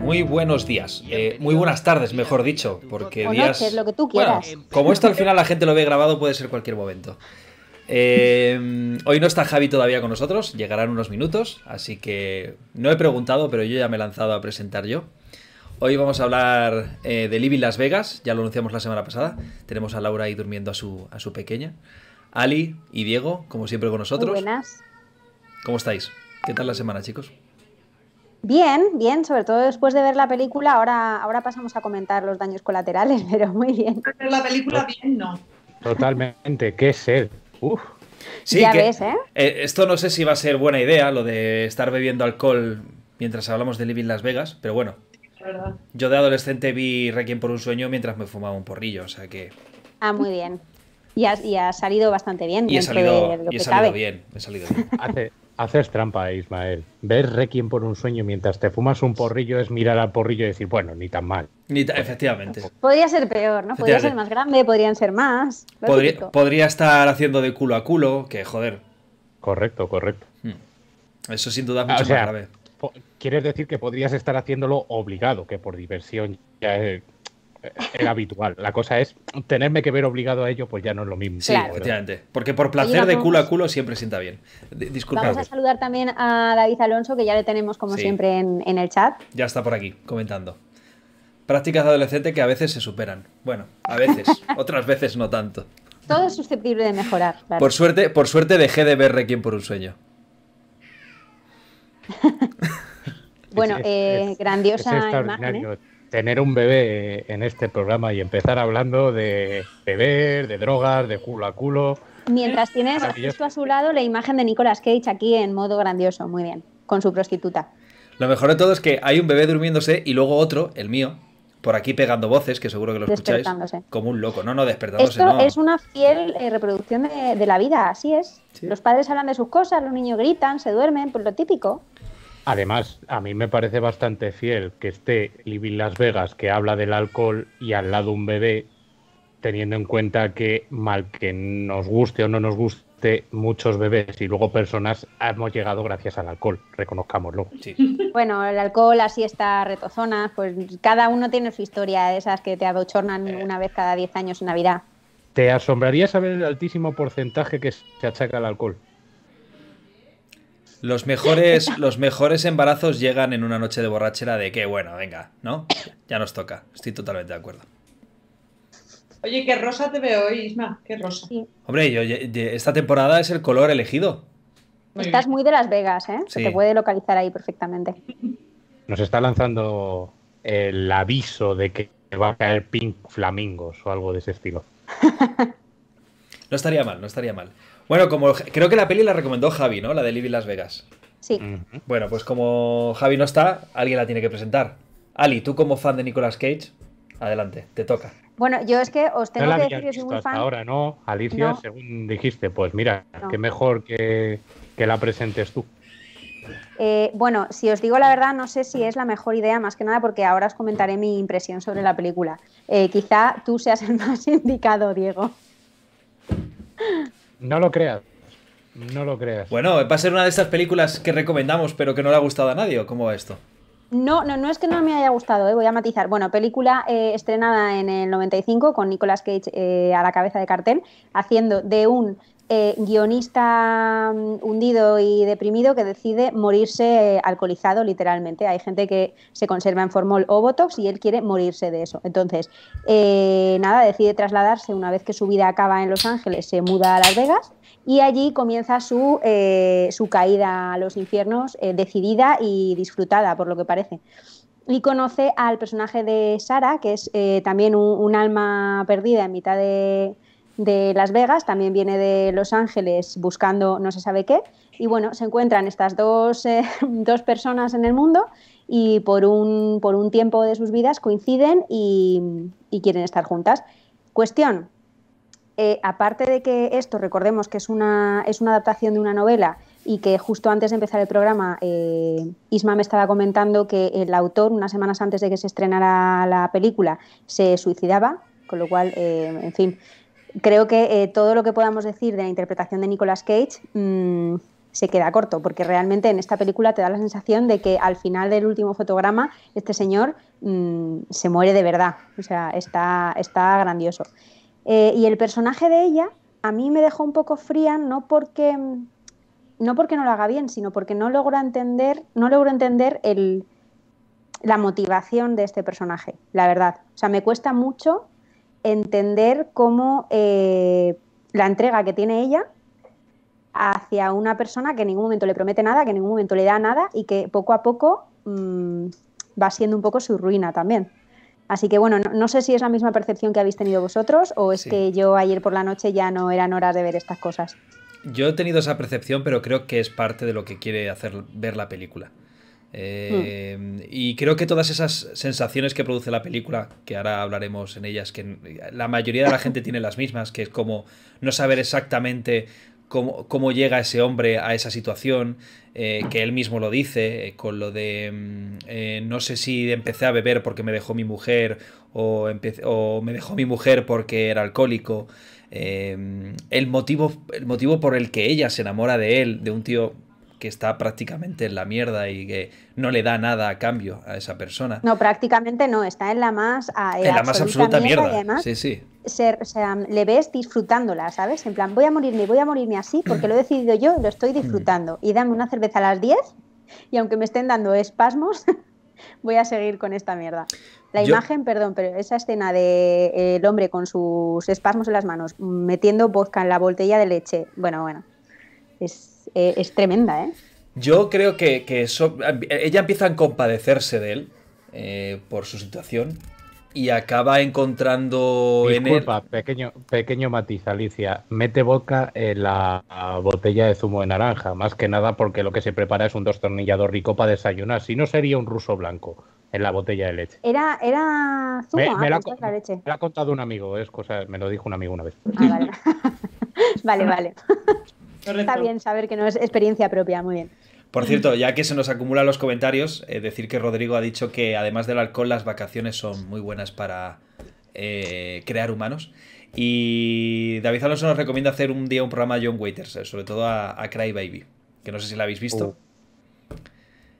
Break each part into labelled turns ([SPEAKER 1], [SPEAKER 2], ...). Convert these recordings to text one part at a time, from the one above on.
[SPEAKER 1] Muy buenos días, eh, muy buenas tardes, mejor dicho, porque días. lo
[SPEAKER 2] que tú quieras.
[SPEAKER 1] como esto al final la gente lo ve grabado, puede ser cualquier momento. Eh, hoy no está Javi todavía con nosotros, llegarán unos minutos, así que no he preguntado, pero yo ya me he lanzado a presentar yo. Hoy vamos a hablar eh, de Living Las Vegas, ya lo anunciamos la semana pasada. Tenemos a Laura ahí durmiendo a su pequeña. Ali y Diego, como siempre con nosotros. buenas. ¿Cómo estáis? ¿Qué tal la semana, chicos?
[SPEAKER 2] Bien, bien, sobre todo después de ver la película, ahora, ahora pasamos a comentar los daños colaterales, pero muy bien. la película bien, no.
[SPEAKER 3] Totalmente, qué sed.
[SPEAKER 2] Sí, ya que, ves, ¿eh?
[SPEAKER 1] Eh, Esto no sé si va a ser buena idea, lo de estar bebiendo alcohol mientras hablamos de Living Las Vegas, pero bueno. Yo de adolescente vi Requiem por un sueño mientras me fumaba un porrillo, o sea que...
[SPEAKER 2] Ah, muy bien. Y ha, salido bastante bien. Y ha salido, bien.
[SPEAKER 3] haces trampa, Ismael. Ver Requiem por un sueño mientras te fumas un porrillo es mirar
[SPEAKER 1] al porrillo y decir, bueno, ni tan mal. Ni efectivamente.
[SPEAKER 2] Podría ser peor, ¿no? Podría ser más grande, podrían ser más. Podría,
[SPEAKER 1] estar haciendo de culo a culo, que joder. Correcto, correcto. Hmm. Eso sin duda es ah, mucho más grave. Quieres
[SPEAKER 3] decir que podrías estar haciéndolo obligado, que por diversión ya es eh, es habitual. La cosa es tenerme que
[SPEAKER 1] ver obligado a ello, pues ya no es lo mismo. Sí, Porque por placer de culo a culo siempre sienta bien. Disculpa. Vamos a
[SPEAKER 2] saludar también a David Alonso, que ya le tenemos como siempre en, el chat.
[SPEAKER 1] Ya está por aquí comentando. Prácticas de adolescente que a veces se superan. Bueno, a veces, otras veces no tanto.
[SPEAKER 2] Todo es susceptible de mejorar. Por
[SPEAKER 1] suerte, por suerte dejé de ver Requiem por un sueño.
[SPEAKER 2] bueno, eh, grandiosa imagen. ¿eh?
[SPEAKER 3] tener un bebé en este programa y empezar hablando de
[SPEAKER 1] beber, de drogas, de culo a culo.
[SPEAKER 2] Mientras tienes justo a su lado la imagen de Nicolas Cage aquí en modo grandioso, muy bien, con su prostituta.
[SPEAKER 1] Lo mejor de todo es que hay un bebé durmiéndose y luego otro, el mío, por aquí pegando voces, que seguro que lo escucháis, como un loco. No, no,
[SPEAKER 3] despertándose. Esto es
[SPEAKER 2] una fiel eh, reproducción de, la vida, así es. Los padres hablan de sus cosas, los niños gritan, se duermen, pues lo típico.
[SPEAKER 3] Además, a mí me parece bastante fiel que esté Living Las Vegas, que habla del alcohol, y al lado un bebé, teniendo en cuenta que, mal que nos guste o no nos guste, muchos bebés y luego personas hemos llegado gracias al alcohol, reconozcámoslo. Sí.
[SPEAKER 2] Bueno, el alcohol, así está retozona, pues cada uno tiene su historia esas que te abochornan eh. una vez cada 10 años en Navidad.
[SPEAKER 3] Te asombraría saber el altísimo porcentaje que se achaca al alcohol.
[SPEAKER 1] Los mejores, los mejores embarazos llegan en una noche de borrachera de que, bueno, venga, ¿no? Ya nos toca. Estoy totalmente de acuerdo.
[SPEAKER 4] Oye, qué rosa
[SPEAKER 2] te veo hoy, Isma. Qué rosa.
[SPEAKER 1] Hombre, yo, esta temporada es el color elegido.
[SPEAKER 2] Estás muy de Las Vegas, ¿eh? Se te puede localizar ahí perfectamente.
[SPEAKER 1] Nos está lanzando
[SPEAKER 3] el aviso de que va a caer Pink Flamingos o algo de ese estilo.
[SPEAKER 1] no estaría mal, no estaría mal. Bueno, como creo que la peli la recomendó Javi, ¿no? La de livy Las Vegas. Sí. Bueno, pues como Javi no está, alguien la tiene que presentar. Ali, tú como fan de Nicolas Cage, adelante, te toca.
[SPEAKER 2] Bueno, yo es que os tengo que decir que soy muy ahora, ¿no? Alicia,
[SPEAKER 1] según dijiste, pues mira, qué mejor que, que,
[SPEAKER 3] la presentes tú.
[SPEAKER 2] Eh, bueno, si os digo la verdad, no sé si es la mejor idea, más que nada porque ahora os comentaré mi impresión sobre la película. Eh, quizá tú seas el más indicado, Diego.
[SPEAKER 1] No lo creas. No lo creas. Bueno, va a ser una de estas películas que recomendamos, pero que no le ha gustado a nadie, cómo va esto?
[SPEAKER 2] No, no, no es que no me haya gustado, ¿eh? voy a matizar. Bueno, película eh, estrenada en el 95 con Nicolas Cage eh, a la cabeza de cartel, haciendo de un eh, guionista mm, hundido y deprimido que decide morirse eh, alcoholizado, literalmente. Hay gente que se conserva en formol o botox y él quiere morirse de eso. Entonces, eh, nada, decide trasladarse una vez que su vida acaba en Los Ángeles, se muda a Las Vegas y allí comienza su, caída a los infiernos decidida y disfrutada, por lo que parece y conoce al personaje de Sara, que es también un, alma perdida en mitad de, de Las Vegas, también viene de Los Ángeles buscando no se sabe qué. Y bueno, se encuentran estas dos, eh, personas en el mundo y por un, por un tiempo de sus vidas coinciden y, quieren estar juntas. Cuestión, eh, aparte de que esto, recordemos que es una, es una adaptación de una novela y que justo antes de empezar el programa eh, Isma me estaba comentando que el autor, unas semanas antes de que se estrenara la película, se suicidaba, con lo cual, en fin, creo que eh, todo lo que podamos decir de la interpretación de Nicolas Cage mm, se queda corto, porque realmente en esta película te da la sensación de que al final del último fotograma este señor mm, se muere de verdad, o sea, está, está grandioso. Eh, y el personaje de ella a mí me dejó un poco fría, no porque mm, no porque no lo haga bien, sino porque no logro entender, no logro entender la motivación de este personaje, la verdad. O sea, me cuesta mucho entender cómo eh, la entrega que tiene ella hacia una persona que en ningún momento le promete nada, que en ningún momento le da nada y que poco a poco mm, va siendo un poco su ruina también. Así que bueno, no, sé si es la misma percepción que habéis tenido vosotros o es que yo ayer por la noche ya no eran horas de ver estas cosas.
[SPEAKER 1] Yo he tenido esa percepción, pero creo que es parte de lo que quiere hacer ver la película. Em, y creo que todas esas sensaciones que produce la película, que ahora hablaremos en ellas, que la mayoría de la gente tiene las mismas, que es como no saber exactamente Cómo, llega ese hombre a esa situación, eh, que él mismo lo dice, eh, con lo de mm, eh, no sé si empecé a beber porque me dejó mi mujer o, o me dejó mi mujer porque era alcohólico. Em, el motivo, el, motivo, por el que ella se enamora de él, de un tío que está prácticamente en la mierda y que no le da nada a cambio a esa persona.
[SPEAKER 2] No, prácticamente no, está en la más, eh, más absoluta mierda. sí, sí. le ves disfrutándola, ¿sabes? En plan, voy a morirme, voy a morirme así porque lo he decidido yo y lo estoy mm. disfrutando. Y dame una cerveza a las 10 y aunque me estén dando espasmos, voy a seguir con esta mierda. La imagen, perdón, pero esa escena de eh, hombre con sus espasmos en las manos metiendo vodka en la botella de leche, bueno, bueno, es eh, es, tremenda, ¿eh?
[SPEAKER 1] Yo creo que, ella empieza a compadecerse de él eh, por su situación y acaba encontrando en él... pequeño,
[SPEAKER 3] pequeño matiz, Alicia. Mete boca en la botella de zumo de naranja, más que nada porque lo que se prepara es un dos destornillador rico para desayunar, si no sería un ruso blanco en la botella de leche.
[SPEAKER 2] Era, era zumo, me, ah,
[SPEAKER 3] lo ha contado un amigo, es cosa, me lo dijo un amigo
[SPEAKER 1] una vez. Ah, vale.
[SPEAKER 2] vale, vale. Está bien saber que no es experiencia propia, muy bien.
[SPEAKER 1] Por cierto, ya que se nos acumulan los comentarios, eh, decir que Rodrigo ha dicho que además del alcohol, las vacaciones son muy buenas para eh, crear humanos. Y David Alonso nos recomienda hacer un día un programa John Waiters, eh, sobre todo a, Cry Baby, que no sé si la habéis visto. Oh.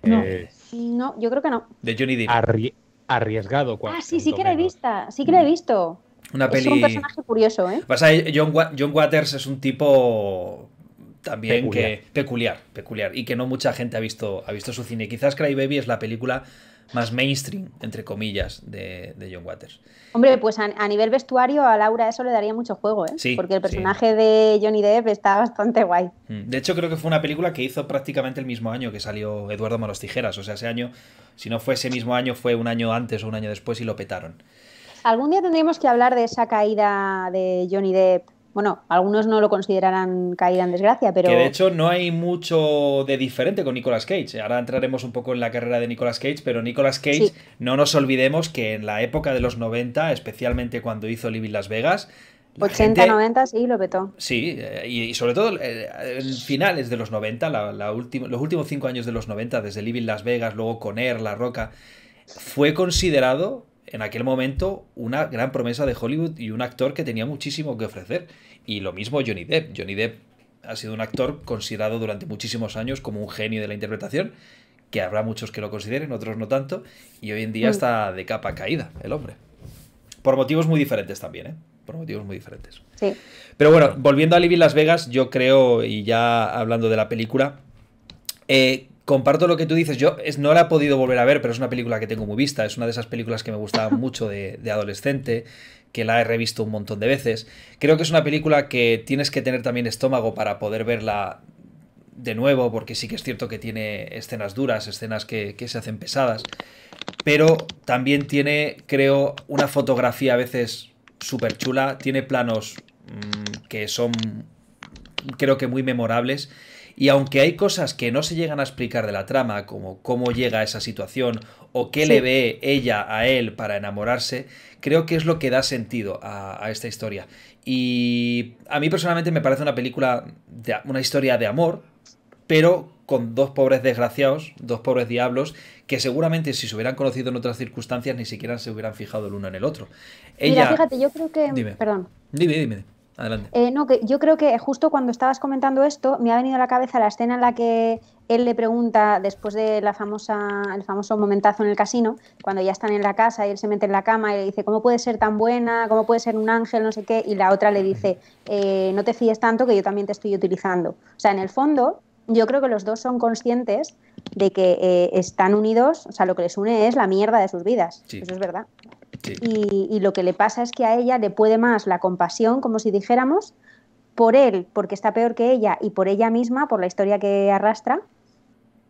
[SPEAKER 2] No. yo creo que no.
[SPEAKER 1] De Johnny Depp. arriesgado. ah, sí, sí que la
[SPEAKER 2] he visto, sí que la he visto.
[SPEAKER 1] Una peli... Es un personaje
[SPEAKER 2] curioso, ¿eh?
[SPEAKER 1] John, John Waters es un tipo también que peculiar, peculiar y que no mucha gente ha visto, ha visto su cine. Quizás Cry Baby es la película más mainstream, entre comillas, de, John Waters.
[SPEAKER 2] Hombre, pues a, nivel vestuario a Laura eso le daría mucho juego, ¿eh? porque el personaje de Johnny Depp está bastante guay.
[SPEAKER 1] Mm. De hecho, creo que fue una película que hizo prácticamente el mismo año que salió Eduardo Manos Tijeras. O sea, ese año, si no fue ese mismo año, fue un año antes o un año después y lo petaron.
[SPEAKER 2] Algún día tendríamos que hablar de esa caída de Johnny Depp bueno, algunos no lo considerarán caída en desgracia, pero... Que de
[SPEAKER 1] hecho no hay mucho de diferente con Nicolas Cage. Ahora entraremos un poco en la carrera de Nicolas Cage, pero Nicolas Cage, no nos olvidemos que en la época de los 90, especialmente cuando hizo Living Las Vegas... 80,
[SPEAKER 2] 90, sí, lo vetó.
[SPEAKER 1] Sí, eh, y, sobre todo eh, en finales de los 90, los últimos cinco años de los 90, desde Living Las Vegas, luego con Air, er, La Roca, fue considerado en aquel momento una gran promesa de Hollywood y un actor que tenía muchísimo que ofrecer. Y lo mismo Johnny Depp. Johnny Depp ha sido un actor considerado durante muchísimos años como un genio de la interpretación, que habrá muchos que lo consideren, otros no tanto, y hoy en día mm. está de capa caída el hombre. Por motivos muy diferentes también, ¿eh? Por motivos muy diferentes. Sí. Pero bueno, volviendo a Living Las Vegas, yo creo, y ya hablando de la película, eh, comparto lo que tú dices. Yo es, no la he podido volver a ver, pero es una película que tengo muy vista. Es una de esas películas que me gustaba mucho de, adolescente, que la he revisto un montón de veces. Creo que es una película que tienes que tener también estómago para poder verla de nuevo, porque sí que es cierto que tiene escenas duras, escenas que, se hacen pesadas. Pero también tiene, creo, una fotografía a veces súper chula. Tiene planos mm, que son, creo que muy memorables y aunque hay cosas que no se llegan a explicar de la trama, como cómo llega a esa situación o qué le ve ella a él para enamorarse, creo que es lo que da sentido a, esta historia. Y a mí personalmente me parece una película, de, una historia de amor, pero con dos pobres desgraciados, dos pobres diablos, que seguramente si se hubieran conocido en otras circunstancias ni siquiera se hubieran fijado el uno en el otro. Ella... Mira, fíjate, yo
[SPEAKER 2] creo que... Dime. Dime, dime. Eh, no, que yo creo que justo cuando estabas comentando esto, me ha venido a la cabeza la escena en la que él le pregunta, después de la famosa, el famoso momentazo en el casino, cuando ya están en la casa y él se mete en la cama y le dice, ¿cómo puede ser tan buena? ¿Cómo puede ser un ángel? No sé qué. Y la otra le dice, eh, no te fíes tanto que yo también te estoy utilizando. O sea, en el fondo, yo creo que los dos son conscientes de que eh, están unidos, o sea, lo que les une es la mierda de sus vidas. Eso es verdad. Y, lo que le pasa es que a ella le puede más la compasión, como si dijéramos, por él, porque está peor que ella, y por ella misma, por la historia que arrastra,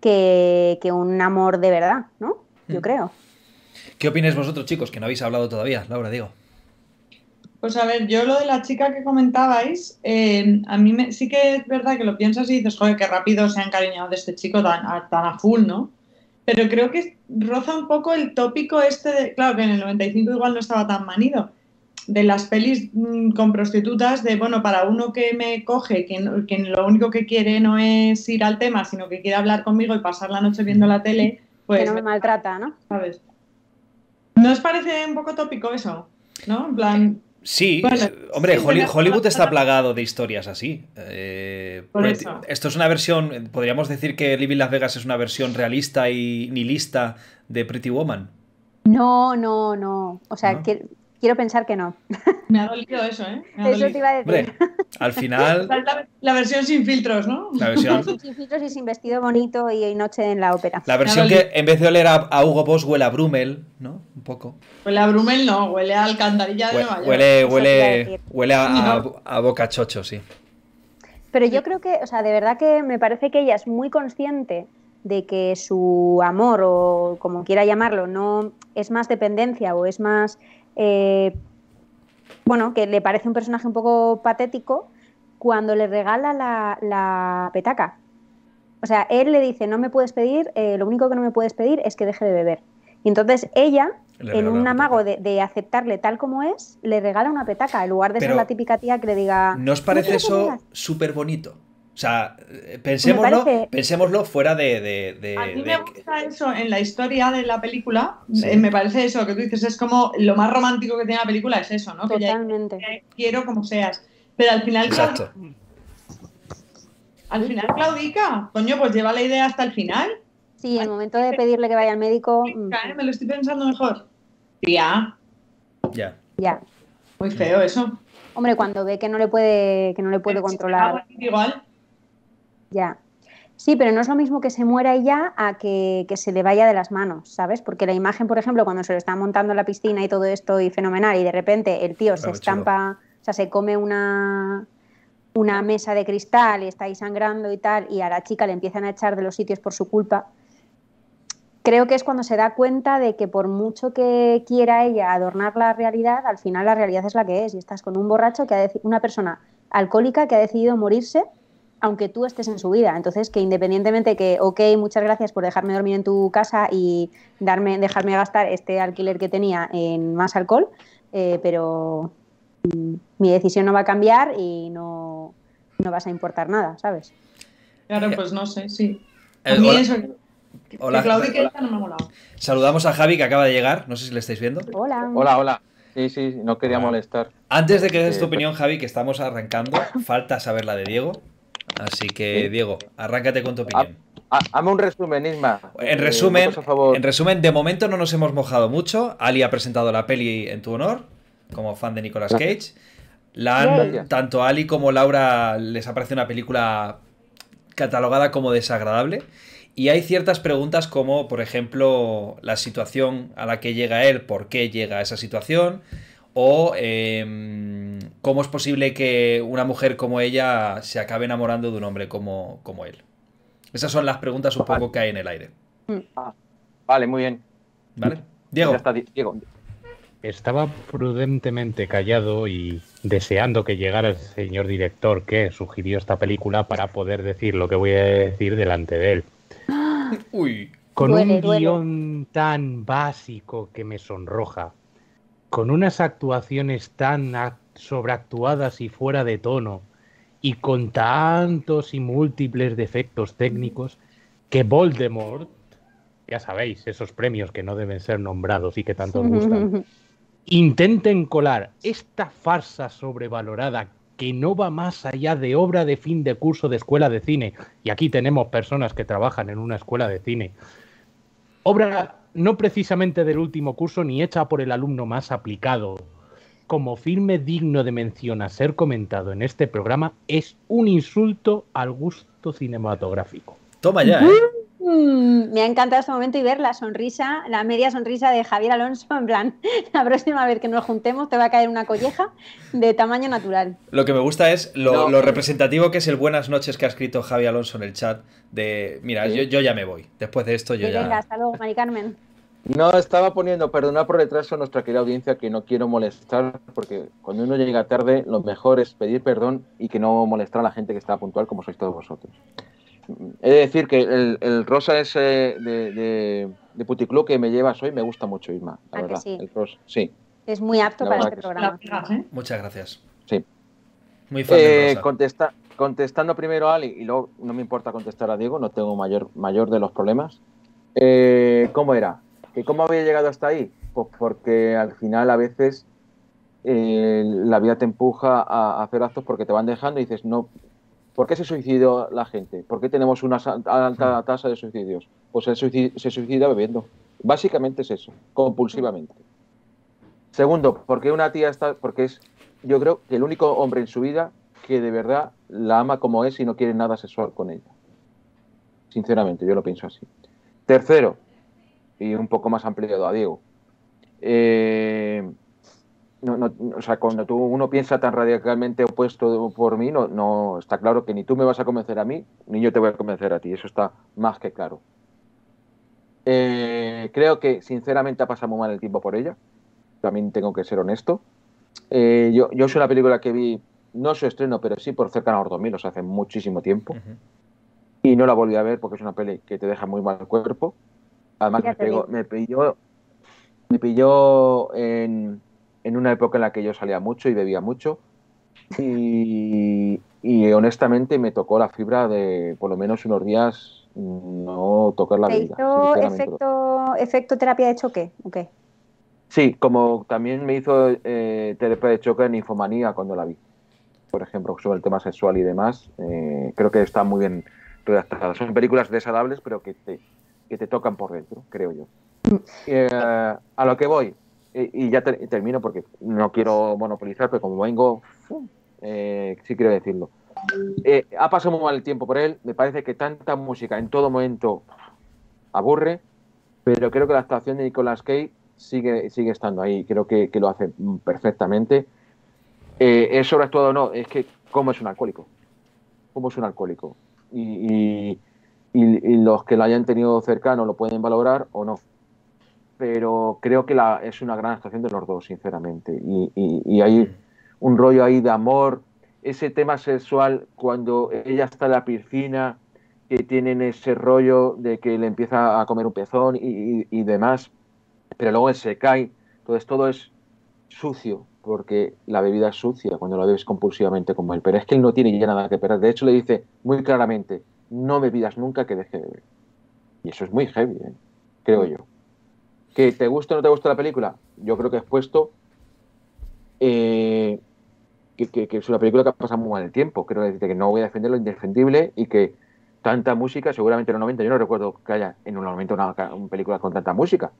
[SPEAKER 2] que, un amor de verdad, ¿no? Yo mm. creo.
[SPEAKER 1] ¿Qué opináis vosotros, chicos, que no habéis hablado todavía, Laura, digo?
[SPEAKER 2] Pues a ver, yo lo de la
[SPEAKER 4] chica que comentabais, eh, a mí me, sí que es verdad que lo piensas y dices, joder, que rápido se ha encariñado de este chico tan tan a full, ¿no? Pero creo que roza un poco el tópico este, de, claro que en el 95 igual no estaba tan manido, de las pelis mm, con prostitutas, de bueno, para uno que me coge, quien lo único que quiere no es ir al tema, sino que quiere hablar conmigo y pasar la noche viendo la tele, pues... me
[SPEAKER 2] maltrata, ¿no? ¿Sabes?
[SPEAKER 4] ¿No os parece un poco tópico eso? ¿No? En plan...
[SPEAKER 1] Eh, sí, hombre, Hollywood, está plagado de historias así. Eh, esto es una versión, podríamos decir que Living Las Vegas es una versión realista y nihilista de Pretty Woman.
[SPEAKER 2] No, no, no. O sea, Que, Quiero pensar que no. Me ha dolido eso, ¿eh? Eso te iba a decir.
[SPEAKER 1] al final.
[SPEAKER 2] La, versión sin filtros, ¿no? La versión sin filtros y sin vestido bonito y noche en la ópera. La versión que
[SPEAKER 1] en vez de oler a, Hugo Boss huele a Brummel, ¿no? Un poco.
[SPEAKER 2] Huele a Brummel, no, huele a alcantarilla de Huele, huele, huele a,
[SPEAKER 1] a, a boca chocho, sí.
[SPEAKER 2] Pero yo creo que, o sea, de verdad que me parece que ella es muy consciente de que su amor o como quiera llamarlo no es más dependencia o es más eh, bueno, que le parece un personaje un poco patético cuando le regala la, petaca. O sea, él le dice, no me puedes pedir, eh, lo único que no me puedes pedir es que deje de beber. Y entonces ella, en un amago de, aceptarle tal como es, le regala una petaca, en lugar de ser la típica tía que le diga... ¿No os parece eso
[SPEAKER 1] súper bonito? O sea, eh, pensémoslo, fuera de, A mí me
[SPEAKER 4] gusta eso en la historia de la película. Eh, me parece eso que tú dices, es como lo más romántico que tiene la película, es eso, ¿no? Totalmente. Eh, quiero como seas. Pero al final. Exacto. al final claudica. Coño, pues lleva la idea hasta el final.
[SPEAKER 2] Sí, el momento de pedirle que vaya al médico. Mm. Me lo estoy pensando mejor. Ya. Ya. Ya.
[SPEAKER 4] Muy feo eso.
[SPEAKER 2] Hombre, cuando ve que no le puede, que no le puede controlar. Ah, igual. Ya. Sí, pero no es lo mismo que se muera ella a que, se le vaya de las manos, ¿sabes? Porque la imagen, por ejemplo, cuando se lo está montando la piscina y todo esto y fenomenal, y de repente el tío se estampa, o sea, se come una, una mesa de cristal y está ahí sangrando y tal, y a la chica le empiezan a echar de los sitios por su culpa. Creo que es cuando se da cuenta de que por mucho que quiera ella adornar la realidad, al final la realidad es la que es, y estás con un borracho que ha una persona alcohólica que ha decidido morirse aunque tú estés en su vida. Entonces, que independientemente que, ok, muchas gracias por dejarme dormir en tu casa y darme, dejarme gastar este alquiler que tenía en más alcohol, eh, pero mm, mi decisión no va a cambiar y no, vas a importar nada, ¿sabes?
[SPEAKER 4] Claro, eh, pues no sé, sí. Eh,
[SPEAKER 1] hola. Saludamos a Javi que acaba de llegar, no sé si le estáis viendo. Hola. Hola, hola. Sí, sí, no quería molestar. Antes de que des tu opinión, Javi, que estamos arrancando, falta saber la de Diego. Así que, Diego, arráncate con tu opinión. Hazme un resumen, Isma. En resumen, eh, en resumen, de momento no nos hemos mojado mucho. Ali ha presentado la peli en tu honor, como fan de Nicolas Cage. La han, tanto Ali como Laura les aparece una película catalogada como desagradable. Y hay ciertas preguntas como, por ejemplo, la situación a la que llega él, por qué llega a esa situación, o em, cómo es posible que una mujer como ella se acabe enamorando de un hombre como, como él. Esas son las preguntas un poco que hay en el aire. Ah, vale, muy bien. Diego. Diego.
[SPEAKER 3] Estaba prudentemente callado y deseando que llegara el señor director que sugirió esta película para poder decir lo que voy a decir delante de él. Uy.
[SPEAKER 2] Con un guión
[SPEAKER 3] tan básico que me sonroja, con unas actuaciones tan sobreactuadas y fuera de tono, y con tantos y múltiples defectos técnicos, que Voldemort, ya sabéis, esos premios que no deben ser nombrados y que tanto os gustan, intenten colar esta farsa sobrevalorada que no va más allá de obra de fin de curso de escuela de cine, y aquí tenemos personas que trabajan en una escuela de cine, Obra no precisamente del último curso ni hecha por el alumno más aplicado. Como firme digno de mención a ser comentado en este programa, es un insulto al gusto cinematográfico. Toma ya, ¿eh?
[SPEAKER 2] Mm, me ha encantado este momento y ver la sonrisa, la media sonrisa de Javier Alonso, en plan, la próxima vez que nos juntemos te va a caer una colleja de tamaño natural.
[SPEAKER 1] Lo que me gusta es lo, representativo que es el buenas noches que ha escrito Javier Alonso en el chat de, mira, yo, ya me voy, después de esto yo pues ya... Venga,
[SPEAKER 2] hasta luego, Mari Carmen.
[SPEAKER 1] No, estaba poniendo,
[SPEAKER 5] perdonar por retraso a nuestra querida audiencia que no quiero molestar, porque cuando uno llega tarde lo mejor es pedir perdón y que no molestar a la gente que está puntual como sois todos vosotros. He de decir que el, rosa ese de, de, que me llevas hoy me gusta mucho, Isma. La ah, verdad, sí? sí.
[SPEAKER 2] Es muy apto para este programa. Muchas
[SPEAKER 1] gracias. Sí.
[SPEAKER 5] Muy fácil. Eh, contesta, contestando primero a Ali, y luego no me importa contestar a Diego, no tengo mayor, mayor de los problemas. Eh, ¿Cómo era? ¿Que ¿Cómo había llegado hasta ahí? Pues porque al final a veces eh, la vida te empuja a hacer actos porque te van dejando y dices, no, ¿Por qué se suicidó la gente? ¿Por qué tenemos una alta hmm. tasa de suicidios? Pues se suicida, bebiendo. Básicamente es eso, compulsivamente. Segundo, porque una tía está, porque es, yo creo que el único hombre en su vida que de verdad la ama como es y no quiere nada sexual con ella. Sinceramente, yo lo pienso así. Tercero, y un poco más ampliado a Diego, eh, no, no, o sea, cuando tú, uno piensa tan radicalmente opuesto por mí, no, no, está claro que ni tú me vas a convencer a mí, ni yo te voy a convencer a ti, eso está más que claro. Eh, creo que sinceramente ha pasado muy mal el tiempo por ella, también tengo que ser honesto. Eh, yo, yo soy una película que vi, no su estreno, pero sí por cerca de los 2000, o sea, hace muchísimo tiempo, y no la volví a ver porque es una peli que te deja muy mal el cuerpo. Además, me, pilló, me pilló en en una época en la que yo salía mucho y bebía mucho. Y, honestamente me tocó la fibra de por lo menos unos días no tocar la vida. Hizo efecto,
[SPEAKER 2] efecto terapia de choque?
[SPEAKER 5] Sí, como también me hizo eh, terapia de choque en Infomanía cuando la vi. Por ejemplo, sobre el tema sexual y demás. Eh, creo que está muy bien redactada. Son películas desagradables, pero que te, que te tocan por dentro, creo yo. Mm. Eh, a lo que voy, eh, y, ya termino porque no quiero monopolizar, pero como vengo, eh, sí quiero decirlo. Eh, ha pasado muy mal el tiempo por él. Me parece que tanta música en todo momento aburre, pero creo que la actuación de Nicolas Cage sigue, sigue estando ahí. Creo que, lo hace perfectamente. Eh, es sobreactuado o no, es que como es un alcohólico. Como es un alcohólico. y los que lo hayan tenido cercano lo pueden valorar o no pero creo que la, es una gran actuación de los dos, sinceramente. Y, hay un rollo ahí de amor, ese tema sexual cuando ella está en la piscina, que tienen ese rollo de que le empieza a comer un pezón y, demás, pero luego él se cae. Entonces todo es sucio, porque la bebida es sucia cuando la bebes compulsivamente como él. Pero es que él no tiene ya nada que perder. De hecho, le dice muy claramente, no bebidas nunca que deje de beber. Y eso es muy heavy, ¿eh? creo mm. yo. Que te guste o no te guste la película, yo creo que he puesto eh, que, es una película que ha pasado muy mal el tiempo. Quiero decirte que no voy a defender lo indefendible y que tanta música, seguramente en los 90, yo no recuerdo que haya en un momento una, película con tanta música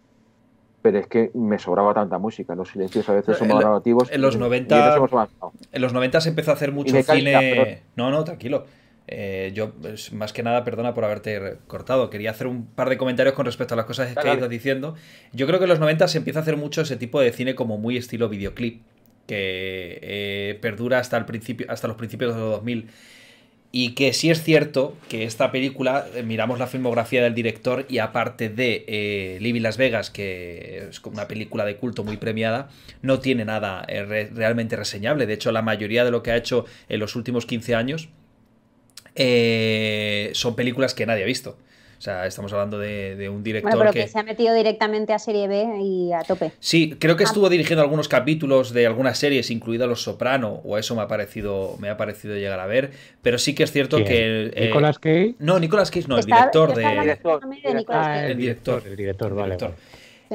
[SPEAKER 5] pero es que me sobraba tanta música. Los silencios a veces son más narrativos. En los 90,
[SPEAKER 1] en los se empezó a hacer mucho cine. no, no, tranquilo. Eh, yo, pues, más que nada, perdona por haberte cortado. Quería hacer un par de comentarios con respecto a las cosas que he ido diciendo. Yo creo que en los 90 se empieza a hacer mucho ese tipo de cine como muy estilo videoclip, que eh, perdura hasta, el principio, hasta los principios de los 2000. Y que sí es cierto que esta película, eh, miramos la filmografía del director y aparte de Livy Las Vegas, que es una película de culto muy premiada, no tiene nada realmente reseñable. De hecho, la mayoría de lo que ha hecho en los últimos 15 años eh, son películas que nadie ha visto. O sea, estamos hablando de, un director bueno, pero que... se ha
[SPEAKER 2] metido directamente a Serie B y a tope.
[SPEAKER 1] Sí, creo que ah. estuvo dirigiendo algunos capítulos de algunas series, incluida Los Soprano, o eso me ha parecido, me ha parecido llegar a ver. Pero sí que es cierto que... Eh, ¿Nicolás No, Nicolás Cage no, el director de... Ah, el director, el director,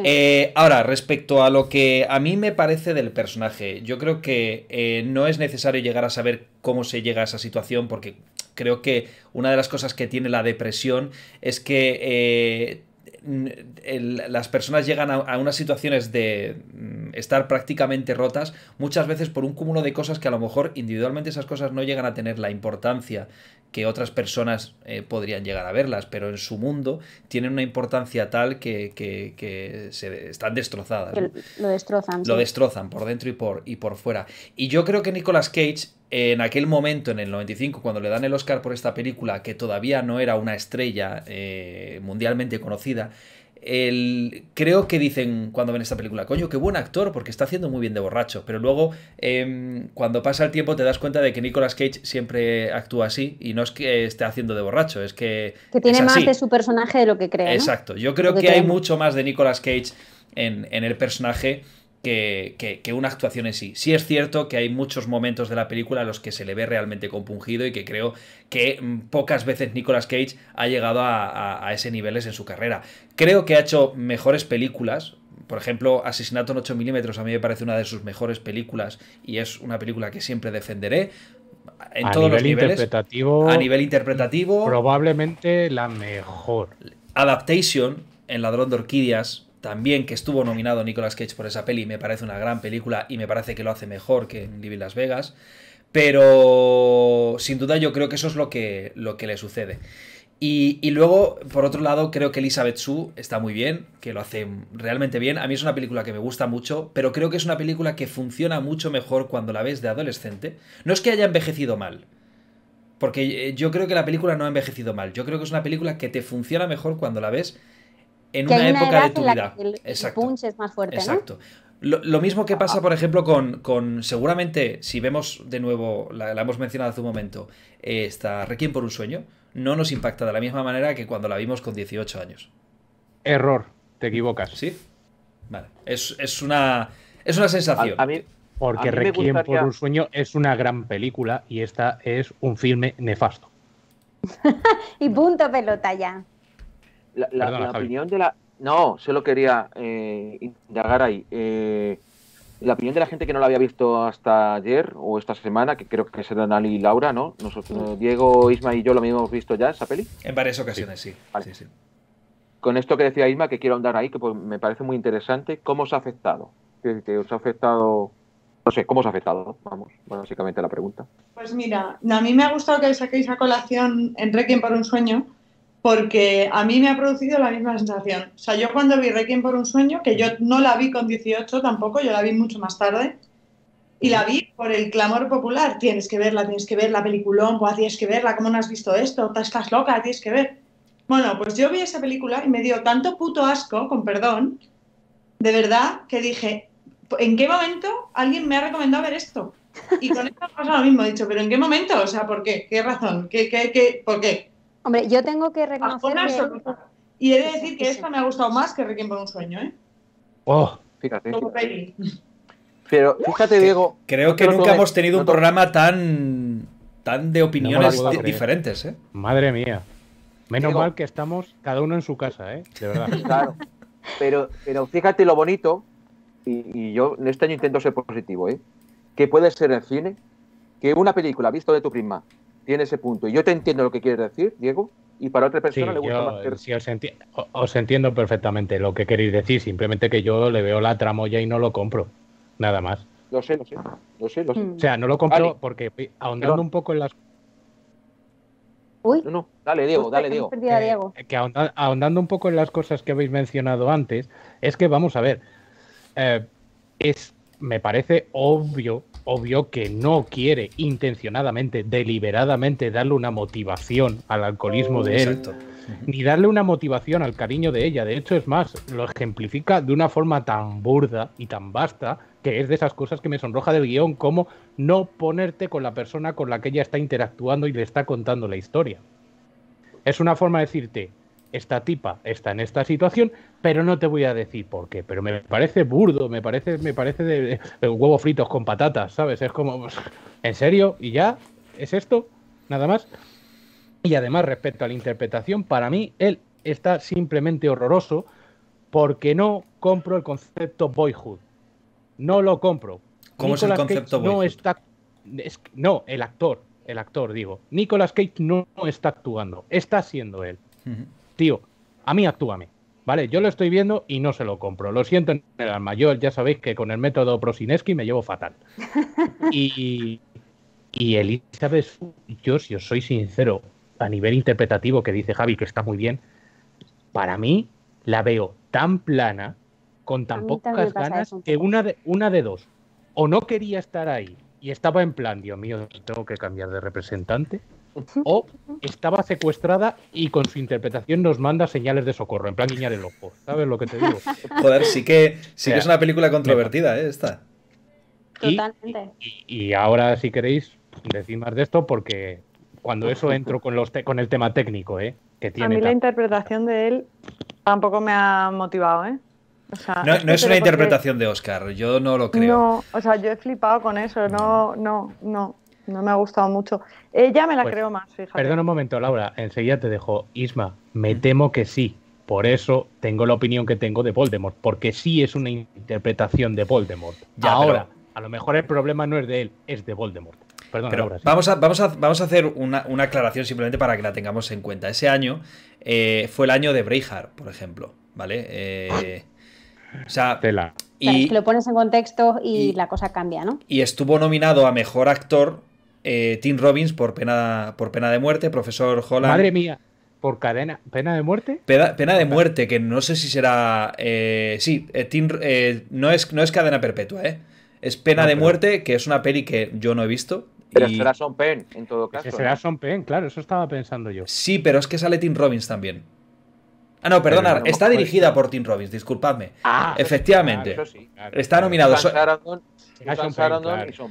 [SPEAKER 1] eh, ahora, respecto a lo que a mí me parece del personaje, yo creo que eh, no es necesario llegar a saber cómo se llega a esa situación porque Creo que una de las cosas que tiene la depresión es que... Eh, las personas llegan a, unas situaciones de mm, estar prácticamente rotas muchas veces por un cúmulo de cosas que a lo mejor individualmente esas cosas no llegan a tener la importancia que otras personas eh, podrían llegar a verlas, pero en su mundo tienen una importancia tal que, se están destrozadas.
[SPEAKER 2] Lo destrozan. Lo
[SPEAKER 1] destrozan por dentro y por, y por fuera. Y yo creo que Nicolas Cage en aquel momento, en el 95, cuando le dan el Oscar por esta película, que todavía no era una estrella eh, mundialmente conocida, creo que dicen cuando ven esta película, coño, qué buen actor, porque está haciendo muy bien de borracho. Pero luego, em, cuando pasa el tiempo, te das cuenta de que Nicolas Cage siempre actúa así, y no es que esté haciendo de borracho, es que. Que tiene más de
[SPEAKER 2] su personaje de lo que cree. Exacto. Yo creo que, hay
[SPEAKER 1] mucho más de Nicolas Cage en, en el personaje que, una actuación en sí. Sí es cierto que hay muchos momentos de la película a los que se le ve realmente compungido y que creo que mm, pocas veces Nicolas Cage ha llegado a, ese nivel en su carrera. Creo que ha hecho mejores películas, por ejemplo, Asesinato en 8 milímetros a mí me parece una de sus mejores películas y es una película que siempre defenderé. En todos los niveles. Interpretativo, a nivel interpretativo.
[SPEAKER 3] Probablemente
[SPEAKER 1] la mejor. Adaptation en Ladrón de Orquídeas también que estuvo nominado Nicolas Cage por esa peli, me parece una gran película y me parece que lo hace mejor que en Living Las Vegas, pero sin duda yo creo que eso es lo que, lo que le sucede. Y, y, luego, por otro lado, creo que Elizabeth Sue está muy bien, que lo hace realmente bien. A mí es una película que me gusta mucho, pero creo que es una película que funciona mucho mejor cuando la ves de adolescente. No es que haya envejecido mal, porque eh, yo creo que la película no ha envejecido mal. Yo creo que es una película que te funciona mejor cuando la ves en una, época de tu vida.
[SPEAKER 2] El, Exacto. punch es más fuerte, Exacto.
[SPEAKER 1] Lo, mismo que pasa, por ejemplo, con, con seguramente, si vemos de nuevo, la, hemos mencionado hace un momento, eh, esta Requiem por un sueño, no nos impacta de la misma manera que cuando la vimos con 18 años.
[SPEAKER 3] Error, te equivocas.
[SPEAKER 1] Sí. Vale. Es, una, es
[SPEAKER 3] una sensación. A, mí, porque Requiem por un sueño es una gran película y esta es un filme nefasto.
[SPEAKER 2] y punto pelota ya.
[SPEAKER 5] La, opinión de la. No, solo quería eh, indagar ahí. Eh, la opinión de la gente que no la había visto hasta ayer o esta semana, que creo que serán Ali y Laura, ¿no? Nosotros, mm. eh, Diego, Isma y yo lo habíamos visto ya, esa peli.
[SPEAKER 1] En varias ocasiones, sí.
[SPEAKER 5] Con esto que decía Isma, que quiero andar ahí, que pues me parece muy interesante, ¿cómo os ha afectado? ¿Que, os ha afectado no sé, ¿cómo os ha afectado? Vamos, básicamente la pregunta.
[SPEAKER 4] Pues mira, a mí me ha gustado que saquéis a colación en Requiem por un sueño, porque a mí me ha producido la misma sensación. O sea, yo cuando vi Requiem por un sueño, que yo no la vi con 18 tampoco, yo la vi mucho más tarde, y la vi por el clamor popular, tienes que verla, tienes que ver la peliculón, pues, tienes que verla, ¿cómo no has visto esto? Estás loca, tienes que ver. Bueno, pues yo vi esa película y me dio tanto puto asco, con perdón, de verdad, que dije, ¿en qué momento alguien me ha recomendado ver esto? Y con esto pasa lo mismo, he dicho, ¿pero en qué momento? O sea, ¿por qué? ¿Qué razón? ¿Qué, qué, qué? ¿Por qué?
[SPEAKER 2] Hombre, yo tengo que reconocer. Y
[SPEAKER 4] he de decir que esta me ha gustado más que Requiem por un sueño, ¿eh?
[SPEAKER 2] Oh,
[SPEAKER 1] fíjate. Pero fíjate, Diego. Creo que nunca hemos tenido un programa
[SPEAKER 3] tan, tan de opiniones diferentes, ¿eh? Madre mía. Menos mal que estamos cada uno en su casa, ¿eh? De verdad.
[SPEAKER 5] Claro. Pero, pero fíjate lo bonito, y, yo en este año intento ser positivo, ¿eh? Que puede ser el cine, que una película visto de tu prima tiene ese punto. Y yo te entiendo lo que quieres decir, Diego, y para otra persona le gusta más.
[SPEAKER 3] Sí, os, entiendo perfectamente lo que queréis decir, simplemente que yo le veo la tramoya y no lo compro, nada más. Lo sé, lo sé, lo sé, lo sé. Mm. O sea, no lo compro porque ahondando un poco en las... Uy.
[SPEAKER 5] No, dale Diego, dale Diego. Eh,
[SPEAKER 3] eh, que ahondando, un poco en las cosas que habéis mencionado antes, es que vamos a ver, eh, es, me parece obvio obvio que no quiere intencionadamente, deliberadamente darle una motivación al alcoholismo de él, ni darle una motivación al cariño de ella. De hecho, es más, lo ejemplifica de una forma tan burda y tan vasta que es de esas cosas que me sonroja del guión, como no ponerte con la persona con la que ella está interactuando y le está contando la historia. Es una forma de decirte, esta tipa está en esta situación, pero no te voy a decir por qué. Pero me parece burdo, me parece, me parece de, huevos fritos con patatas, ¿sabes? Es como, pues, ¿en serio? ¿Y ya? ¿Es esto? Nada más. Y además, respecto a la interpretación, para mí él está simplemente horroroso porque no compro el concepto boyhood. No lo compro. ¿Cómo es el concepto boyhood? No está. no, el actor. El actor, digo. Nicolas Cage no está actuando. Está siendo él tío, a mí actúame. ¿Vale? Yo lo estoy viendo y no se lo compro. Lo siento en el alma. Yo ya sabéis que con el método Prosineski me llevo fatal. Y, y Elizabeth, yo si os soy sincero, a nivel interpretativo que dice Javi, que está muy bien, para mí la veo tan plana, con tan pocas ganas, que una de, una de dos. O no quería estar ahí y estaba en plan, Dios mío, tengo que cambiar de representante o estaba secuestrada y con su interpretación nos manda señales de socorro, en plan guiñar el ojo. ¿Sabes lo que te digo? Joder, sí que, sí que es una película controvertida, ¿eh? Esta.
[SPEAKER 2] Totalmente.
[SPEAKER 3] Y, ahora, si queréis, decir más de esto porque cuando eso entro con, los con el tema técnico, ¿eh? Que tiene A mí la
[SPEAKER 4] interpretación de él tampoco me ha motivado, ¿eh? no, es una interpretación
[SPEAKER 1] de Oscar, yo no lo
[SPEAKER 3] creo. No,
[SPEAKER 4] o sea, yo he flipado con eso, no, no, no no me ha gustado mucho. ya me la pues, creo más, fíjate.
[SPEAKER 3] Perdona un momento, Laura, enseguida te dejo. Isma, me temo que sí. Por eso tengo la opinión que tengo de Voldemort, porque sí es una interpretación de Voldemort. Ya, Ahora,
[SPEAKER 1] a lo mejor el problema no es de él, es de Voldemort. Perdona, Laura, vamos, a, vamos, vamos, a, hacer una, aclaración simplemente para que la tengamos en cuenta. Ese año eh, fue el año de Breihard, por ejemplo, ¿vale? Eh, o sea, Y,
[SPEAKER 2] lo pones en contexto y la cosa cambia, ¿no?
[SPEAKER 1] Y estuvo nominado a Mejor Actor eh, Tim Robbins por pena, por pena de muerte, profesor Holland. Madre mía, por cadena,
[SPEAKER 3] pena de muerte.
[SPEAKER 1] Pena, de ah, muerte, que no sé si será. Eh, sí, eh, Tim, no, es, no es cadena perpetua, ¿eh? Es pena de muerte, que es una peli que yo no he visto, pero será Son Pen, en todo caso. Será Son Pen, claro, eso estaba pensando yo. Sí, pero es que sale Tim Robbins también. Ah, no, perdonad, está dirigida por Tim Robbins, disculpadme. Ah, ah Efectivamente.
[SPEAKER 3] Ah, está nominado. Sean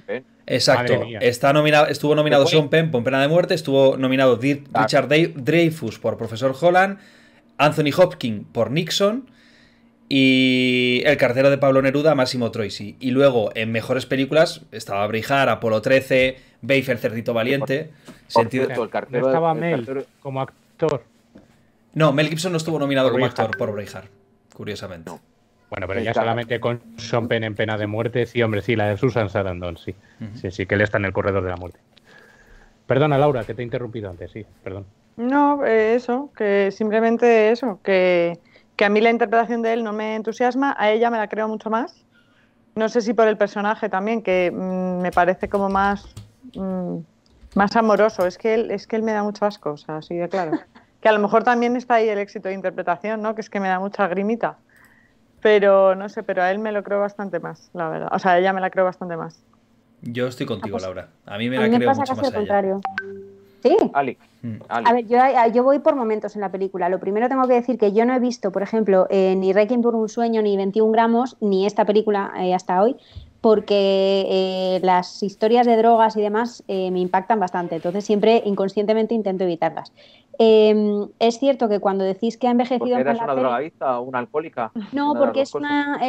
[SPEAKER 3] Penn,
[SPEAKER 1] Exacto. Está nominado, estuvo nominado Sean Penn por Pena de Muerte, estuvo nominado ah. Richard Dreyfus por Profesor Holland, Anthony Hopkins por Nixon y El cartero de Pablo Neruda, Máximo Troisi. Y luego, en mejores películas, estaba Brijar, Apolo 13, Bayfer, Cerdito Valiente. cartero, estaba Mel
[SPEAKER 3] como actor.
[SPEAKER 1] No, Mel Gibson no estuvo nominado como actor por Braveheart, curiosamente. Bueno, pero ya solamente con
[SPEAKER 3] Sean Penn en pena de muerte, sí, hombre, sí, la de Susan Sarandon, sí. Sí, sí, que él está en el corredor de la muerte. Perdona, Laura, que te he interrumpido antes, sí, perdón.
[SPEAKER 4] No, eh, eso, que simplemente eso, que, a mí la interpretación de él no me entusiasma, a ella me la creo mucho más. No sé si por el personaje también, que mm, me parece como más, mm, más amoroso. Es que, él, es que él me da muchas cosas, o de claro. que a lo mejor también está ahí el éxito de interpretación, ¿no? Que es que me da mucha grimita. Pero no sé, pero a él me lo creo
[SPEAKER 2] bastante más, la verdad. O sea, a ella me la creo bastante más.
[SPEAKER 1] Yo estoy contigo, ah, pues, Laura. A mí me la mí pasa casi contrario. Sí. Ali. Mm. A
[SPEAKER 2] ver, eh, yo, voy por momentos en la película. Lo primero tengo que decir que yo no he visto, por ejemplo, eh, ni Requiem por un sueño, ni 21 gramos, ni esta película eh, hasta hoy porque eh, las historias de drogas y demás eh, me impactan bastante, entonces siempre inconscientemente intento evitarlas. Em, es cierto que cuando decís que ha envejecido... ¿Eres una
[SPEAKER 5] drogadicta o una alcohólica? No, porque es
[SPEAKER 2] una,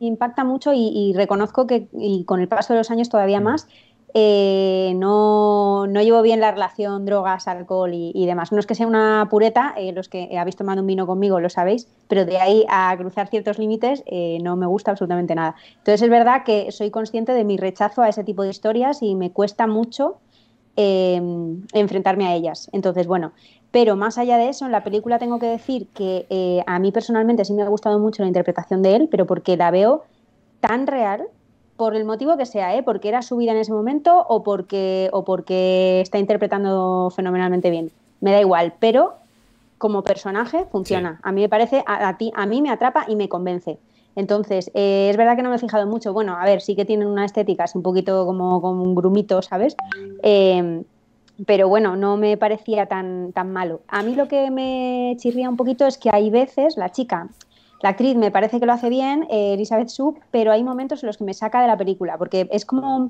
[SPEAKER 2] impacta mucho y, reconozco que con el paso de los años todavía mm. más eh, no, no, llevo bien la relación drogas, alcohol y, demás. No es que sea una pureta, eh, los que habéis tomado un vino conmigo lo sabéis, pero de ahí a cruzar ciertos límites eh, no me gusta absolutamente nada. Entonces es verdad que soy consciente de mi rechazo a ese tipo de historias y me cuesta mucho em, enfrentarme a ellas. Entonces, bueno, pero más allá de eso, en la película tengo que decir que a mí personalmente sí me ha gustado mucho la interpretación de él, pero porque la veo tan real por el motivo que sea, ¿eh? porque era su vida en ese momento o porque, o porque está interpretando fenomenalmente bien. Me da igual, pero como personaje funciona. A mí me parece, a, ti, a mí me atrapa y me convence. Entonces, eh, es verdad que no me he fijado mucho. Bueno, a ver, sí que tienen una estética, es un poquito como, como un grumito, ¿sabes? Em, pero bueno, no me parecía tan, tan malo. A mí lo que me chirría un poquito es que hay veces la chica la actriz me parece que lo hace bien, eh, Elizabeth Sub, pero hay momentos en los que me saca de la película, porque es como,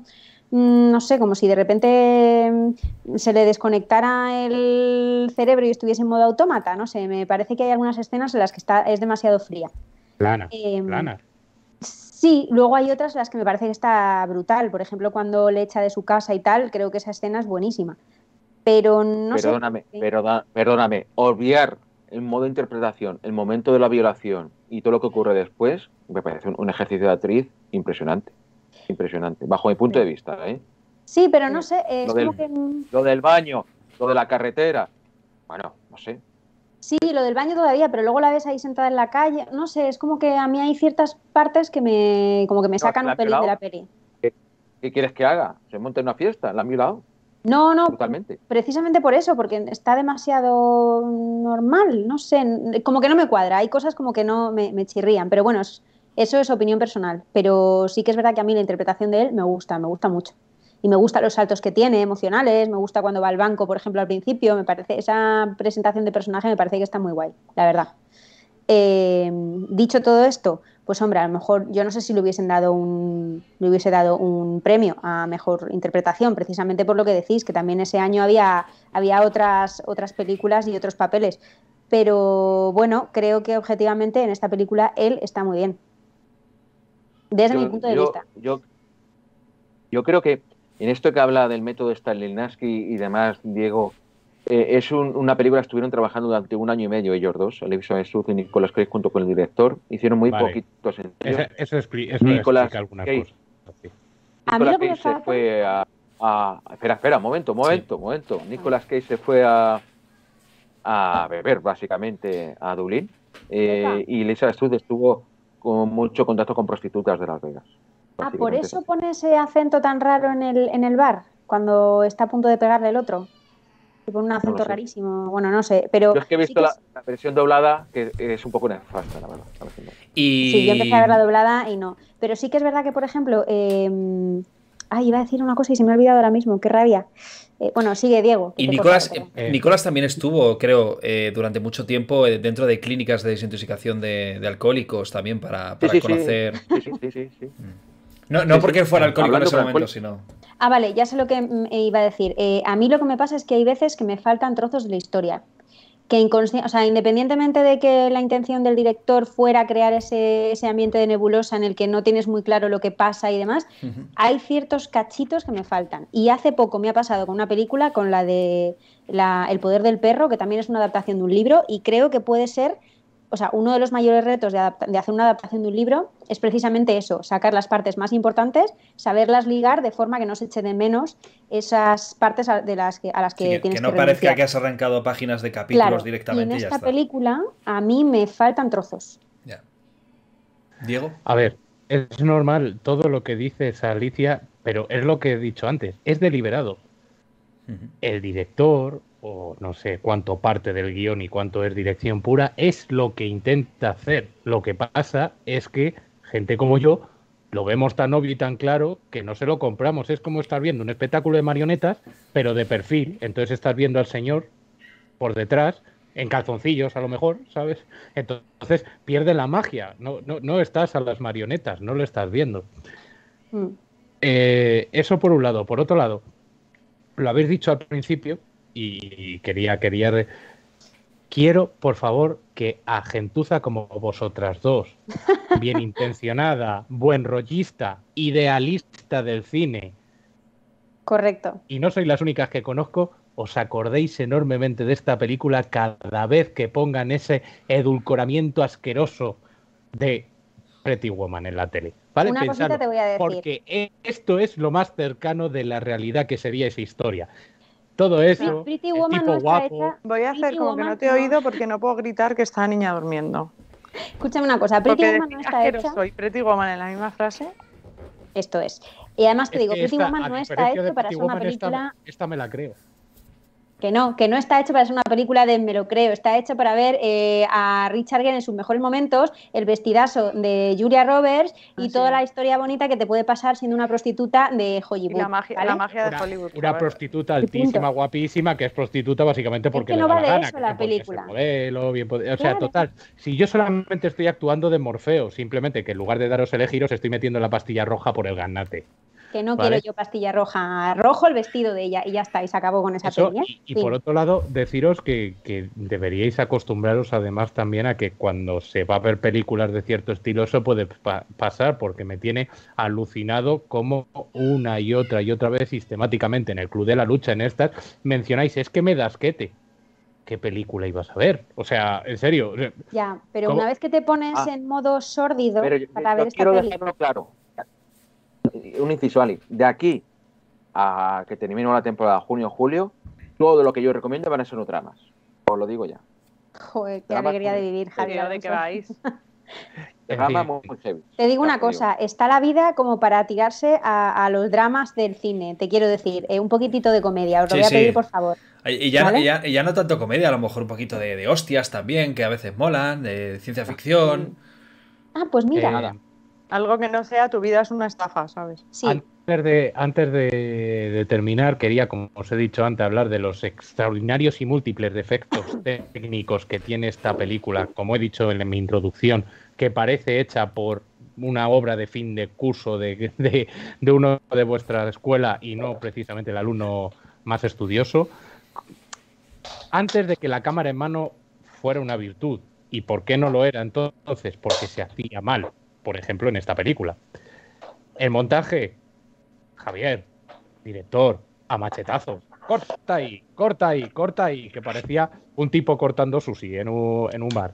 [SPEAKER 2] mm, no sé, como si de repente mm, se le desconectara el cerebro y estuviese en modo autómata, no sé, me parece que hay algunas escenas en las que está, es demasiado fría. Plana, em, plana. Sí, luego hay otras en las que me parece que está brutal, por ejemplo, cuando le echa de su casa y tal, creo que esa escena es buenísima. Pero no perdóname,
[SPEAKER 5] sé. Perdóname, perdóname, olvidar el modo de interpretación, el momento de la violación y todo lo que ocurre después, me parece un, ejercicio de actriz impresionante. Impresionante, bajo mi punto de vista. ¿eh?
[SPEAKER 2] Sí, pero no sé. lo, del,
[SPEAKER 5] baño, lo de la carretera. Bueno, no sé.
[SPEAKER 2] Sí, lo del baño todavía, pero luego la ves ahí sentada en la calle. No sé, es como que a mí hay ciertas partes que me, como que me sacan un pelín de la peli.
[SPEAKER 5] ¿Qué, quieres que haga? ¿Se monte una fiesta? ¿La ha
[SPEAKER 2] no, no, precisamente por eso, porque está demasiado normal, no sé, como que no me cuadra, hay cosas como que no me, chirrían, pero bueno, eso es opinión personal, pero sí que es verdad que a mí la interpretación de él me gusta, me gusta mucho. Y me gustan los saltos que tiene emocionales, me gusta cuando va al banco, por ejemplo, al principio, me parece, esa presentación de personaje me parece que está muy guay, la verdad. Eh, dicho todo esto, pues hombre, a lo mejor yo no sé si le hubiesen dado un, hubiese dado un premio a mejor interpretación, precisamente por lo que decís, que también ese año había, había otras, otras películas y otros papeles. Pero bueno, creo que objetivamente en esta película él está muy bien. Desde mi punto de vista.
[SPEAKER 5] Yo, creo que en esto que habla del método Nasky y demás, Diego, eh, es una película estuvieron trabajando durante un año y medio ellos dos, Alison y Nicolas Cage junto con el director. Hicieron muy poquitos
[SPEAKER 3] Eso, eso, es, Nicolas Cage. Nicolas Cage se
[SPEAKER 5] fue a, Espera, espera, momento, momento, un momento. Nicolas Cage se fue a, a beber, básicamente, a Dublín. Eh, y Lisa Sud estuvo con mucho contacto con prostitutas de Las Vegas.
[SPEAKER 2] Ah, por eso pone ese acento tan raro en el, en el bar, cuando está a punto de pegarle el otro con un acento rarísimo. Bueno, no sé, pero... Yo es que he visto la,
[SPEAKER 5] presión versión doblada, que es un poco nefasta, la verdad. y... Sí, yo empecé a ver la
[SPEAKER 2] doblada y no. Pero sí que es verdad que, por ejemplo... Em, ay, iba a decir una cosa y se me ha olvidado ahora mismo, qué rabia. Eh, bueno, sigue Diego. Y Nicolás, eh, Nicolás
[SPEAKER 1] también estuvo, creo, eh, durante mucho tiempo dentro de clínicas de desintoxicación de, alcohólicos también para, conocer. Sí, sí, sí. sí mm. No, porque fuera alcohólico en ese momento, sino.
[SPEAKER 2] Ah, vale, ya sé lo que iba a decir. Eh, a mí lo que me pasa es que hay veces que me faltan trozos de la historia. Que o sea, independientemente de que la intención del director fuera crear ese, ambiente de nebulosa en el que no tienes muy claro lo que pasa y demás, hay ciertos cachitos que me faltan. Y hace poco me ha pasado con una película, con la de la... El poder del perro, que también es una adaptación de un libro, y creo que puede ser o sea, uno de los mayores retos de, hacer una adaptación de un libro es precisamente eso, sacar las partes más importantes, saberlas ligar de forma que no se eche de menos esas partes a, de las que, a las que tienes que no parezca que
[SPEAKER 1] has arrancado páginas de capítulos directamente. Y en esta
[SPEAKER 2] película a mí me faltan trozos.
[SPEAKER 1] Diego. A ver,
[SPEAKER 3] es normal todo lo que dices Alicia, pero es lo que he dicho antes, es deliberado. El director, o no sé cuánto parte del guión y cuánto es dirección pura, es lo que intenta hacer. Lo que pasa es que gente como yo lo vemos tan obvio y tan claro que no se lo compramos. Es como estar viendo un espectáculo de marionetas, pero de perfil. Entonces estás viendo al señor por detrás, en calzoncillos a lo mejor, ¿sabes? Entonces pierde la magia. No, no, estás a las marionetas, no lo estás viendo. Mm. Eh, eso por un lado. Por otro lado, lo habéis dicho al principio, y quería, quería, quiero, por favor, que a gentuza como vosotras dos, bien intencionada, buen rollista, idealista del cine. Correcto. Y no sois las únicas que conozco, os acordéis enormemente de esta película cada vez que pongan ese edulcoramiento asqueroso de Pretty Woman en la tele. ¿Vale? Una te voy a decir. Porque e-, esto es lo más cercano de la realidad que sería esa historia
[SPEAKER 4] todo eso. Pretty tipo guapo. Voy a hacer como que no te he oído porque no puedo gritar que está la niña durmiendo. Escúchame una cosa, Pretty Woman no está hecha. soy Pretty Woman en la
[SPEAKER 2] misma frase. Esto es. Y además te digo, Pretty Woman no está hecho para ser una película.
[SPEAKER 3] esta me la creo
[SPEAKER 2] que no, que no está hecho para ser una película de me creo, está hecho para ver eh, a Richard Gere en sus mejores momentos, el vestidazo de Julia Roberts y ah, toda la historia bonita que te puede pasar siendo una prostituta de Hollywood. La de Hollywood. Una,
[SPEAKER 3] prostituta altísima, guapísima, que es prostituta básicamente porque es que no vale la eso
[SPEAKER 2] la película.
[SPEAKER 3] o sea, total, si yo solamente estoy actuando de Morfeo, simplemente que en lugar de daros elegiros estoy metiendo la pastilla roja por el ganate
[SPEAKER 2] que no quiero yo pastilla roja, rojo el vestido de ella y ya está, y acabó con esa película. ¿eh? Y, por
[SPEAKER 3] otro lado, deciros que, que, deberíais acostumbraros además también a que cuando se va a ver películas de cierto estilo, eso puede pasar, porque me tiene alucinado como una y otra y otra vez sistemáticamente en el Club de la Lucha, en estas, mencionáis, es que me dasquete qué película ibas a ver. O sea, en serio.
[SPEAKER 2] Ya, pero una vez que te pones ah. en modo sórdido para ver esta quiero dejarlo
[SPEAKER 5] claro un inciso, Ali, de aquí a que termine la temporada junio-julio, todo lo que yo recomiendo van a ser dramas. Os lo digo ya.
[SPEAKER 2] Joder, qué alegría de vivir, Javier. ¿De qué vais? Te digo una cosa, está la vida como para tirarse a, los dramas del cine, te quiero decir, eh, un poquitito de comedia, os lo voy a pedir por favor.
[SPEAKER 1] Y ya, no tanto comedia, a lo mejor un poquito de, hostias también, que a veces molan, de ciencia ficción.
[SPEAKER 2] Ah, pues mira. Eh, algo que
[SPEAKER 4] no sea tu vida es una estafa, ¿sabes? Sí.
[SPEAKER 3] Antes de, terminar, quería, como os he dicho antes, hablar de los extraordinarios y múltiples defectos técnicos que tiene esta película. Como he dicho en mi introducción, que parece hecha por una obra de fin de curso de, de, uno de vuestra escuela y no precisamente el alumno más estudioso, antes de que la cámara en mano fuera una virtud. ¿Y por qué no lo era entonces? Porque se hacía mal por ejemplo, en esta película. El montaje, Javier, director, a machetazo. Corta ahí, corta ahí, corta ahí, que parecía un tipo cortando sushi en un, en un bar.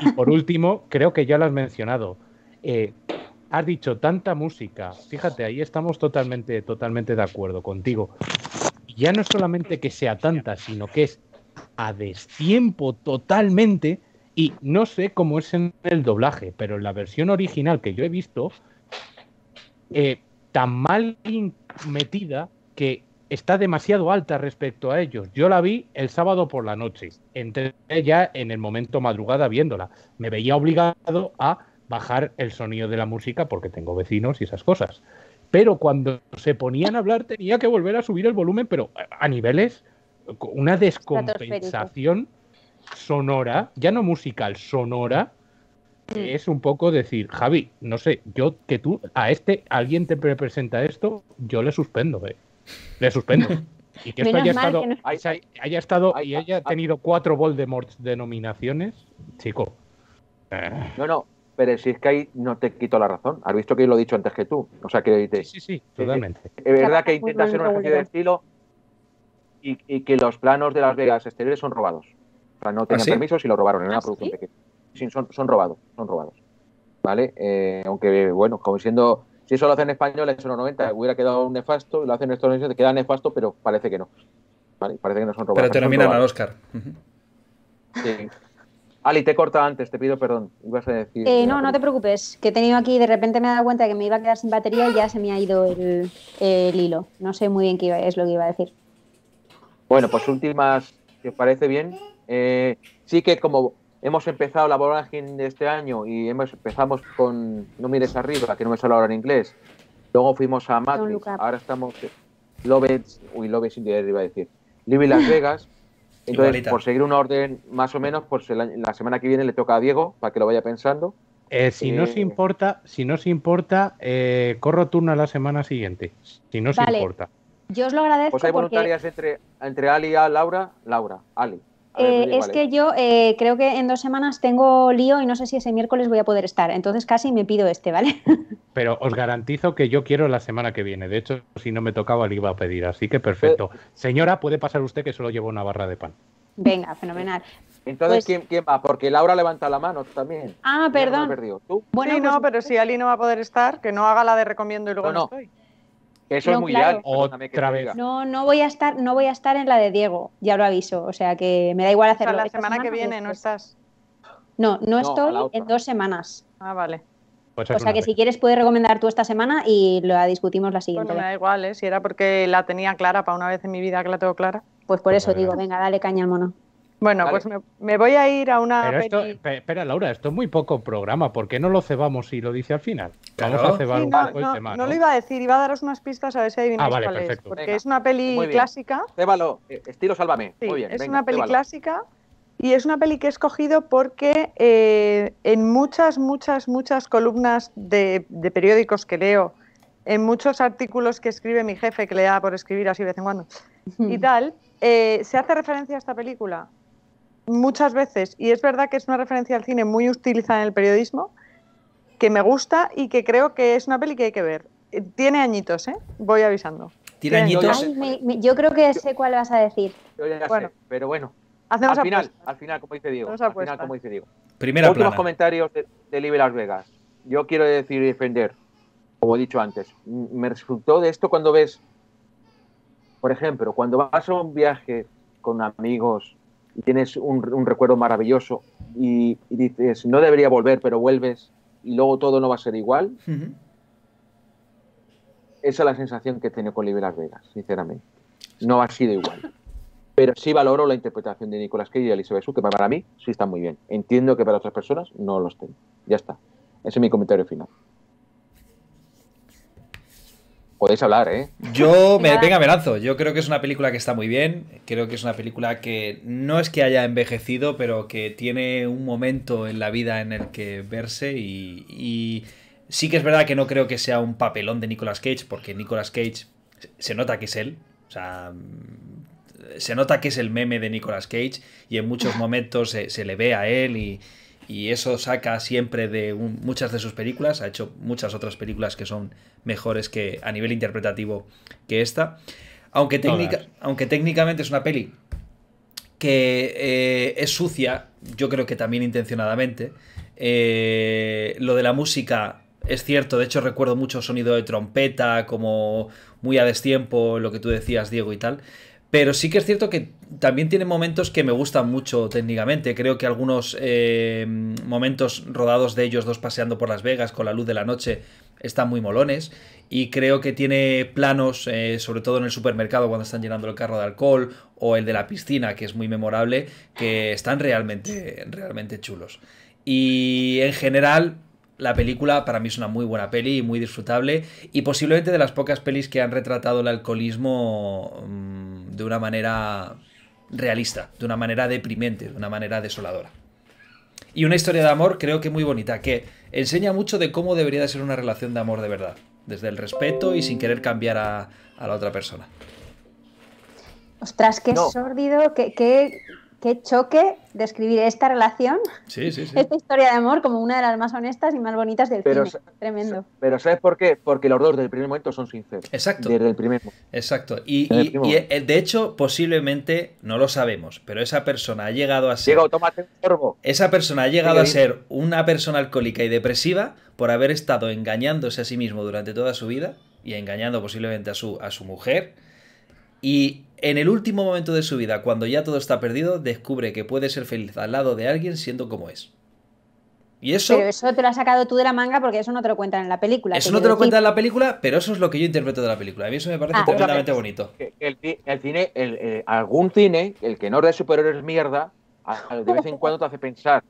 [SPEAKER 3] Y por último, creo que ya lo has mencionado. Eh, has dicho tanta música. Fíjate, ahí estamos totalmente, totalmente de acuerdo contigo. Ya no es solamente que sea tanta, sino que es a destiempo totalmente y no sé cómo es en el doblaje, pero en la versión original que yo he visto, eh, tan mal metida que está demasiado alta respecto a ellos. Yo la vi el sábado por la noche. entre ya en el momento madrugada viéndola. Me veía obligado a bajar el sonido de la música porque tengo vecinos y esas cosas. Pero cuando se ponían a hablar tenía que volver a subir el volumen, pero a niveles, una descompensación sonora, ya no musical, sonora, es un poco decir, Javi, no sé, yo que tú, a este, alguien te presenta esto, yo le suspendo, eh". Le suspendo. Y que esto haya estado, ah, haya, estado, ah. y haya tenido cuatro Voldemorts denominaciones chico.
[SPEAKER 5] No, no, pero si es que ahí no te quito la razón. Has visto que lo he dicho antes que tú. O sea, que sí, sí, eh, totalmente. Eh, es, verdad que intenta ser una especie de estilo y, y que los planos de Las Vegas exteriores son robados. O sea, no ¿Ah, tenían permisos y lo robaron en una ¿Ah, producción pequeña. son, robados, son robados. ¿Vale? Eh, aunque, bueno, como siendo. Si eso lo hacen españoles en los 90, hubiera quedado un nefasto, lo hacen estos te queda nefasto, pero parece que no. ¿Vale? Parece que no son robados. Pero te al Oscar. Sí. Ali, te corta antes, te pido perdón. a decir. Eh, no, no
[SPEAKER 2] te preocupes, que he tenido aquí, de repente me he dado cuenta de que me iba a quedar sin batería y ya se me ha ido el, hilo. No sé muy bien qué es lo que iba a decir.
[SPEAKER 5] Bueno, pues últimas, si os parece bien, eh, sí que como hemos empezado la vorágine de este año y hemos, empezamos con No mires arriba, que no me sale ahora en inglés. Luego fuimos a Madrid, ahora estamos Lovets, uy, Lovets, sin iba a decir. Libby Las Vegas. Entonces, por seguir una orden más o menos, pues la, semana que viene le toca a Diego para que lo vaya pensando.
[SPEAKER 3] Eh, si no eh, se importa, si no se importa, corro turno a la semana siguiente. Si no se importa.
[SPEAKER 2] Yo os lo agradezco. Pues hay voluntarias
[SPEAKER 5] entre, entre Ali y Laura, Laura, Ali. Eh, es que
[SPEAKER 2] yo eh, creo que en dos semanas tengo lío y no sé si ese miércoles voy a poder estar. Entonces casi me pido este, ¿vale?
[SPEAKER 3] Pero os garantizo que yo quiero la semana que viene. De hecho, si no me tocaba, le iba a pedir. Así que perfecto. Eh, Señora, puede pasar usted que solo llevo una barra de pan.
[SPEAKER 2] Venga, fenomenal. Entonces, pues ¿quién,
[SPEAKER 3] va? Porque Laura levanta la mano también.
[SPEAKER 4] Ah, perdón. No ¿Tú? Bueno, sí, no, pues pero si Ali no va a poder estar, que no haga la de recomiendo y luego no estoy. Eso es muy
[SPEAKER 2] No, no voy a estar, no voy a estar en la de Diego, ya lo aviso. O sea que me da igual hacerlo. la semana, que viene no estás. No, no, estoy en dos semanas. Ah, vale. Pues o sea que si quieres puedes recomendar tú esta semana y la discutimos la siguiente. Pues me da igual, ¿eh? si era porque la tenía clara para una vez en mi vida que la tengo clara. Pues por pues eso digo, venga, dale caña al mono. Bueno, pues me, voy a ir a una. Pero
[SPEAKER 3] esto, espera, Laura, esto es muy poco programa. ¿Por qué no lo cebamos y lo dice al final? Vamos a cebar un no, No, lo
[SPEAKER 4] iba a decir, iba a daros unas pistas a ver si adivináis ah, vale, cuál perfecto. es. Porque es una peli clásica.
[SPEAKER 5] Cébalo, eh, estilo Sálvame. muy bien. Es una peli clásica
[SPEAKER 4] y es una peli que he escogido porque eh, en muchas, muchas, muchas columnas de, periódicos que leo, en muchos artículos que escribe mi jefe, que le da por escribir así de vez en cuando, y tal. Eh, se hace referencia a esta película muchas veces, y es verdad que es una referencia al cine muy utilizada en el periodismo, que me gusta y que creo que es una peli que hay que ver. Eh, tiene añitos, ¿eh? Voy avisando. ¿Tiene añitos? yo creo
[SPEAKER 2] que sé cuál vas a decir. pero bueno. al final,
[SPEAKER 4] al final, como dice Diego.
[SPEAKER 5] Al comentarios de, de Las Vegas. Yo quiero decir y defender, como he dicho antes, me resultó de esto cuando ves, por ejemplo, cuando vas a un viaje con amigos y tienes un, recuerdo maravilloso y, dices, no debería volver, pero vuelves y luego todo no va a ser igual. Esa es la sensación que he tenido con Libera Vegas, sinceramente. No ha sido igual. Pero sí valoro la interpretación de Nicolás Cage y Elizabeth Su, que para mí sí están muy bien. Entiendo que para otras personas no lo estén. Ya está. Ese es mi comentario final podéis
[SPEAKER 1] hablar, ¿eh? Yo, me, venga, me lanzo. Yo creo que es una película que está muy bien. Creo que es una película que no es que haya envejecido, pero que tiene un momento en la vida en el que verse. Y, sí que es verdad que no creo que sea un papelón de Nicolas Cage, porque Nicolas Cage se nota que es él. O sea, se nota que es el meme de Nicolas Cage y en muchos momentos se le ve a él y y eso saca siempre de muchas de sus películas, ha hecho muchas otras películas que son mejores que a nivel interpretativo que esta. Aunque, técnica, aunque técnicamente es una peli que eh, es sucia, yo creo que también intencionadamente. Eh, lo de la música es cierto, de hecho recuerdo mucho sonido de trompeta, como muy a destiempo, lo que tú decías, Diego, y tal. Pero sí que es cierto que también tiene momentos que me gustan mucho técnicamente. Creo que algunos eh, momentos rodados de ellos dos paseando por Las Vegas con la luz de la noche están muy molones. Y creo que tiene planos, eh, sobre todo en el supermercado cuando están llenando el carro de alcohol o el de la piscina, que es muy memorable, que están realmente, realmente chulos. Y en general, la película para mí es una muy buena peli, muy disfrutable y posiblemente de las pocas pelis que han retratado el alcoholismo mm, de una manera realista, de una manera deprimente, de una manera desoladora. Y una historia de amor creo que muy bonita, que enseña mucho de cómo debería de ser una relación de amor de verdad, desde el respeto y sin querer cambiar a, la otra persona.
[SPEAKER 2] Ostras, qué sordido, sórdido, qué qué choque describir esta relación, esta historia de amor, como una de las más honestas y más bonitas del cine. Tremendo.
[SPEAKER 1] Pero ¿sabes por qué? Porque los dos desde el primer momento son sinceros. Exacto. Desde el primer momento. Exacto. Y, eh, de hecho, posiblemente, no lo sabemos, pero esa persona ha llegado a ser... tómate un Esa persona ha llegado a ser una persona alcohólica y depresiva por haber estado engañándose a sí mismo durante toda su vida y engañando posiblemente a su, a su mujer y en el último momento de su vida, cuando ya todo está perdido, descubre que puede ser feliz al lado de alguien siendo como es. Y eso, pero
[SPEAKER 2] eso te lo has sacado tú de la manga porque eso no te lo cuentan en la película. Eso no te lo cuentan
[SPEAKER 1] en la película, pero eso es lo que yo interpreto de la película. A mí eso me parece ah. tremendamente bonito.
[SPEAKER 5] el, cine, algún cine, el que no es de superhéroes mierda, de vez en cuando te hace pensar.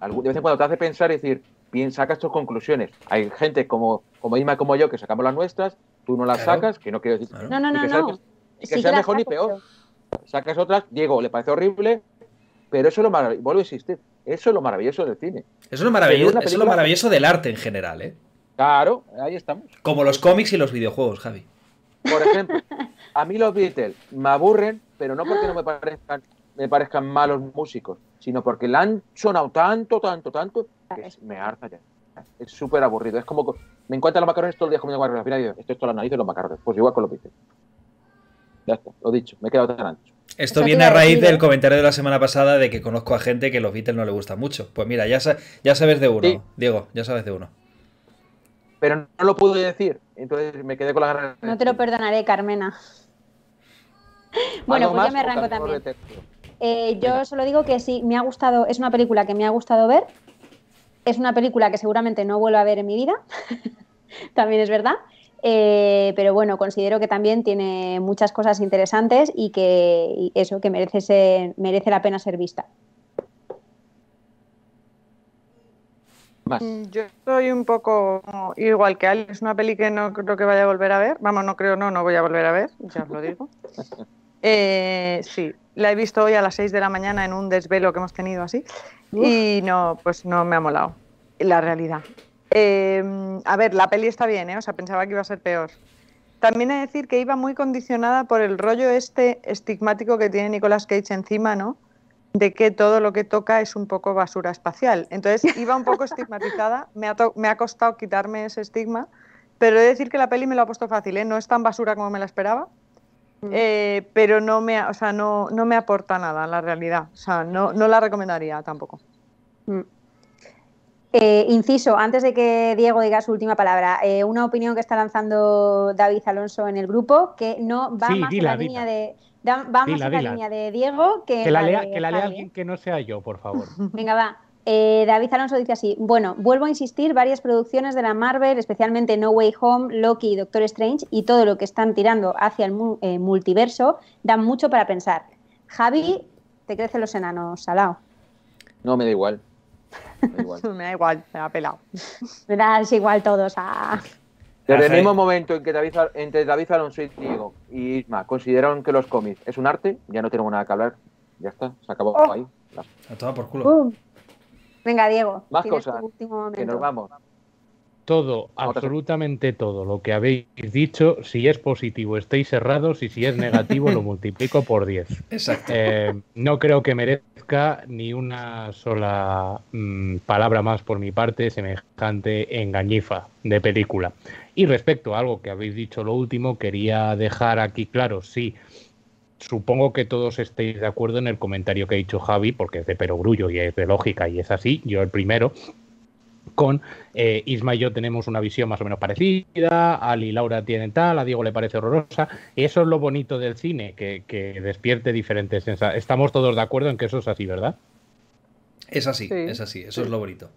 [SPEAKER 5] De vez en cuando te hace pensar y decir, bien, sacas tus conclusiones. Hay gente como, como Isma como yo que sacamos las nuestras, tú no las sacas, que no quiero decir. no, no. no que sea mejor ni peor. Sacas otras, Diego, le parece horrible, pero eso es lo maravilloso, a insistir, eso es lo maravilloso del cine. Eso
[SPEAKER 1] es lo maravilloso, es lo maravilloso del arte en general, ¿eh?
[SPEAKER 5] Claro, ahí estamos. Como los
[SPEAKER 1] cómics y los videojuegos, Javi. Por
[SPEAKER 5] ejemplo, a mí los Beatles me aburren, pero no porque no me parezcan, me parezcan malos músicos, sino porque la han sonado tanto, tanto, tanto, que me harta ya. Es súper aburrido. Es como. Me encuentran los macarrones todo el día comiendo macarrones. Al final, esto es todo la nariz de los macarrones. Pues igual con los Beatles. Ya está, lo dicho, me
[SPEAKER 1] he quedado tan ancho. Esto viene a raíz del ¿eh? comentario de la semana pasada de que conozco a gente que los Beatles no le gusta mucho. Pues mira, ya, ya sabes de uno, Diego, ya sabes de uno. Pero no lo pude decir, entonces me quedé con la garra.
[SPEAKER 5] No
[SPEAKER 2] te lo perdonaré, Carmena. Bueno, pues yo me arranco también. Eh, yo solo digo que sí, me ha gustado, es una película que me ha gustado ver. Es una película que seguramente no vuelvo a ver en mi vida. también es verdad. Eh, pero bueno, considero que también tiene muchas cosas interesantes y que eso, que merece, merece la pena ser vista.
[SPEAKER 4] Mm, yo soy un poco igual que Alex, una peli que no creo que vaya a volver a ver. Vamos, no creo, no, no voy a volver a ver, ya os lo digo. Eh, sí, la he visto hoy a las 6 de la mañana en un desvelo que hemos tenido así y no, pues no me ha molado la realidad. Em, a ver, la peli está bien, ¿eh? o sea, pensaba que iba a ser peor. También he de decir que iba muy condicionada por el rollo este estigmático que tiene Nicolas Cage encima, ¿no? De que todo lo que toca es un poco basura espacial. Entonces iba un poco estigmatizada, me ha, costado quitarme ese estigma, pero he de decir que la peli me lo ha puesto fácil, ¿eh? No es tan basura como me la esperaba, mm. eh, pero no me, sea, no, no me aporta nada en la realidad. sea, no, la recomendaría tampoco. Mm.
[SPEAKER 2] Eh, inciso, antes de que Diego diga su última palabra, eh, una opinión que está lanzando David Alonso en el grupo, que no va más la línea de. Vamos la línea de Diego que. la, lea, alguien
[SPEAKER 3] ¿eh? que no sea yo, por favor.
[SPEAKER 2] Venga, va. David Alonso dice así, bueno, vuelvo a insistir, varias producciones de la Marvel, especialmente No Way Home, Loki y Doctor Strange y todo lo que están tirando hacia el multiverso, dan mucho para pensar. Javi, te crecen los enanos, Salao.
[SPEAKER 5] No, me da igual.
[SPEAKER 2] me
[SPEAKER 4] da igual, me ha pelado.
[SPEAKER 2] Me da igual todos. a Desde el mismo
[SPEAKER 5] momento en que David, entre David Alonso y Diego y Isma consideraron que los cómics es un arte, ya no tengo nada que hablar. Ya está, se acabó oh. ahí. A toda por culo.
[SPEAKER 2] Venga, Diego. Más cosas. Que nos vamos
[SPEAKER 3] todo, absolutamente todo lo que habéis dicho, si es positivo estéis cerrados y si es negativo lo multiplico por 10.
[SPEAKER 1] Exacto. Eh,
[SPEAKER 3] no creo que merezca ni una sola mm, palabra más por mi parte semejante engañifa de película. Y respecto a algo que habéis dicho lo último, quería dejar aquí claro, sí, supongo que todos estéis de acuerdo en el comentario que ha dicho Javi, porque es de perogrullo y es de lógica y es así, yo el primero con eh, Isma y yo tenemos una visión más o menos parecida, Ali y Laura tienen tal, a Diego le parece horrorosa. eso es lo bonito del cine, que, despierte diferentes sensaciones. Estamos todos de acuerdo en que eso es así, ¿verdad?
[SPEAKER 1] Es así, es así, eso es lo bonito.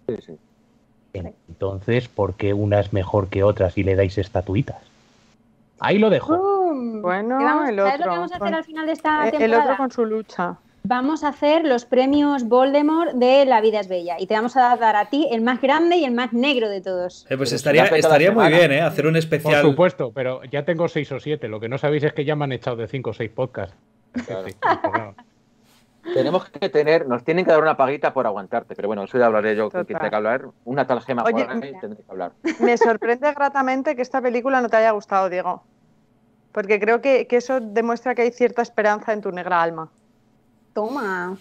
[SPEAKER 1] Entonces,
[SPEAKER 3] ¿por qué una es mejor que otra si le dais estatuitas?
[SPEAKER 1] Ahí lo dejo. Ah,
[SPEAKER 4] bueno, el otro. lo que vamos a hacer al final de esta temporada? El otro con
[SPEAKER 2] su lucha vamos a hacer los premios Voldemort de La vida es bella y te vamos a dar a ti el más grande y el más negro de todos.
[SPEAKER 1] Eh, pues
[SPEAKER 3] estaría, estaría muy bien, ¿eh? Hacer un especial. Por supuesto, pero ya tengo seis o siete. Lo que no sabéis es que ya me han echado de cinco o seis podcasts.
[SPEAKER 4] Tenemos
[SPEAKER 5] que tener, nos tienen que dar una paguita por aguantarte, pero bueno, eso ya hablaré yo, quien que que hablar, una tal gema Oye, tendré que hablar.
[SPEAKER 4] Me sorprende gratamente que esta película no te haya gustado, Diego, porque creo que eso demuestra que hay cierta esperanza en tu negra alma toma.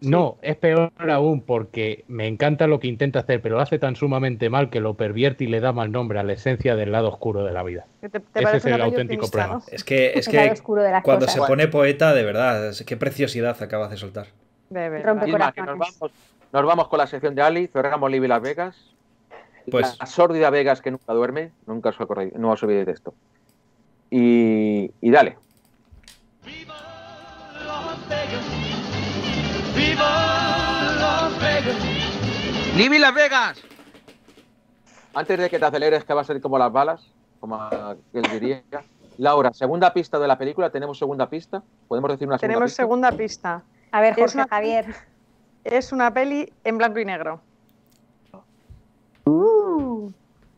[SPEAKER 3] No, es peor aún porque me encanta lo que intenta hacer, pero lo hace tan sumamente mal que lo pervierte y le da mal nombre a la esencia del lado
[SPEAKER 1] oscuro de la vida. Ese es el auténtico problema. Es que, es cuando se pone poeta, de verdad, qué preciosidad acabas de soltar. nos, vamos,
[SPEAKER 5] con la sección de Ali, cerramos Live Las Vegas. Pues. La sórdida Vegas que nunca duerme, nunca os no os olvidéis de esto. Y, dale. Viva
[SPEAKER 1] ¡Viva Las Vegas!
[SPEAKER 5] Las Vegas! Antes de que te aceleres, que va a ser como las balas, como él diría. Laura, segunda pista de la película. ¿Tenemos segunda pista? ¿Podemos decir una segunda Tenemos segunda
[SPEAKER 4] pista. A ver, Jorge Javier. Es una peli en blanco
[SPEAKER 2] y negro.
[SPEAKER 1] Uh.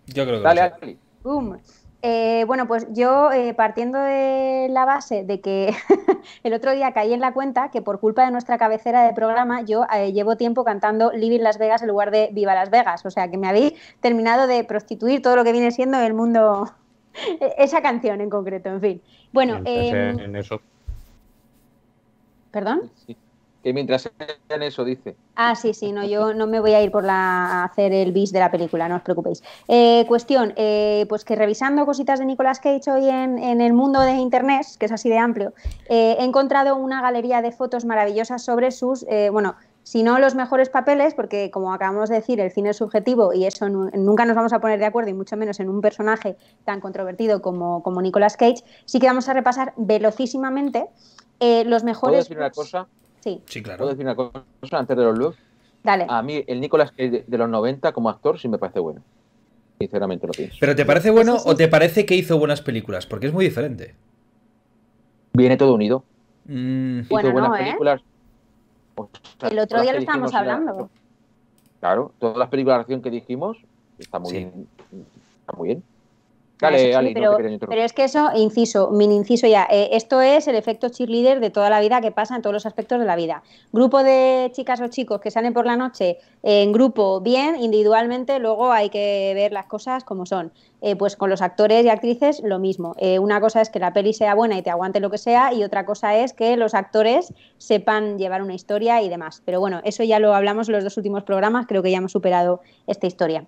[SPEAKER 1] Yo creo que
[SPEAKER 2] Dale, Boom. Eh, bueno, pues yo eh, partiendo de la base de que el otro día caí en la cuenta que por culpa de nuestra cabecera de programa yo eh, llevo tiempo cantando Living Las Vegas en lugar de Viva Las Vegas, o sea que me habéis terminado de prostituir todo lo que viene siendo el mundo, e-, esa canción en concreto, en fin. Bueno, em, en eso. ¿Perdón?
[SPEAKER 5] que mientras en eso dice.
[SPEAKER 2] Ah, sí, sí, no, yo no me voy a ir por la, a hacer el bis de la película, no os preocupéis. Eh, cuestión, eh, pues que revisando cositas de Nicolas Cage hoy en, el mundo de Internet, que es así de amplio, eh, he encontrado una galería de fotos maravillosas sobre sus, bueno, si no los mejores papeles, porque como acabamos de decir, el cine es subjetivo y eso nunca nos vamos a poner de acuerdo, y mucho menos en un personaje tan controvertido como, como Nicolas Cage, sí que vamos a repasar velocísimamente los mejores... una cosa? Sí.
[SPEAKER 5] claro. ¿Puedo decir una cosa antes de los looks? A mí, el Nicolás de, los 90 como actor sí me parece bueno. Sinceramente lo pienso.
[SPEAKER 1] ¿Pero te parece bueno o te parece que hizo buenas películas? Porque es muy diferente. Viene todo unido. Mm. Hizo buenas eh? películas.
[SPEAKER 2] el otro día lo estábamos hablando.
[SPEAKER 5] Claro, todas las películas de acción que dijimos está muy Está muy bien
[SPEAKER 2] pero, es que eso, inciso, mini inciso ya, eh, esto es el efecto cheerleader de toda la vida que pasa en todos los aspectos de la vida. Grupo de chicas o chicos que salen por la noche en grupo bien, individualmente, luego hay que ver las cosas como son. Eh, pues con los actores y actrices lo mismo. Eh, una cosa es que la peli sea buena y te aguante lo que sea y otra cosa es que los actores sepan llevar una historia y demás. Pero bueno, eso ya lo hablamos en los dos últimos programas, creo que ya hemos superado esta historia.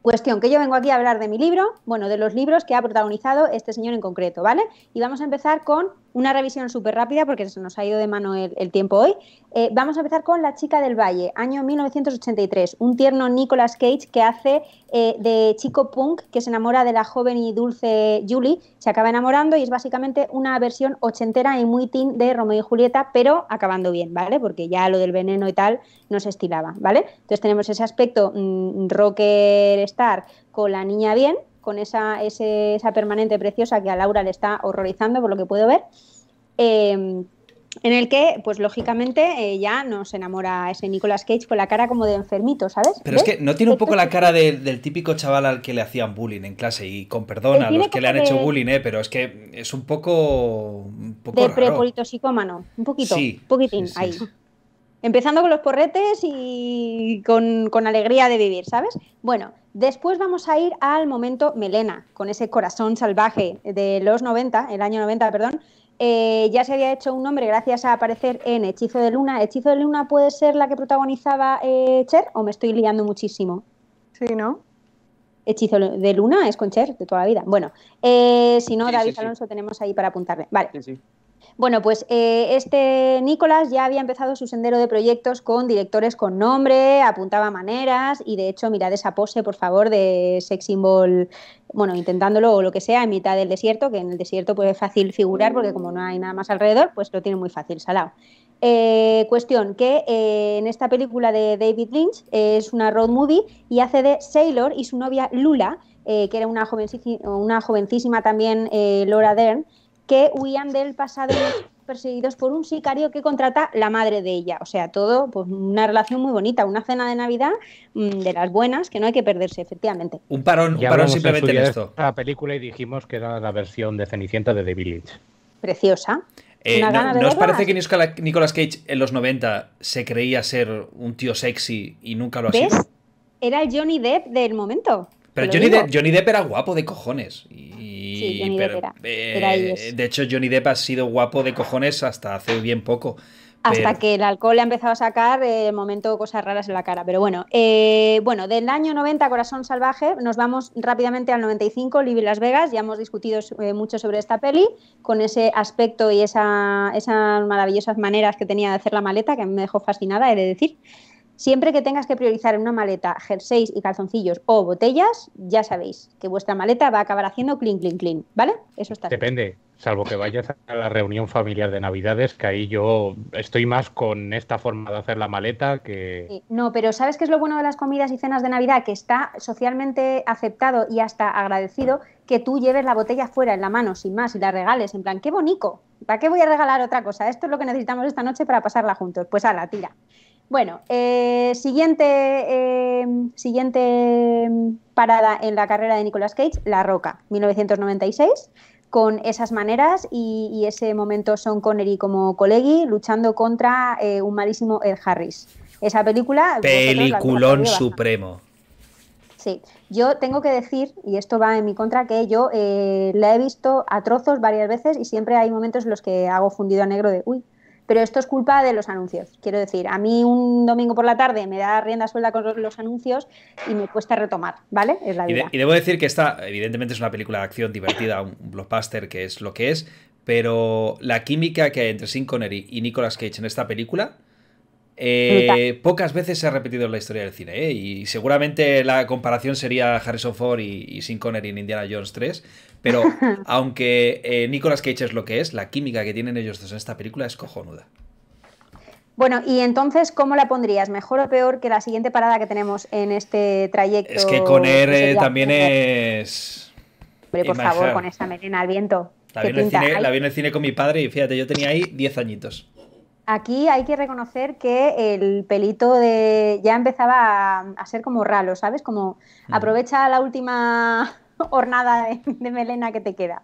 [SPEAKER 2] Cuestión que yo vengo aquí a hablar de mi libro, bueno, de los libros que ha protagonizado este señor en concreto, ¿vale? Y vamos a empezar con una revisión súper rápida porque se nos ha ido de mano el, tiempo hoy. Eh, vamos a empezar con La chica del valle, año 1983, un tierno Nicolas Cage que hace eh, de chico punk que se enamora de la joven y dulce Julie, se acaba enamorando y es básicamente una versión ochentera y muy teen de Romeo y Julieta, pero acabando bien, ¿vale? Porque ya lo del veneno y tal no se estilaba, ¿vale? Entonces tenemos ese aspecto mm, rocker star con la niña bien, con esa, esa permanente preciosa que a Laura le está horrorizando, por lo que puedo ver. Em, en el que, pues lógicamente, eh, ya nos enamora ese Nicolas Cage con la cara como de enfermito, ¿sabes? Pero es que
[SPEAKER 1] no tiene un poco la cara del típico chaval al que le hacían bullying en clase, y con perdón eh, a los que le han hecho bullying, ¿eh? pero es que es un poco. Un de
[SPEAKER 2] prepolitosicómano, un poquito, un poquitín, ahí. Empezando con los porretes y con alegría de vivir, ¿sabes? Bueno, Después vamos a ir al momento Melena, con ese corazón salvaje de los 90, el año 90, perdón. Eh, ya se había hecho un nombre gracias a aparecer en Hechizo de Luna. ¿Hechizo de Luna puede ser la que protagonizaba eh, Cher o me estoy liando muchísimo? Sí, ¿no? Hechizo de Luna es con Cher de toda la vida. Bueno, eh, si no, David Alonso tenemos ahí para apuntarle. Vale. Bueno, pues eh, este Nicolás ya había empezado su sendero de proyectos con directores con nombre, apuntaba maneras y de hecho mirad esa pose, por favor, de sex symbol, bueno, intentándolo o lo que sea en mitad del desierto, que en el desierto puede es fácil figurar porque como no hay nada más alrededor, pues lo tiene muy fácil, salado. Eh, cuestión que eh, en esta película de David Lynch es una road movie y hace de Sailor y su novia Lula, que era una una jovencísima también Laura Dern, que huían del pasado perseguidos por un sicario que contrata la madre de ella. O sea, todo, pues una relación muy bonita, una cena de Navidad mm, de las buenas que no hay que perderse, efectivamente.
[SPEAKER 1] Un parón, simplemente en esto. La película y dijimos que era la versión de Cenicienta de The Village.
[SPEAKER 2] Preciosa. Eh, ¿No, os parece que
[SPEAKER 1] Nicolas Cage en los 90 se creía ser un tío sexy y nunca lo ha sido?
[SPEAKER 2] Era el Johnny Depp del momento. Pero
[SPEAKER 1] Johnny Depp, era guapo de cojones. Eh, de hecho, Johnny Depp ha sido guapo de cojones hasta hace bien poco.
[SPEAKER 2] Hasta que el alcohol le ha empezado a sacar eh, momento cosas raras en la cara. Pero bueno, eh, bueno, del año 90, Corazón Salvaje, nos vamos rápidamente al 95, Libre Las Vegas. Ya hemos discutido mucho sobre esta peli, con ese aspecto y esas maravillosas maneras que tenía de hacer la maleta, que me dejó fascinada, he de decir. Siempre que tengas que priorizar en una maleta jerseys y calzoncillos o botellas, ya sabéis que vuestra maleta va a acabar haciendo clean, clean, clean, ¿vale? Eso está.
[SPEAKER 3] Depende, salvo que vayas a la reunión familiar de Navidades, que ahí yo estoy más con esta forma de hacer la maleta que...
[SPEAKER 2] no, pero ¿sabes qué es lo bueno de las comidas y cenas de Navidad? Que está socialmente aceptado y hasta agradecido que tú lleves la botella fuera en la mano, sin más, y la regales, en plan, qué bonito, ¿para qué voy a regalar otra cosa? Esto es lo que necesitamos esta noche para pasarla juntos. Pues a la tira. Bueno, eh, siguiente, eh, siguiente parada en la carrera de Nicolas Cage, La Roca, 1996, con esas maneras y, ese momento Sean Connery como colegi luchando contra eh, un malísimo Ed Harris. Esa película... Peliculón
[SPEAKER 1] supremo.
[SPEAKER 2] Sí, yo tengo que decir, y esto va en mi contra, que yo la he visto a trozos varias veces y siempre hay momentos en los que hago fundido a negro de, uy, pero esto es culpa de los anuncios. Quiero decir, a mí un domingo por la tarde me da rienda suelta con los anuncios y me cuesta retomar, ¿vale? Es la Y,
[SPEAKER 1] debo decir que esta, evidentemente, es una película de acción divertida, un blockbuster que es lo que es, pero la química que hay entre Sin Connery y Nicolas Cage en esta película eh, pocas veces se ha repetido en la historia del cine, ¿eh? y seguramente la comparación sería Harrison Ford y, y Sin Connery en Indiana Jones 3, pero aunque eh, Nicolas Cage es lo que es, la química que tienen ellos dos en esta película es cojonuda.
[SPEAKER 2] Bueno, y entonces, ¿cómo la pondrías? ¿Mejor o peor que la siguiente parada que tenemos en este trayecto? Es que Conner también
[SPEAKER 1] es... Hombre, por favor, con
[SPEAKER 2] esa melena al viento. La el cine, la vi
[SPEAKER 1] en el cine con mi padre y fíjate, yo tenía ahí 10 añitos.
[SPEAKER 2] Aquí hay que reconocer que el pelito de ya empezaba a, ser como ralo, ¿sabes? Como mm. aprovecha la última hornada de, melena que te queda.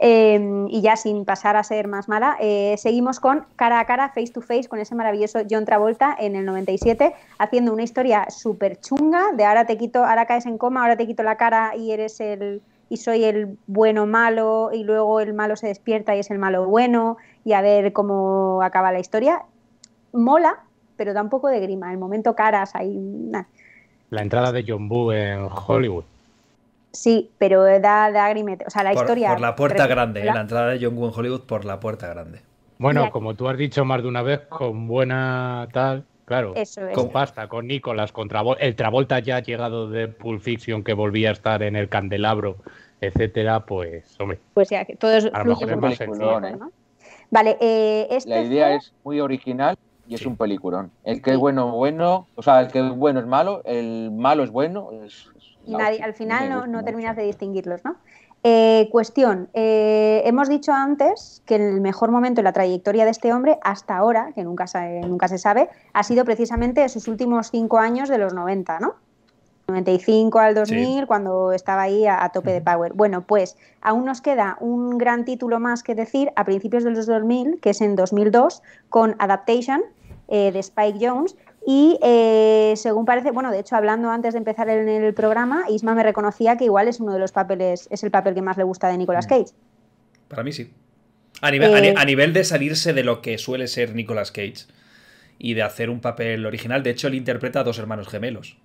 [SPEAKER 2] Em, y ya sin pasar a ser más mala, eh, seguimos con cara a cara, face to face, con ese maravilloso John Travolta en el 97, haciendo una historia súper chunga de ahora te quito, ahora caes en coma, ahora te quito la cara y eres el y soy el bueno malo y luego el malo se despierta y es el malo bueno y a ver cómo acaba la historia. Mola, pero da un poco de grima. El momento caras ahí.
[SPEAKER 1] La entrada de John Boo en Hollywood.
[SPEAKER 2] Sí, pero da, de grimete. O sea, la historia. Por la puerta grande, ¿eh? la
[SPEAKER 1] entrada de John Boo en Hollywood por la puerta grande.
[SPEAKER 3] Bueno, como tú has dicho más de una vez, con buena tal. Claro, con pasta, con Nicolas, con Travolta, el Travolta ya ha llegado de Pulp Fiction que volvía a estar en el candelabro, etcétera, pues hombre.
[SPEAKER 2] Pues ya, todo es, a lo ¿eh? ¿no? Eh, este la idea es
[SPEAKER 5] muy original y es un peliculón. El que es bueno, es bueno, o sea, el que es bueno es malo, el malo es bueno. Y Nadie,
[SPEAKER 2] al final no, terminas de distinguirlos, ¿no? Eh, cuestión, eh, hemos dicho antes que el mejor momento en la trayectoria de este hombre hasta ahora, que nunca se, nunca se sabe, ha sido precisamente sus últimos cinco años de los 90, ¿no? 95 al 2000, cuando estaba ahí a, tope de Power. Bueno, pues aún nos queda un gran título más que decir a principios de los 2000, que es en 2002, con Adaptation eh, de Spike Jones, y eh, según parece, bueno, de hecho, hablando antes de empezar en el programa, Isma me reconocía que igual es uno de los papeles, es el papel que más le gusta de Nicolas Cage.
[SPEAKER 1] Para mí sí. A nivel, a, eh. a nivel de salirse de lo que suele ser Nicolas Cage y de hacer un papel original, de hecho, él interpreta a dos hermanos gemelos.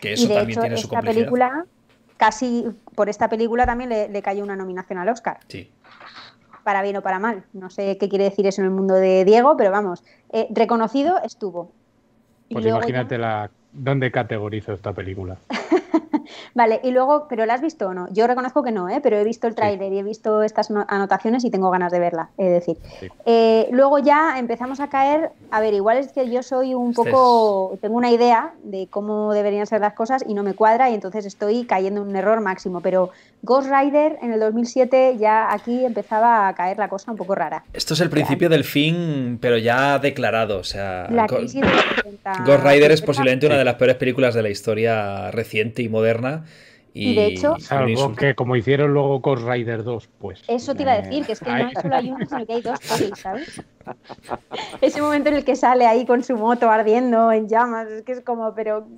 [SPEAKER 1] Que eso de también tiene esta su película,
[SPEAKER 2] casi por esta película también le, cayó una nominación al Oscar. Sí para bien o para mal. No sé qué quiere decir eso en el mundo de Diego, pero vamos, eh, reconocido estuvo. Pues imagínate
[SPEAKER 3] la, dónde categorizo esta película.
[SPEAKER 2] Vale, y luego, ¿pero la has visto o no? Yo reconozco que no, ¿eh? pero he visto el tráiler y he visto estas anotaciones y tengo ganas de verla, es decir. Eh, luego ya empezamos a caer, a ver, igual es que yo soy un este poco, tengo una idea de cómo deberían ser las cosas y no me cuadra y entonces estoy cayendo en un error máximo, pero Ghost Rider en el 2007 ya aquí empezaba a caer la cosa un poco rara.
[SPEAKER 1] Esto es el principio del fin, pero ya declarado, o sea... La Ghost Rider es posiblemente una de las peores películas de la historia reciente y moderna y, de
[SPEAKER 2] hecho, salvo que
[SPEAKER 1] como hicieron luego con Rider 2, pues.
[SPEAKER 2] Eso te iba a eh, decir, que es que no solo hay uno, sino que hay dos ¿sabes? Ese momento en el que sale ahí con su moto ardiendo en llamas, es que es como, pero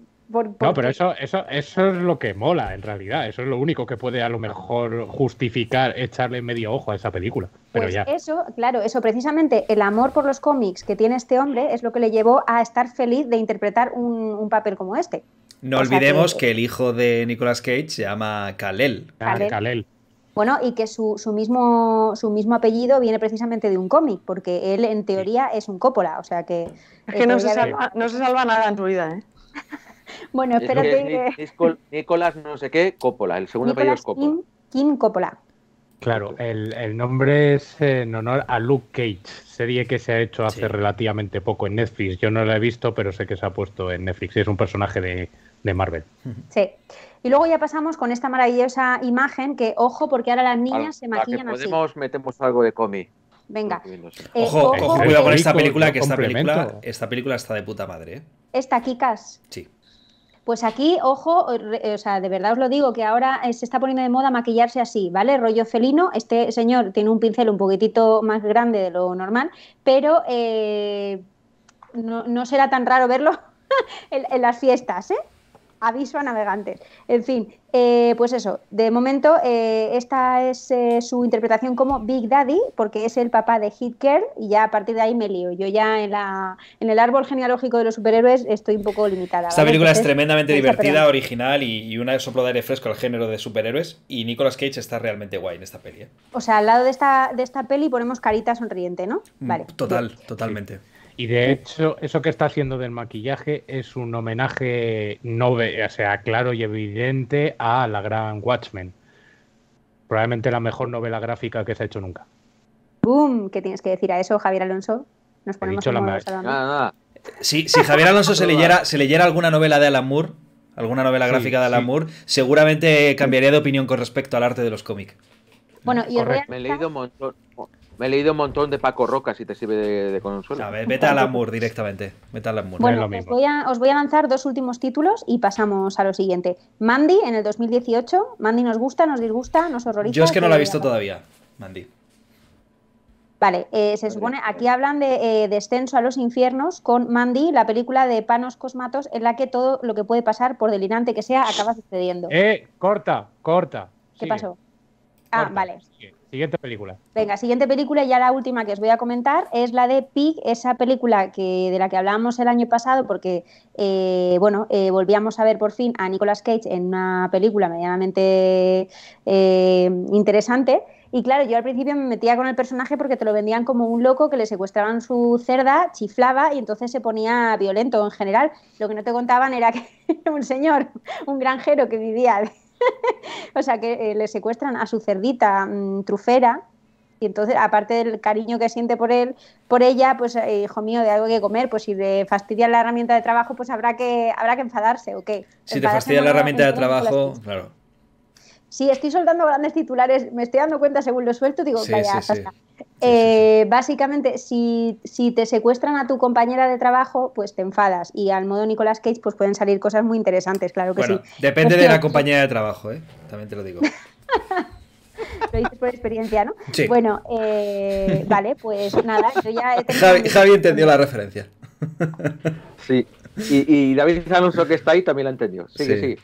[SPEAKER 2] no, pero eso,
[SPEAKER 3] eso, eso es lo que mola en realidad. Eso es lo único que puede a lo mejor justificar echarle medio ojo a esa película. Pero pues ya.
[SPEAKER 2] Eso, claro, eso precisamente el amor por los cómics que tiene este hombre es lo que le llevó a estar feliz de interpretar un, papel como este.
[SPEAKER 1] No olvidemos que... el hijo de Nicolas Cage se llama Kalel. Kalel.
[SPEAKER 2] Bueno, y que su, mismo, su mismo apellido viene precisamente de un cómic, porque él en teoría es un Coppola o sea que... Es que no eh, se, salva, no se salva nada en tu vida, ¿eh? Bueno, espérate.
[SPEAKER 5] Nicolás no sé qué, Coppola,
[SPEAKER 3] el segundo apellido es Coppola.
[SPEAKER 2] Kim, Coppola.
[SPEAKER 3] Claro, el, nombre es en honor a Luke Cage, serie que se ha hecho hace relativamente poco en Netflix. Yo no la he visto, pero sé que se ha puesto en Netflix y es un personaje de, Marvel.
[SPEAKER 2] Sí. Y luego ya pasamos con esta maravillosa imagen que, ojo, porque ahora las niñas se maquillan así. que
[SPEAKER 1] podemos, metemos algo de cómic. Venga. Eh, ojo, ojo, cuidado con esta película, que esta película, está de puta madre. ¿eh?
[SPEAKER 2] Esta Kikas. Sí. Pues aquí, ojo, eh, o sea, de verdad os lo digo, que ahora eh, se está poniendo de moda maquillarse así, ¿vale? Rollo felino, este señor tiene un pincel un poquitito más grande de lo normal, pero eh, no, será tan raro verlo en las fiestas, ¿eh? Aviso a navegantes. En fin, eh, pues eso, de momento eh, esta es eh, su interpretación como Big Daddy, porque es el papá de Hit Girl y ya a partir de ahí me lío. Yo ya en, la, en el árbol genealógico de los superhéroes estoy un poco limitada. Esta película es tremendamente divertida,
[SPEAKER 1] original y, y, una soplo de aire fresco al género de superhéroes y Nicolas Cage está realmente guay en esta peli.
[SPEAKER 2] O sea, al lado de esta, de esta peli ponemos carita sonriente, ¿no? Mm, vale. Total, totalmente.
[SPEAKER 1] Y de hecho, eso que está haciendo del
[SPEAKER 3] maquillaje es un homenaje no, o sea, claro y evidente a la gran Watchmen. Probablemente la mejor novela gráfica que se ha hecho nunca.
[SPEAKER 2] ¡Boom! ¿Qué tienes que decir a eso, Javier Alonso? Nos ponemos la
[SPEAKER 1] Si, Javier Alonso se leyera, se leyera alguna novela de Alan Moore, alguna novela gráfica de Alan Moore, seguramente cambiaría de opinión con respecto al arte de los cómics.
[SPEAKER 5] Bueno, y Me he leído un me he leído un montón de Paco Roca, si te sirve de, consuelo. A ver, vete al amor pues-
[SPEAKER 1] directamente. Vete al amor.
[SPEAKER 5] Bueno, os
[SPEAKER 2] voy, a, os voy, a, lanzar dos últimos títulos y pasamos a lo siguiente. Mandy, en el 2018. Mandy nos gusta, nos disgusta, nos horroriza. Yo es que no la he visto todavía, Mandy. Vale, eh, se supone, aquí hablan de eh, descenso a los infiernos con Mandy, la película de Panos Cosmatos, en la que todo lo que puede pasar, por delirante que sea, acaba sucediendo.
[SPEAKER 3] Eh, corta, corta. ¿Qué pasó? Ah, vale. Siguiente película.
[SPEAKER 2] Venga, siguiente película, y ya la última que os voy a comentar, es la de Pig, esa película que, de la que hablábamos el año pasado, porque eh, bueno, eh, volvíamos a ver por fin a Nicolas Cage en una película medianamente eh, interesante. Y claro, yo al principio me metía con el personaje porque te lo vendían como un loco que le secuestraban su cerda, chiflaba y entonces se ponía violento en general. Lo que no te contaban era que un señor, un granjero que vivía o sea, que eh, le secuestran a su cerdita mm, trufera. Y entonces, aparte del cariño que siente por él, por ella, pues, eh, hijo mío, de algo que comer, pues si le fastidian la herramienta de trabajo, pues habrá que, habrá que enfadarse, ¿o qué? Si te fastidia la herramienta de trabajo, claro. Sí, estoy soltando grandes titulares, me estoy dando cuenta según lo suelto, digo, vaya, Básicamente, si, te secuestran a tu compañera de trabajo, pues te enfadas. Y al modo Nicolas Cage, pues pueden salir cosas muy interesantes, claro que bueno, sí.
[SPEAKER 1] Depende de la compañera de trabajo, ¿eh? También te lo digo.
[SPEAKER 2] lo dices por experiencia, ¿no? Sí. Bueno, eh, vale, pues nada, yo ya Javi,
[SPEAKER 1] entendió la referencia. sí.
[SPEAKER 5] Y, David Alonso, que está ahí, también la entendió. sí, sí,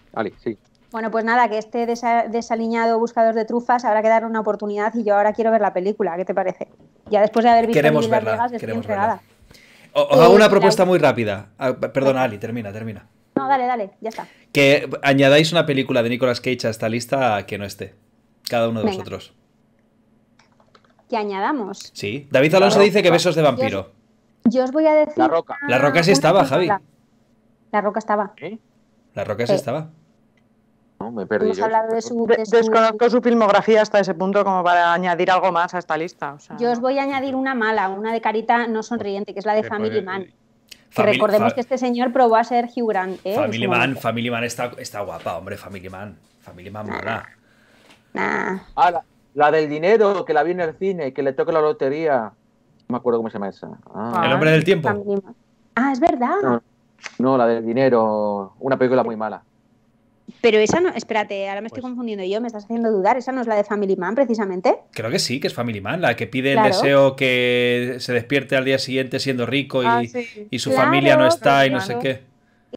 [SPEAKER 5] sí.
[SPEAKER 2] Bueno, pues nada, que este desaliñado buscador de trufas habrá que darle una oportunidad y yo ahora quiero ver la película, ¿qué te parece? Ya después de haber visto queremos verla, queremos verla.
[SPEAKER 1] Os hago una propuesta muy rápida. Ah, perdona, Ali, termina, termina.
[SPEAKER 2] No, dale, dale, ya está.
[SPEAKER 1] Que añadáis una película de Nicolas Cage a esta lista que no esté. Cada uno de vosotros.
[SPEAKER 2] Que añadamos.
[SPEAKER 1] Sí. David Alonso dice que besos de vampiro.
[SPEAKER 2] Yo os, voy a decir. La roca. La roca sí estaba, Javi. La roca estaba. ¿Eh?
[SPEAKER 1] La
[SPEAKER 4] roca sí. Eh, estaba. No, me pues, Desconozco su filmografía hasta ese punto como para añadir algo más a esta lista. yo
[SPEAKER 2] os voy a añadir una mala, una de carita no sonriente, que es la de eh, Family pues, Man. Eh,
[SPEAKER 4] que recordemos que
[SPEAKER 2] este señor probó a ser Hugh Grant. ¿eh? Family Man,
[SPEAKER 1] Family Man está, guapa, hombre, Family Man. Family Man mala.
[SPEAKER 2] Ah,
[SPEAKER 5] la, del dinero, que la vi en el cine, que le toca la lotería. No me acuerdo cómo se llama esa. Ah. El hombre del tiempo.
[SPEAKER 2] Ah, es verdad.
[SPEAKER 5] no, la del dinero, una película muy mala.
[SPEAKER 2] Pero esa no, espérate, ahora me estoy pues confundiendo yo, me estás haciendo dudar, esa no es la de Family Man precisamente.
[SPEAKER 1] Creo que sí, que es Family Man, la que pide el deseo que se despierte al día siguiente siendo rico y, ah, su familia no está y no sé qué.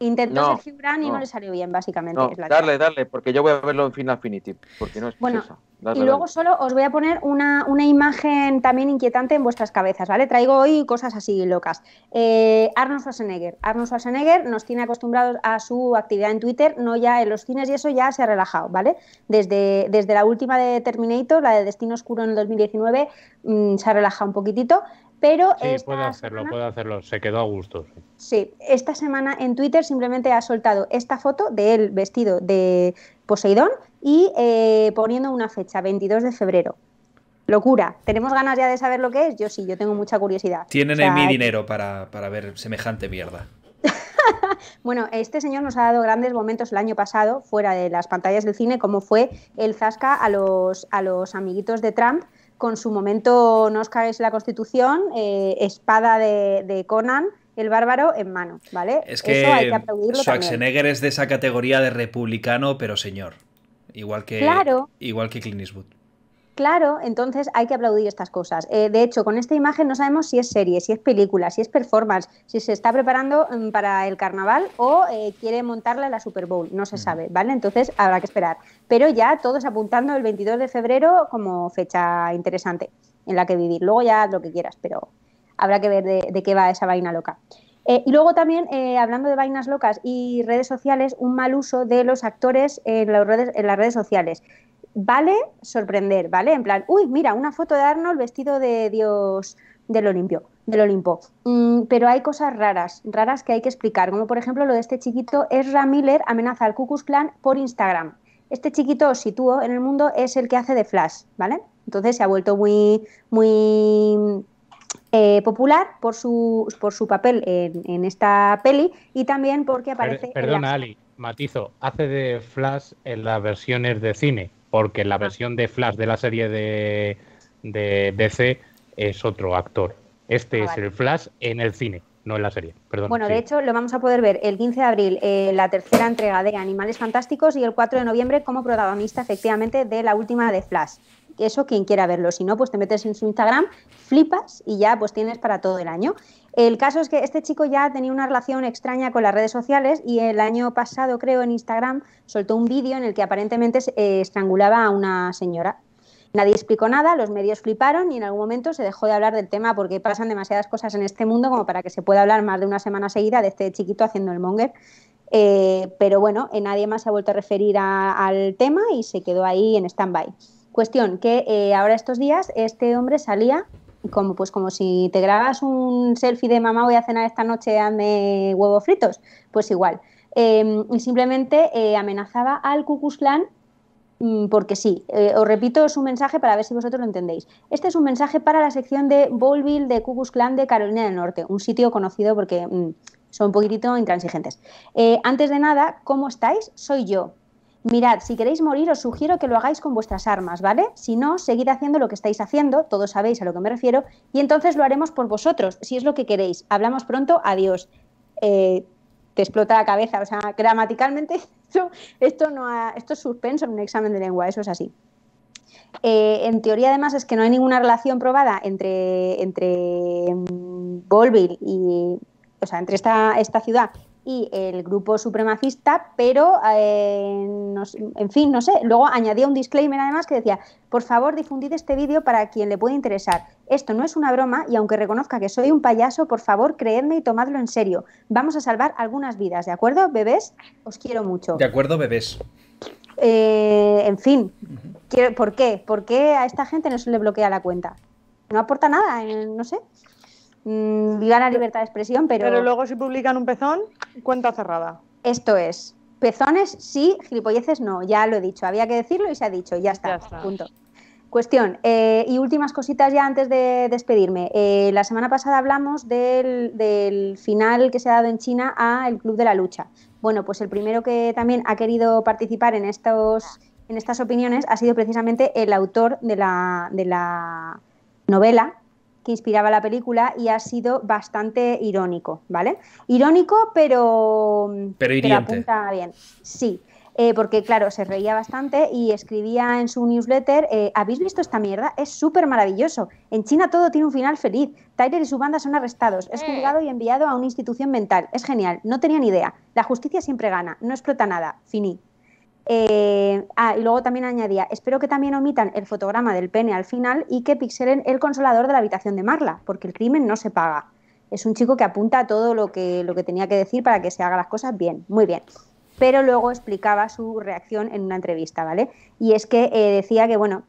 [SPEAKER 2] Intentó ser Sergio y no. le salió bien, básicamente. Dale,
[SPEAKER 1] dale, porque yo voy a verlo en Final
[SPEAKER 5] Finity, porque es y luego
[SPEAKER 2] solo os voy a poner una, imagen también inquietante en vuestras cabezas, ¿vale? Traigo hoy cosas así locas. Eh, Arnold Schwarzenegger. Arnold Schwarzenegger nos tiene acostumbrados a su actividad en Twitter, no ya en los cines y eso ya se ha relajado, ¿vale? Desde, desde la última de Terminator, la de Destino Oscuro en el 2019, mm, se ha relajado un poquitito. Pero
[SPEAKER 3] sí, puede hacerlo, puede hacerlo, se quedó a gusto.
[SPEAKER 2] Sí. esta semana en Twitter simplemente ha soltado esta foto de él vestido de Poseidón y eh, poniendo una fecha, 22 de febrero. Locura. ¿Tenemos ganas ya de saber lo que es? Yo sí, yo tengo mucha curiosidad. Tienen mi
[SPEAKER 1] dinero para, ver semejante mierda.
[SPEAKER 2] bueno, este señor nos ha dado grandes momentos el año pasado fuera de las pantallas del cine, como fue el Zasca a a los amiguitos de Trump con su momento, no os en la constitución, eh, espada de, Conan, el bárbaro en mano, ¿vale? Es que, Schwarzenegger
[SPEAKER 1] es de esa categoría de republicano, pero señor. Igual que, claro. igual que Clint Eastwood.
[SPEAKER 2] Claro, entonces hay que aplaudir estas cosas. Eh, de hecho, con esta imagen no sabemos si es serie, si es película, si es performance, si se está preparando mm, para el carnaval o eh, quiere montarla en la Super Bowl. No se sabe, ¿vale? Entonces habrá que esperar. Pero ya todos apuntando el 22 de febrero como fecha interesante en la que vivir. Luego ya lo que quieras, pero habrá que ver de, qué va esa vaina loca. Eh, y luego también, hablando de vainas locas y redes sociales, un mal uso de los actores en, las redes, en las redes sociales vale sorprender, ¿vale? En plan, uy, mira, una foto de Arnold vestido de dios del Olimpio, del Olimpo. Mm, pero hay cosas raras, raras que hay que explicar, como por ejemplo lo de este chiquito, Ezra Miller amenaza al Cucus Clan por Instagram. Este chiquito, si sitúo en el mundo, es el que hace de Flash, ¿vale? Entonces se ha vuelto muy, muy eh, popular por su, por su papel en, esta peli y también porque aparece... perdona, Ali,
[SPEAKER 3] matizo, hace de Flash en las versiones de cine porque la ah. versión de Flash de la serie de, de DC es otro actor. Este ah, es el Flash en el cine, no en la serie. Perdón, bueno, de hecho
[SPEAKER 2] lo vamos a poder ver el 15 de abril, eh, la tercera entrega de Animales Fantásticos y el 4 de noviembre como protagonista efectivamente de la última de Flash. Eso quien quiera verlo, si no, pues te metes en su Instagram, flipas y ya pues tienes para todo el año. El caso es que este chico ya tenía una relación extraña con las redes sociales y el año pasado, creo, en Instagram soltó un vídeo en el que aparentemente eh, estrangulaba a una señora. Nadie explicó nada, los medios fliparon y en algún momento se dejó de hablar del tema porque pasan demasiadas cosas en este mundo como para que se pueda hablar más de una semana seguida de este chiquito haciendo el monger. Eh, pero bueno, eh, nadie más se ha vuelto a referir al tema y se quedó ahí en stand-by. Cuestión que ahora estos días este hombre salía como pues como si te grabas un selfie de mamá voy a cenar esta noche, hazme huevos fritos, pues igual. Em, y simplemente eh, amenazaba al clan mm, porque sí, eh, os repito su mensaje para ver si vosotros lo entendéis. Este es un mensaje para la sección de Bowlville de Cucus Clan de Carolina del Norte, un sitio conocido porque mm, son un poquitito intransigentes. Eh, antes de nada, ¿cómo estáis? Soy yo, Mirad, si queréis morir, os sugiero que lo hagáis con vuestras armas, ¿vale? Si no, seguid haciendo lo que estáis haciendo, todos sabéis a lo que me refiero, y entonces lo haremos por vosotros, si es lo que queréis. Hablamos pronto, adiós. Eh, te explota la cabeza, o sea, gramaticalmente esto, no esto es suspenso en un examen de lengua, eso es así. Eh, en teoría, además, es que no hay ninguna relación probada entre, entre mm, y, o sea, entre esta, esta ciudad y el grupo supremacista, pero, eh, en fin, no sé. Luego añadía un disclaimer además que decía, por favor difundid este vídeo para quien le pueda interesar. Esto no es una broma y aunque reconozca que soy un payaso, por favor creedme y tomadlo en serio. Vamos a salvar algunas vidas, ¿de acuerdo, bebés? Os quiero mucho. De
[SPEAKER 1] acuerdo, bebés.
[SPEAKER 2] Eh, en fin, ¿por qué? ¿Por qué a esta gente no se le bloquea la cuenta? No aporta nada, eh, no sé. Mm, gana libertad de expresión, pero... Pero luego si publican un pezón, cuenta cerrada. Esto es. Pezones sí, gilipolleces no, ya lo he dicho, había que decirlo y se ha dicho, ya está, punto. Cuestión, eh, y últimas cositas ya antes de despedirme. Eh, la semana pasada hablamos del, del, final que se ha dado en China a el Club de la Lucha. Bueno, pues el primero que también ha querido participar en, estos, en estas opiniones ha sido precisamente el autor de la, de la novela inspiraba la película y ha sido bastante irónico, ¿vale? Irónico, pero, pero, bien. Sí. Eh, porque claro, se reía bastante y escribía en su newsletter, eh, ¿habéis visto esta mierda? Es súper maravilloso. En China todo tiene un final feliz. Tyler y su banda son arrestados, es eh. juzgado y enviado a una institución mental. Es genial, no tenía ni idea. La justicia siempre gana, no explota nada. Finí. Eh, ah, y luego también añadía, espero que también omitan el fotograma del pene al final y que pixelen el consolador de la habitación de Marla, porque el crimen no se paga. Es un chico que apunta a todo lo que, tenía que decir para que se haga las cosas bien, muy bien. Pero luego explicaba su reacción en una entrevista, ¿vale? Y es que eh, decía que, bueno,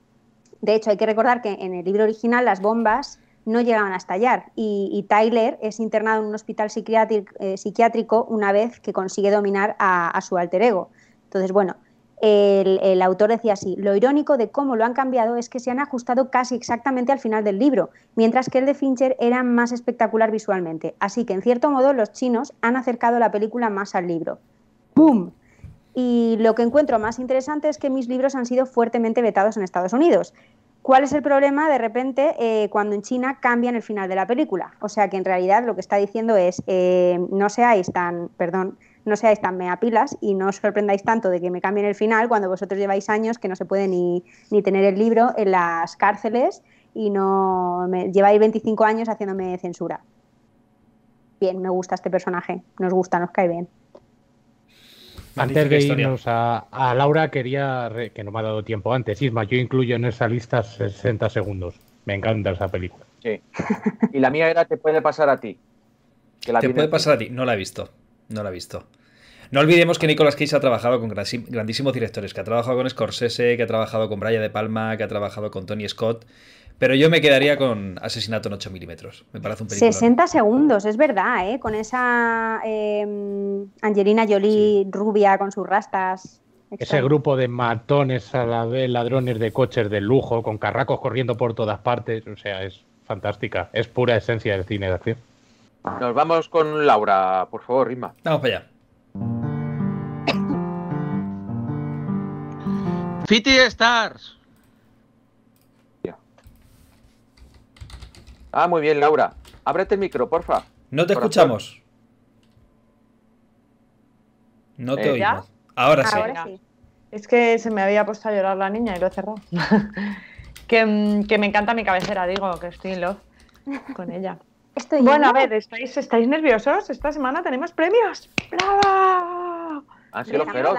[SPEAKER 2] de hecho hay que recordar que en el libro original las bombas no llegaban a estallar y, Tyler es internado en un hospital eh, psiquiátrico, una vez que consigue dominar a su alter ego entonces, bueno, el, autor decía así, lo irónico de cómo lo han cambiado es que se han ajustado casi exactamente al final del libro, mientras que el de Fincher era más espectacular visualmente. Así que, en cierto modo, los chinos han acercado la película más al libro. ¡Pum! Y lo que encuentro más interesante es que mis libros han sido fuertemente vetados en Estados Unidos. ¿Cuál es el problema de repente eh, cuando en China cambian el final de la película? O sea que en realidad lo que está diciendo es, eh, no seáis tan, perdón, no seáis tan meapilas y no os sorprendáis tanto de que me cambien el final cuando vosotros lleváis años que no se puede ni, tener el libro en las cárceles y no lleváis 25 años haciéndome censura. Bien, me gusta este personaje, nos gusta, nos cae bien.
[SPEAKER 3] Antes de irnos a, Laura, quería, que no me ha dado tiempo antes, Isma, yo incluyo en esa lista 60 segundos. Me encanta esa película.
[SPEAKER 5] Sí. Y la mía era Te puede pasar a ti.
[SPEAKER 1] te puede pasar a ti. No la he visto. No la he visto. No olvidemos que Nicolas Cage ha trabajado con grandísimos directores, que ha trabajado con Scorsese, que ha trabajado con Brian De Palma, que ha trabajado con Tony Scott. Pero yo me quedaría con Asesinato en 8 milímetros. Me parece un
[SPEAKER 3] peligro. 60
[SPEAKER 2] segundos, es verdad, ¿eh? Con esa em, Angelina Jolie rubia con sus rastas. Ese
[SPEAKER 3] grupo de matones a la vez, ladrones de coches de lujo, con carracos corriendo por todas partes. O sea, es fantástica. Es pura esencia del cine de acción.
[SPEAKER 5] Nos vamos con Laura, por favor, Rima. Vamos para allá. Fiti Stars. Ah, muy bien, Laura. Ábrete el micro, porfa.
[SPEAKER 1] No te escuchamos. No te eh,
[SPEAKER 4] Ahora, sí. Es que se me había puesto a llorar la niña y lo he cerrado. Mm, que, me encanta mi cabecera, digo, que estoy con ella bueno, a ver, ¿estáis, nerviosos? Esta semana tenemos premios. ¡Bravo! Han sido los feroz.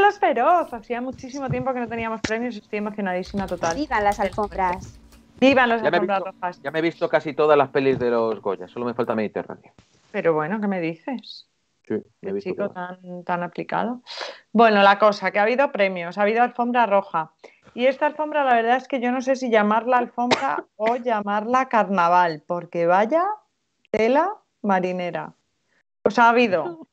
[SPEAKER 4] los feroz. Hacía muchísimo tiempo que no teníamos premios. Estoy emocionadísima total. Vivan las alfombras. Vivan las alfombras rojas. Ya
[SPEAKER 5] me he visto casi todas las pelis de los Goya. Solo me falta Mediterráneo.
[SPEAKER 4] Pero bueno, ¿qué me dices? Sí, me he visto. Chico tan aplicado. Bueno, la cosa, que ha habido premios, ha habido alfombra roja. Y esta alfombra, la verdad es que yo no sé si llamarla alfombra o llamarla carnaval, porque vaya tela marinera. Os ha habido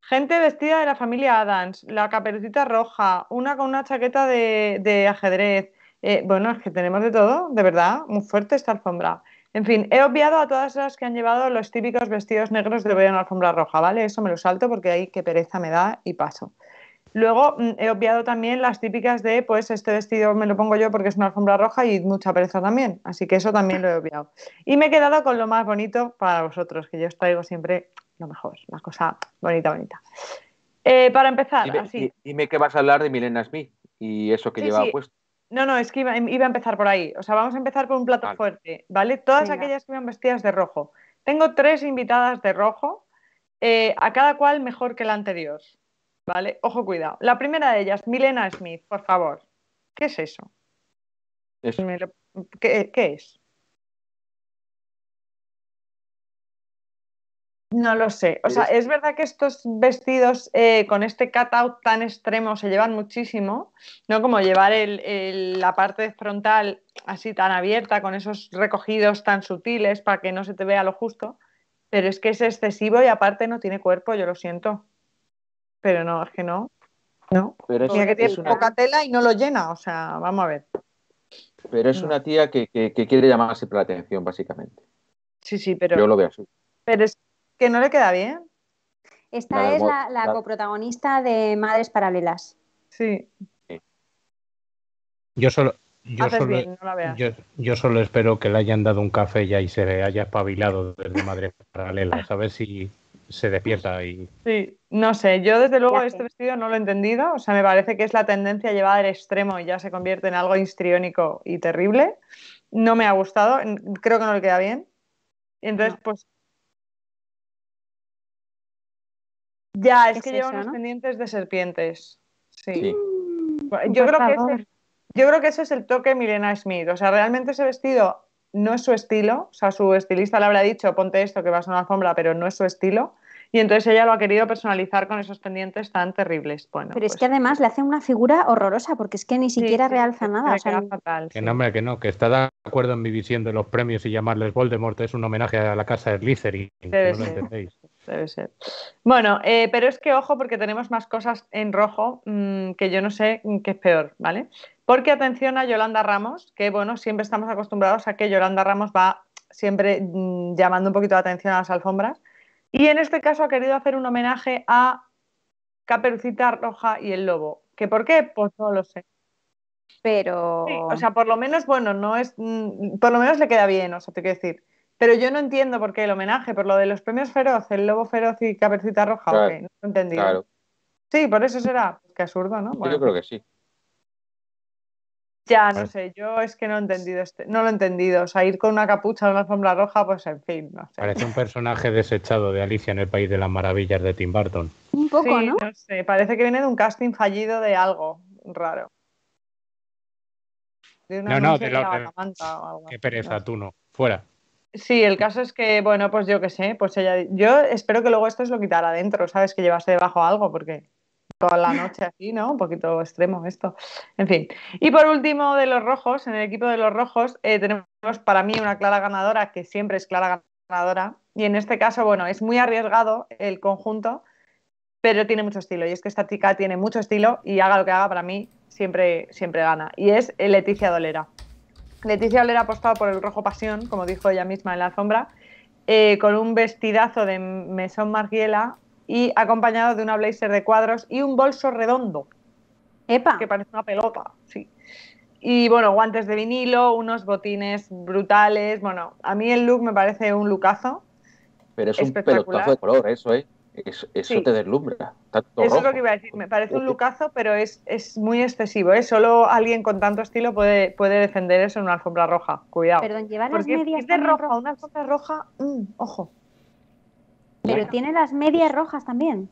[SPEAKER 4] gente vestida de la familia Adams, la caperucita roja, una con una chaqueta de, ajedrez. Eh, bueno, es que tenemos de todo, de verdad, muy fuerte esta alfombra. En fin, he obviado a todas las que han llevado los típicos vestidos negros de ver una alfombra roja, ¿vale? Eso me lo salto porque ahí qué pereza me da y paso. Luego mm, he obviado también las típicas de, pues este vestido me lo pongo yo porque es una alfombra roja y mucha pereza también, así que eso también lo he obviado. Y me he quedado con lo más bonito para vosotros, que yo os traigo siempre lo mejor, la cosa bonita, bonita. Eh, para empezar, dime, así.
[SPEAKER 5] que vas a hablar de Milena Smith y eso que lleva puesto.
[SPEAKER 4] No, no, es que iba, a empezar por ahí. O sea, vamos a empezar por un plato fuerte, ¿vale? Todas aquellas que iban vestidas de rojo. Tengo tres invitadas de rojo, eh, a cada cual mejor que la anterior. ¿Vale? Ojo, cuidado. La primera de ellas, Milena Smith, por favor. ¿Qué es eso? ¿Qué, es? No lo sé. O sea, es verdad que estos vestidos eh, con este out tan extremo se llevan muchísimo, ¿no? Como llevar la parte frontal así tan abierta, con esos recogidos tan sutiles para que no se te vea lo justo. Pero es que es excesivo y aparte no tiene cuerpo, yo lo siento pero no, es que no. No. Pero Mira que tiene una... poca tela y no lo llena, o sea, vamos a ver.
[SPEAKER 5] Pero es una tía que, que, quiere llamar siempre la atención, básicamente.
[SPEAKER 4] Sí, sí, pero. Yo
[SPEAKER 5] lo veo así.
[SPEAKER 2] Pero
[SPEAKER 4] es que no le
[SPEAKER 2] queda bien. Esta es la, la, coprotagonista de Madres Paralelas. Sí.
[SPEAKER 3] Yo solo. Yo solo, yo, yo, solo espero que le hayan dado un café ya y se le haya espabilado desde Madres Paralelas. A ver si se despierta y...
[SPEAKER 4] Sí, no sé, yo desde luego este vestido no lo he entendido, o sea, me parece que es la tendencia llevada al extremo y ya se convierte en algo histriónico y terrible. No me ha gustado, creo que no le queda bien. Entonces, pues... Ya, es, que lleva pendientes de serpientes. Sí. Yo, creo que ese, yo creo que ese es el toque Milena Smith. O sea, realmente ese vestido no es su estilo. O sea, su estilista le habrá dicho, ponte esto que vas a una alfombra, pero no es su estilo y entonces ella lo ha querido personalizar con esos pendientes tan terribles. Bueno,
[SPEAKER 2] Pero es pues que además le hace una figura horrorosa porque es que ni siquiera realza nada. O sea, que no,
[SPEAKER 3] que no, que está de acuerdo en mi visión de los premios y llamarles Voldemort es un homenaje a la casa de Slytherin. Debe, ser. Debe ser.
[SPEAKER 4] Bueno, eh, pero es que ojo porque tenemos más cosas en rojo mm, que yo no sé qué es peor, ¿vale? Porque atención a Yolanda Ramos, que bueno, siempre estamos acostumbrados a que Yolanda Ramos va siempre mm, llamando un poquito la atención a las alfombras. Y en este caso ha querido hacer un homenaje a Caperucita Roja y el Lobo. ¿Que por qué? Pues no lo sé. Pero. o sea, por lo menos, bueno, no es. Mm, por lo menos le queda bien, o sea, te quiero decir. Pero yo no entiendo por qué el homenaje, por lo de los premios Feroz, el Lobo Feroz y Caperucita Roja, no lo he entendido. Sí, por eso será. Pues qué absurdo, ¿no? yo creo que sí. Ya, no sé, yo es que no he entendido este, no lo he entendido. O sea, ir con una capucha o una alfombra roja, pues en fin, no sé. Parece un
[SPEAKER 3] personaje desechado de Alicia en el País de las Maravillas de Tim Burton.
[SPEAKER 4] Un poco, ¿no? No sé, parece que viene de un casting fallido de algo raro. De una no, no, de, la
[SPEAKER 3] Qué pereza, tú no. Fuera.
[SPEAKER 4] Sí, el caso es que, bueno, pues yo qué sé, pues ella. Yo espero que luego esto es lo quitará adentro, ¿sabes? Que llevase debajo algo, porque toda la noche así, ¿no? Un poquito extremo esto. En fin. Y por último, de los rojos, en el equipo de los rojos eh, tenemos para mí una clara ganadora, que siempre es clara ganadora. Y en este caso, bueno, es muy arriesgado el conjunto, pero tiene mucho estilo. Y es que esta chica tiene mucho estilo y haga lo que haga, para mí siempre, siempre gana. Y es Leticia Dolera. Leticia Dolera ha apostado por el rojo pasión, como dijo ella misma en la sombra, eh, con un vestidazo de mesón Margiela y acompañado de una blazer de cuadros y un bolso redondo. ¡Epa! Que parece una pelota, sí. Y bueno, guantes de vinilo, unos botines brutales. Bueno, a mí el look me parece un lucazo. Pero es un pelotazo de
[SPEAKER 5] color, eso, ¿eh? Eso, te deslumbra. eso es lo
[SPEAKER 4] que iba a decir. Me parece un lucazo, pero es, es muy excesivo. ¿eh? Solo alguien con tanto estilo puede, puede defender eso en una alfombra roja. Cuidado. Perdón,
[SPEAKER 2] llevar las medias. Es de roja, una alfombra roja,
[SPEAKER 4] mm, ojo. Pero
[SPEAKER 2] tiene las medias rojas también.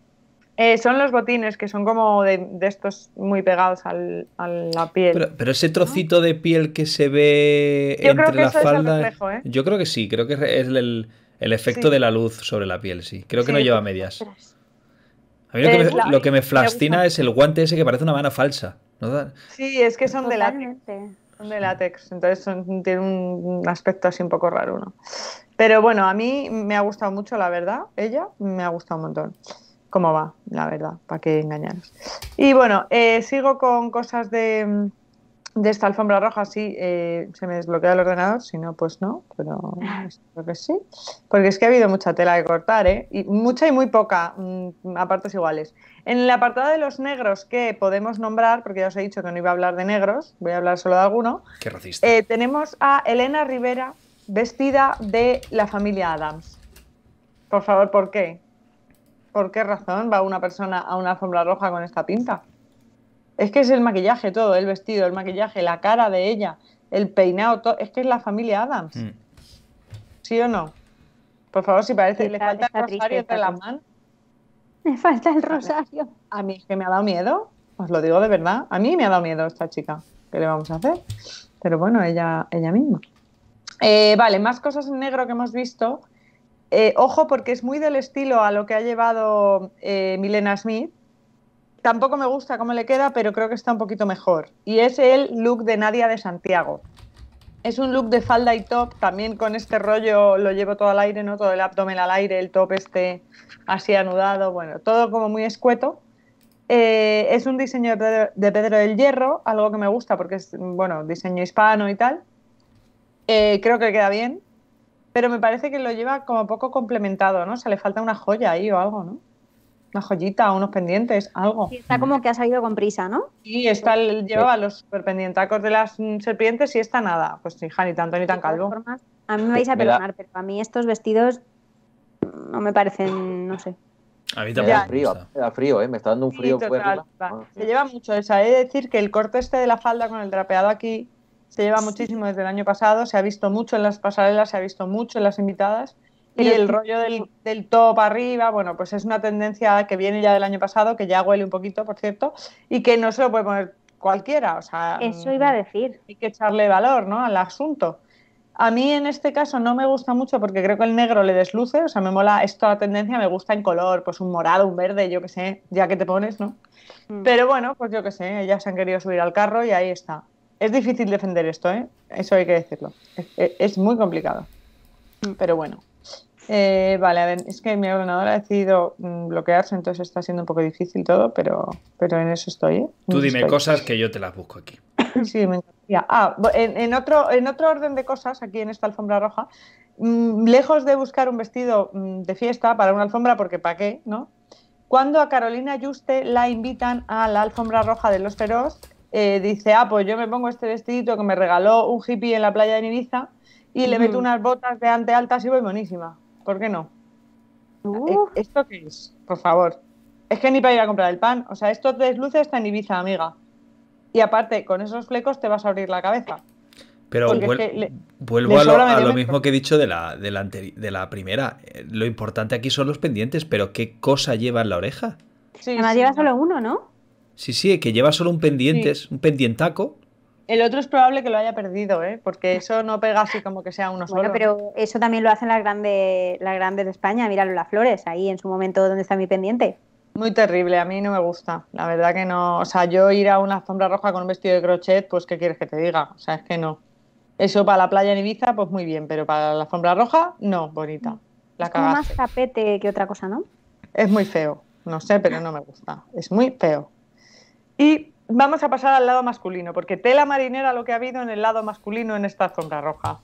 [SPEAKER 4] Eh, son los botines, que son como de, estos muy pegados al, a la piel.
[SPEAKER 1] Pero, ese ah. trocito de piel que se ve entre la falda. ¿eh? Yo creo que sí, creo que es el, efecto de la luz sobre la piel, sí. Creo que no lleva medias. A mí lo que, eh, me, fascina es el guante ese que parece una mano falsa.
[SPEAKER 4] Sí, es que son de látex. Son de látex, entonces tienen un aspecto así un poco raro, ¿no? Pero bueno, a mí me ha gustado mucho, la verdad. Ella me ha gustado un montón. ¿Cómo va? La verdad, para qué engañaros. Y bueno, eh, sigo con cosas de, esta alfombra roja, si eh, se me desbloquea el ordenador, si no, pues no, pero creo que sí. Porque es que ha habido mucha tela que cortar, ¿eh? Y mucha y muy poca, mm, apartes iguales. En el apartado de los negros que podemos nombrar, porque ya os he dicho que no iba a hablar de negros, voy a hablar solo de alguno. Qué racista. Eh, tenemos a Elena Rivera, vestida de la familia Adams. Por favor, ¿por qué? ¿Por qué razón va una persona a una alfombra roja con esta pinta? Es que es el maquillaje todo, el vestido, el maquillaje, la cara de ella, el peinado, todo. Es que es la familia Adams. Mm. ¿Sí o no? Por favor, si parece, le falta el rosario Me falta el rosario. A mí es que me ha dado miedo, os lo digo de verdad. A mí me ha dado miedo esta chica. ¿Qué le vamos a hacer? Pero bueno, ella, ella misma. Eh, vale, más cosas en negro que hemos visto. Eh, ojo, porque es muy del estilo a lo que ha llevado eh, Milena Smith. Tampoco me gusta cómo le queda, pero creo que está un poquito mejor. Y es el look de Nadia de Santiago. Es un look de falda y top, también con este rollo lo llevo todo al aire, ¿no? Todo el abdomen al aire, el top este así anudado, bueno, todo como muy escueto. es un diseño de Pedro, de Pedro, del Hierro, algo que me gusta porque es, bueno, diseño hispano y tal. Eh, creo que queda bien, pero me parece que lo lleva como poco complementado, ¿no? O sea, le falta una joya ahí o algo, ¿no? Una joyita, unos pendientes, algo. está como que ha salido con prisa, ¿no? Sí, está, llevaba los superpendientacos de las serpientes y está nada. Pues hija, ni tanto ni tan calvo. a
[SPEAKER 2] mí me vais a perdonar, pero a mí estos vestidos no me parecen, no sé.
[SPEAKER 5] A mí también. Me da frío, ¿eh? me está dando un frío
[SPEAKER 2] ah. Se lleva mucho esa. He de decir que el corte
[SPEAKER 4] este de la falda con el drapeado aquí se lleva muchísimo desde el año pasado, se ha visto mucho en las pasarelas, se ha visto mucho en las invitadas. Y el rollo del, del, top arriba, bueno, pues es una tendencia que viene ya del año pasado, que ya huele un poquito, por cierto, y que no se lo puede poner cualquiera, Eso mm, iba a decir. Hay que echarle valor, ¿no?, al asunto. A mí en este caso no me gusta mucho porque creo que el negro le desluce, o sea, me mola esta tendencia, me gusta en color, pues un morado, un verde, yo qué sé, ya que te pones, ¿no? Mm. Pero bueno, pues yo qué sé, ellas se han querido subir al carro y ahí está. Es difícil defender esto, ¿eh? Eso hay que decirlo. Es, muy complicado. Mm. Pero bueno. Eh, vale, a ver, es que mi ordenador ha decidido mm, bloquearse, entonces está siendo un poco difícil todo, pero, pero en eso estoy. ¿eh?
[SPEAKER 1] Tú dime cosas que yo te las busco aquí.
[SPEAKER 4] Sí, me encantaría. Ah, en, otro, en otro orden de cosas, aquí en esta alfombra roja, mm, lejos de buscar un vestido de fiesta para una alfombra, porque ¿para qué? ¿No? Cuando a Carolina Juste la invitan a la alfombra roja de los Feroz eh, dice, ah, pues yo me pongo este vestidito que me regaló un hippie en la playa de Ibiza
[SPEAKER 2] y le meto unas
[SPEAKER 4] botas de ante altas y voy buenísima. ¿Por qué no? ¿e-, ¿Esto qué es? Por favor. Es que ni para ir a comprar el pan. O sea, esto te desluce está en Ibiza, amiga. Y aparte, con esos flecos te vas a abrir la cabeza. Pero vuelvo a, lo,
[SPEAKER 1] mismo que he dicho de la, de primera. Eh, lo importante aquí son los pendientes, pero ¿qué cosa lleva en la oreja?
[SPEAKER 2] Sí, Además lleva solo uno, ¿no?
[SPEAKER 1] Sí, sí, que lleva solo un pendiente, un pendientaco.
[SPEAKER 2] El otro es probable que lo haya perdido, ¿eh? porque eso no pega así como que sea uno solo. pero eso también lo hacen las grandes, las grandes de España, míralo, las flores, ahí en su momento donde está mi pendiente. Muy terrible, a mí no me gusta, la verdad que no. O sea, yo ir a una alfombra roja con un
[SPEAKER 4] vestido de crochet, pues ¿qué quieres que te diga? O sea, es que no. Eso para la playa en Ibiza, pues muy bien, pero para la alfombra roja, no, bonita. La es más
[SPEAKER 2] tapete que otra cosa, ¿no?
[SPEAKER 4] Es muy feo, no sé, pero no me gusta. Es muy feo. Y vamos a pasar al lado masculino, porque tela marinera lo que ha habido en el lado masculino en esta alfombra roja.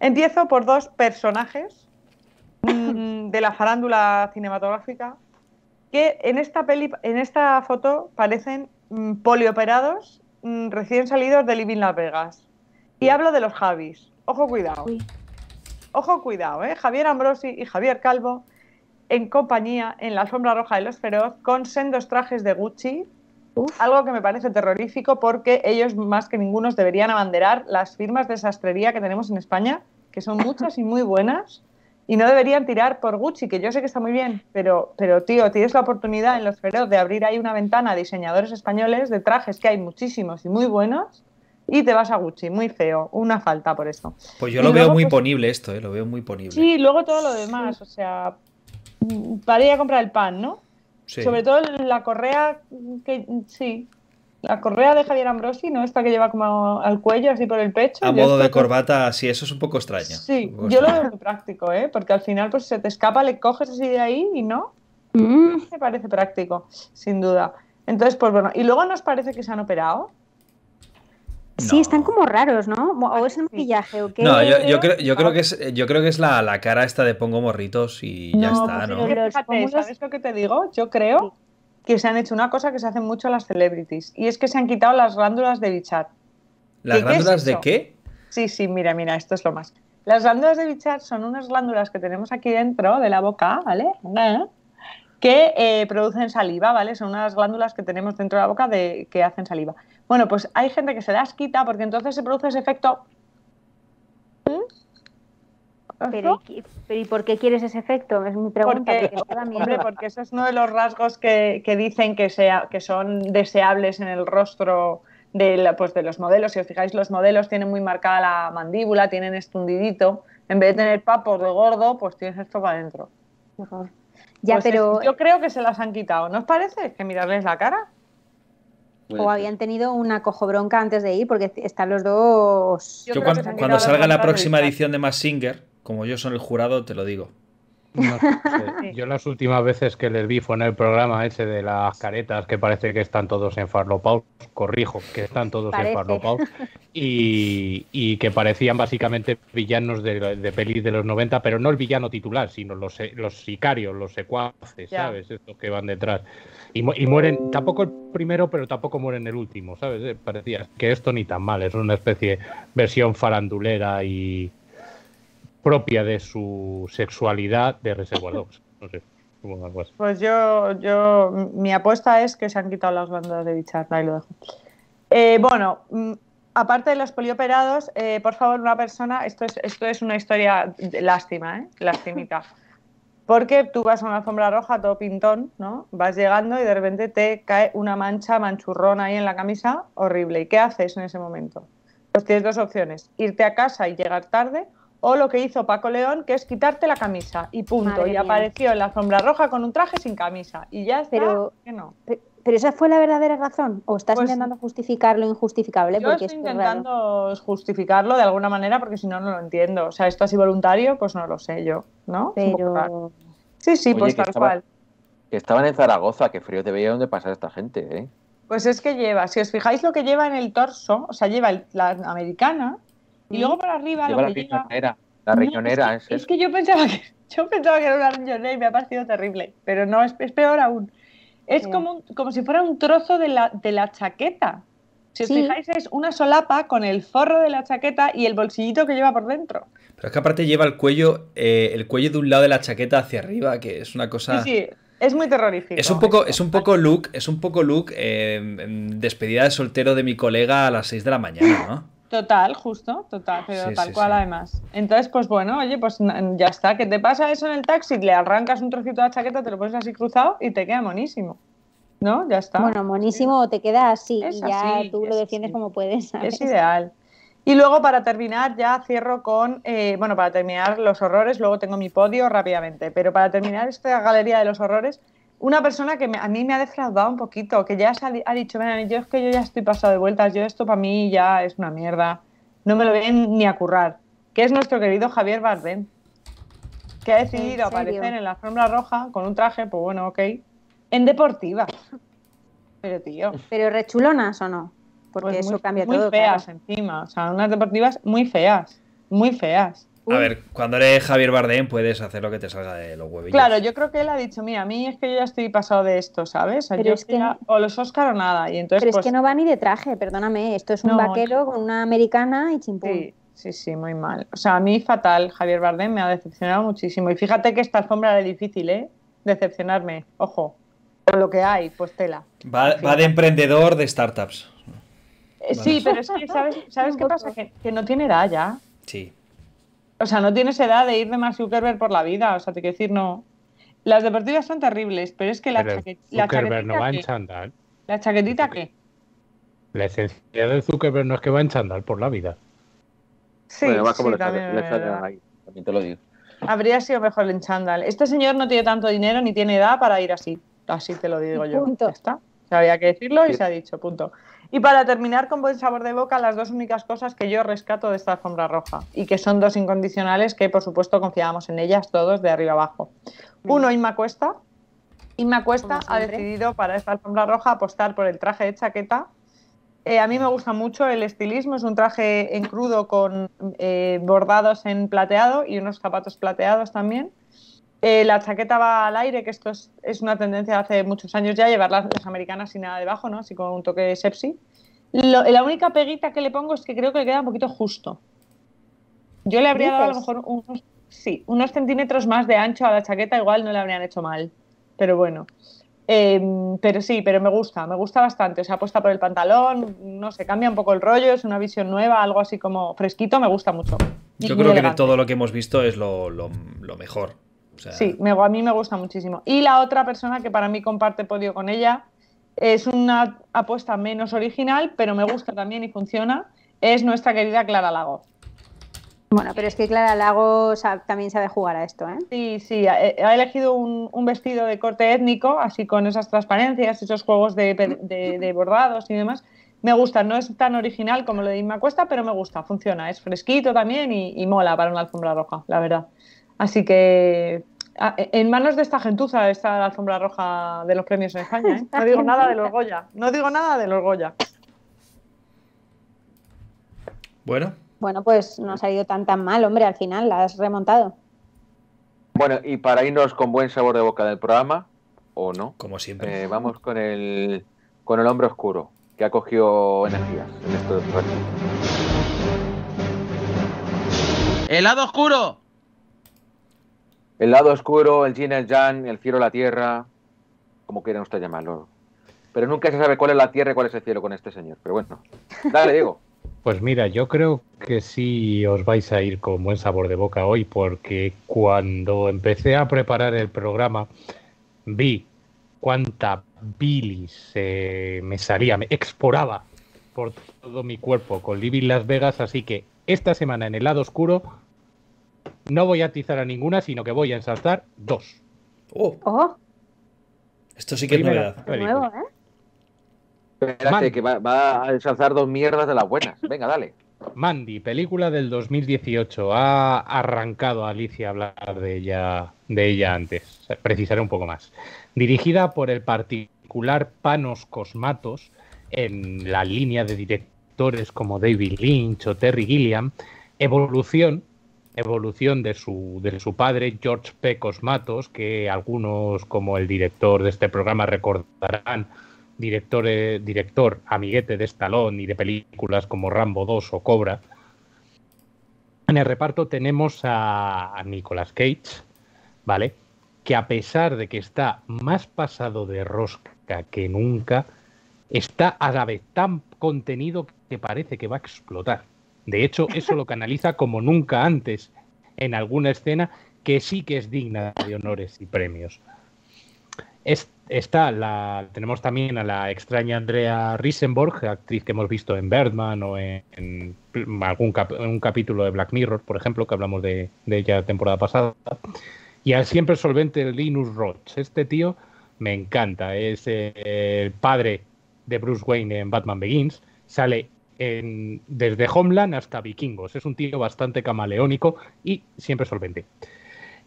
[SPEAKER 4] Empiezo por dos personajes mm, de la farándula cinematográfica que en esta, peli, en esta foto parecen mm, polioperados mm, recién salidos de Living Las Vegas. Y hablo de los Javis. Ojo, cuidado. Ojo, cuidado, ¿eh? Javier Ambrosi y Javier Calvo en compañía en la alfombra roja de los Feroz con sendos trajes de Gucci algo que me parece terrorífico porque ellos más que ningunos deberían abanderar las firmas de sastrería que tenemos en España, que son muchas y muy buenas, y no deberían tirar por Gucci, que yo sé que está muy bien, pero, pero tío, tienes la oportunidad en los feroz de abrir ahí una ventana a diseñadores españoles de trajes que hay muchísimos y muy buenos, y te vas a Gucci, muy feo, una falta por eso. Pues yo lo veo muy pues
[SPEAKER 1] ponible esto, eh, lo veo muy ponible.
[SPEAKER 4] Sí, luego todo lo demás, o sea, mm, para ir a comprar el pan, ¿no? Sobre todo la correa que sí. La correa de Javier Ambrosi, ¿no? Esta que lleva como al cuello, así por el pecho. A modo de
[SPEAKER 1] corbata, sí, eso es un poco extraño.
[SPEAKER 4] Sí, yo lo veo muy práctico, ¿eh? Porque al final, pues se te escapa, le coges así de ahí y no. Mm. Me parece práctico, sin duda. Entonces, pues bueno, y luego nos parece que se han operado.
[SPEAKER 2] Sí, están como raros, ¿no? O es el maquillaje o qué. No, yo,
[SPEAKER 1] creo, ah. que es, yo creo que es la, cara esta de pongo morritos y ya está,
[SPEAKER 2] pues ¿no? ¿Sabes lo que te digo?
[SPEAKER 4] Yo creo que se han hecho una cosa que se hace mucho las celebrities y es que se han quitado las glándulas de bichat. ¿Las glándulas de qué? Sí, sí, mira, mira, esto es lo más. Las glándulas de bichat son unas glándulas que tenemos aquí dentro de la boca, ¿vale? ¿Eh? Que eh, producen saliva, ¿vale? Son unas glándulas que tenemos dentro de la boca de, que hacen saliva. Bueno, pues hay gente que se las quita porque entonces se produce ese efecto.
[SPEAKER 2] ¿Mm? Pero, ¿y por qué quieres ese efecto? Es mi pregunta. Porque, hombre, porque
[SPEAKER 4] eso es uno de los rasgos que, dicen que, sea, que son deseables en el rostro de, pues de los modelos. Si os fijáis, los modelos tienen muy marcada la mandíbula, tienen estundidito. En vez de tener papos de gordo, pues tienes esto para adentro.
[SPEAKER 2] Ya, pues pero... yo creo que se las han quitado. ¿No os parece? Que mirarles la cara. O habían tenido una bronca antes de ir, porque están los dos. Yo, cuando, salga la próxima
[SPEAKER 1] edición de Massinger, como yo soy el jurado, te lo digo. Yo las últimas veces que les vi fue
[SPEAKER 3] en el programa ese de las caretas que parece que están todos en Paul, corrijo, que están todos en farlopaus y, y, que parecían básicamente villanos de, de, pelis de los 90, pero no el villano titular, sino los, los sicarios, los secuaces, ¿sabes? Estos que van detrás. Y, y, mueren, tampoco el primero, pero tampoco mueren el último, ¿sabes? Eh, parecía que esto ni tan mal, es una especie de versión farandulera y, propia de su sexualidad de Reservoir No sé, supongo
[SPEAKER 4] Pues yo, yo, mi apuesta es que se han quitado las bandas de Bicharna ...y lo dejo. Eh, bueno, mm, aparte de los polioperados, eh, por favor, una persona, esto es, esto es una historia de lástima, ¿eh? Lastimita. Porque tú vas a una alfombra roja, todo pintón, ¿no? Vas llegando y de repente te cae una mancha manchurrona ahí en la camisa, horrible. ¿Y qué haces en ese momento? Pues tienes dos opciones, irte a casa y llegar tarde o lo que hizo Paco León, que es quitarte la camisa y punto. y apareció en la sombra roja con un traje sin camisa
[SPEAKER 2] y ya está. Pero, no. Pero, esa fue la verdadera razón o estás pues intentando justificar lo injustificable? Yo porque estoy intentando
[SPEAKER 4] justificarlo de alguna manera porque si no no lo entiendo. O sea, esto así voluntario, pues no lo sé yo, ¿no? Sí, sí, pues tal cual.
[SPEAKER 5] estaban en Zaragoza, que frío te veía donde pasar esta gente, ¿eh?
[SPEAKER 4] Pues es que lleva, si os fijáis lo que lleva en el torso, o sea, lleva la americana, y luego para arriba la riñonera,
[SPEAKER 5] La riñonera, es, que, es,
[SPEAKER 4] que, yo pensaba que yo pensaba que era una riñonera y me ha parecido terrible, pero no, es, peor aún. Es como, como si fuera un trozo de la, de la chaqueta. Si os fijáis, es una solapa con el forro de la chaqueta y el bolsillito que lleva por dentro.
[SPEAKER 1] Pero es que aparte lleva el cuello, eh, el cuello de un lado de la chaqueta hacia arriba, que es una cosa. Sí, sí.
[SPEAKER 4] Es muy terrorífico. Es un
[SPEAKER 1] poco, es un poco look, es un poco look eh, despedida de soltero de mi colega a las 6 de la mañana, ¿no?
[SPEAKER 4] Total, justo, total, pero tal cual además. Entonces, pues bueno, oye, pues ya está, que te pasa eso en el taxi, le arrancas un trocito de la chaqueta, te lo pones así cruzado y te queda monísimo.
[SPEAKER 2] ¿No? Ya está. Bueno, monísimo te queda así y ya tú lo defiendes
[SPEAKER 4] como puedes. Es ideal. Y luego para terminar, ya cierro con, eh, bueno, para terminar los horrores, luego tengo mi podio rápidamente, pero para terminar esta galería de los horrores, una persona que a mí me ha defraudado un poquito, que ya ha, dicho, yo es que yo ya estoy pasado de vueltas, yo esto para mí ya es una mierda, no me lo ven ni a currar, que es nuestro querido Javier Bardem, que ha decidido aparecer en la sombra roja con un traje, pues bueno, ok,
[SPEAKER 2] en deportiva. Pero tío. Pero rechulonas o no? Porque pues eso cambia todo. Muy feas
[SPEAKER 4] encima, o sea, unas deportivas muy feas, muy feas. A ver,
[SPEAKER 1] cuando eres Javier Bardem puedes hacer lo que te salga de los huevillos. Claro,
[SPEAKER 4] yo creo que él ha dicho, mira, a mí es que yo ya estoy pasado de esto, ¿sabes? O los Oscar o nada. Y entonces, Pero es pues que
[SPEAKER 2] no va ni de traje, perdóname. Esto es un vaquero con una americana y chimpún.
[SPEAKER 4] Sí, sí, muy mal. O sea, a mí fatal. Javier Bardem me ha decepcionado muchísimo. Y fíjate que esta alfombra era difícil, ¿eh? Decepcionarme, ojo. Con lo que hay, pues tela.
[SPEAKER 1] Va, de emprendedor de startups.
[SPEAKER 4] Eh, sí, pero es que, ¿sabes, qué pasa? Que, que no tiene edad ya. Sí o sea, no tienes edad de ir de más Zuckerberg por la vida, o sea, te quiero decir, no. Las deportivas son terribles, pero es que la, chaquetita... Zuckerberg no va en chandal. ¿La chaquetita qué?
[SPEAKER 3] La esencia de Zuckerberg no es que va en chandal por la vida.
[SPEAKER 4] Sí, como sí, también, ahí, también te lo digo. Habría sido mejor en chándal. Este señor no tiene tanto dinero ni tiene edad para ir así. Así te lo digo yo. Punto. está. había que decirlo y se ha dicho, punto. Y para terminar con buen sabor de boca, las dos únicas cosas que yo rescato de esta alfombra roja y que son dos incondicionales que, por supuesto, confiábamos en ellas todos de arriba abajo. Uno, Inma Cuesta. Inma Cuesta ha decidido para esta alfombra roja apostar por el traje de chaqueta. Eh, a mí me gusta mucho el estilismo, es un traje en crudo con eh, bordados en plateado y unos zapatos plateados también. Eh, la chaqueta va al aire, que esto es, una tendencia de hace muchos años ya, llevar las, americanas sin nada debajo, ¿no? Así con un toque de sepsi. Eh, la única peguita que le pongo es que creo que le queda un poquito justo. Yo le habría dado a lo mejor unos, sí, unos centímetros más de ancho a la chaqueta, igual no le habrían hecho mal. Pero bueno. Em, pero sí, pero me gusta, me gusta bastante. Se sea, apuesta por el pantalón, no sé, cambia un poco el rollo, es una visión nueva, algo así como fresquito, me gusta mucho. Yo creo que de
[SPEAKER 1] todo lo que hemos visto es lo mejor. Sí,
[SPEAKER 4] me, a mí me gusta muchísimo. Y la otra persona que para mí comparte podio con ella es una apuesta menos original, pero me gusta también y funciona, es nuestra querida Clara Lago.
[SPEAKER 2] Bueno, pero es que Clara Lago
[SPEAKER 4] también sabe jugar a esto, ¿eh? Sí, sí, ha, eh, elegido un, vestido de corte étnico, así con esas transparencias, esos juegos de, bordados y demás. Me gusta, no es tan original como lo de Inma Cuesta, pero me gusta, funciona, es fresquito también y, y mola para una alfombra roja, la verdad. Así que Ah, eh, en manos de esta gentuza está la alfombra roja de los premios en España.
[SPEAKER 2] ¿eh? No digo nada de los Goya. No
[SPEAKER 4] digo nada de los Goya. Bueno.
[SPEAKER 2] Bueno, pues no ha salido tan tan mal, hombre. Al final la has remontado.
[SPEAKER 5] Bueno, y para irnos con buen sabor de boca del programa, o no. Como siempre. Eh, vamos con el, con el hombre oscuro, que ha cogido energías en estos ratos. ¡El lado oscuro! El lado oscuro, el yin, el yang, el cielo, la tierra, como quieran usted llamarlo. Pero nunca se sabe cuál es la tierra y cuál es el cielo con este señor. Pero bueno, dale, Diego.
[SPEAKER 3] Pues mira, yo creo que sí os vais a ir con buen sabor de boca hoy, porque cuando empecé a preparar el programa, vi cuánta bilis me salía, me exporaba por todo mi cuerpo con Living Las Vegas, así que esta semana en el lado oscuro no voy a atizar a ninguna, sino que voy a ensalzar dos. Oh. oh. Esto sí que es nuevo,
[SPEAKER 5] ¿eh? Espérate, que va, va, a ensalzar dos mierdas de las buenas. Venga, dale.
[SPEAKER 3] Mandy, película del 2018. Ha arrancado Alicia a hablar de ella, de ella antes. Precisaré un poco más. Dirigida por el particular Panos Cosmatos, en la línea de directores como David Lynch o Terry Gilliam, Evolución evolución de su, de su padre, George Pecos Matos, que algunos, como el director de este programa, recordarán, director, eh, director amiguete de Stallone y de películas como Rambo 2 o Cobra. En el reparto tenemos a, a Nicolas Cage, ¿vale? Que a pesar de que está más pasado de rosca que nunca, está a la vez tan contenido que parece que va a explotar. De hecho, eso lo canaliza como nunca antes en alguna escena que sí que es digna de honores y premios. está la, tenemos también a la extraña Andrea Risenborg, actriz que hemos visto en Birdman o en, algún un capítulo de Black Mirror, por ejemplo, que hablamos de, ella la temporada pasada. Y al siempre solvente Linus Roach. Este tío me encanta. Es eh, el padre de Bruce Wayne en Batman Begins. Sale desde Homeland hasta Vikingos. Es un tío bastante camaleónico y siempre solvente.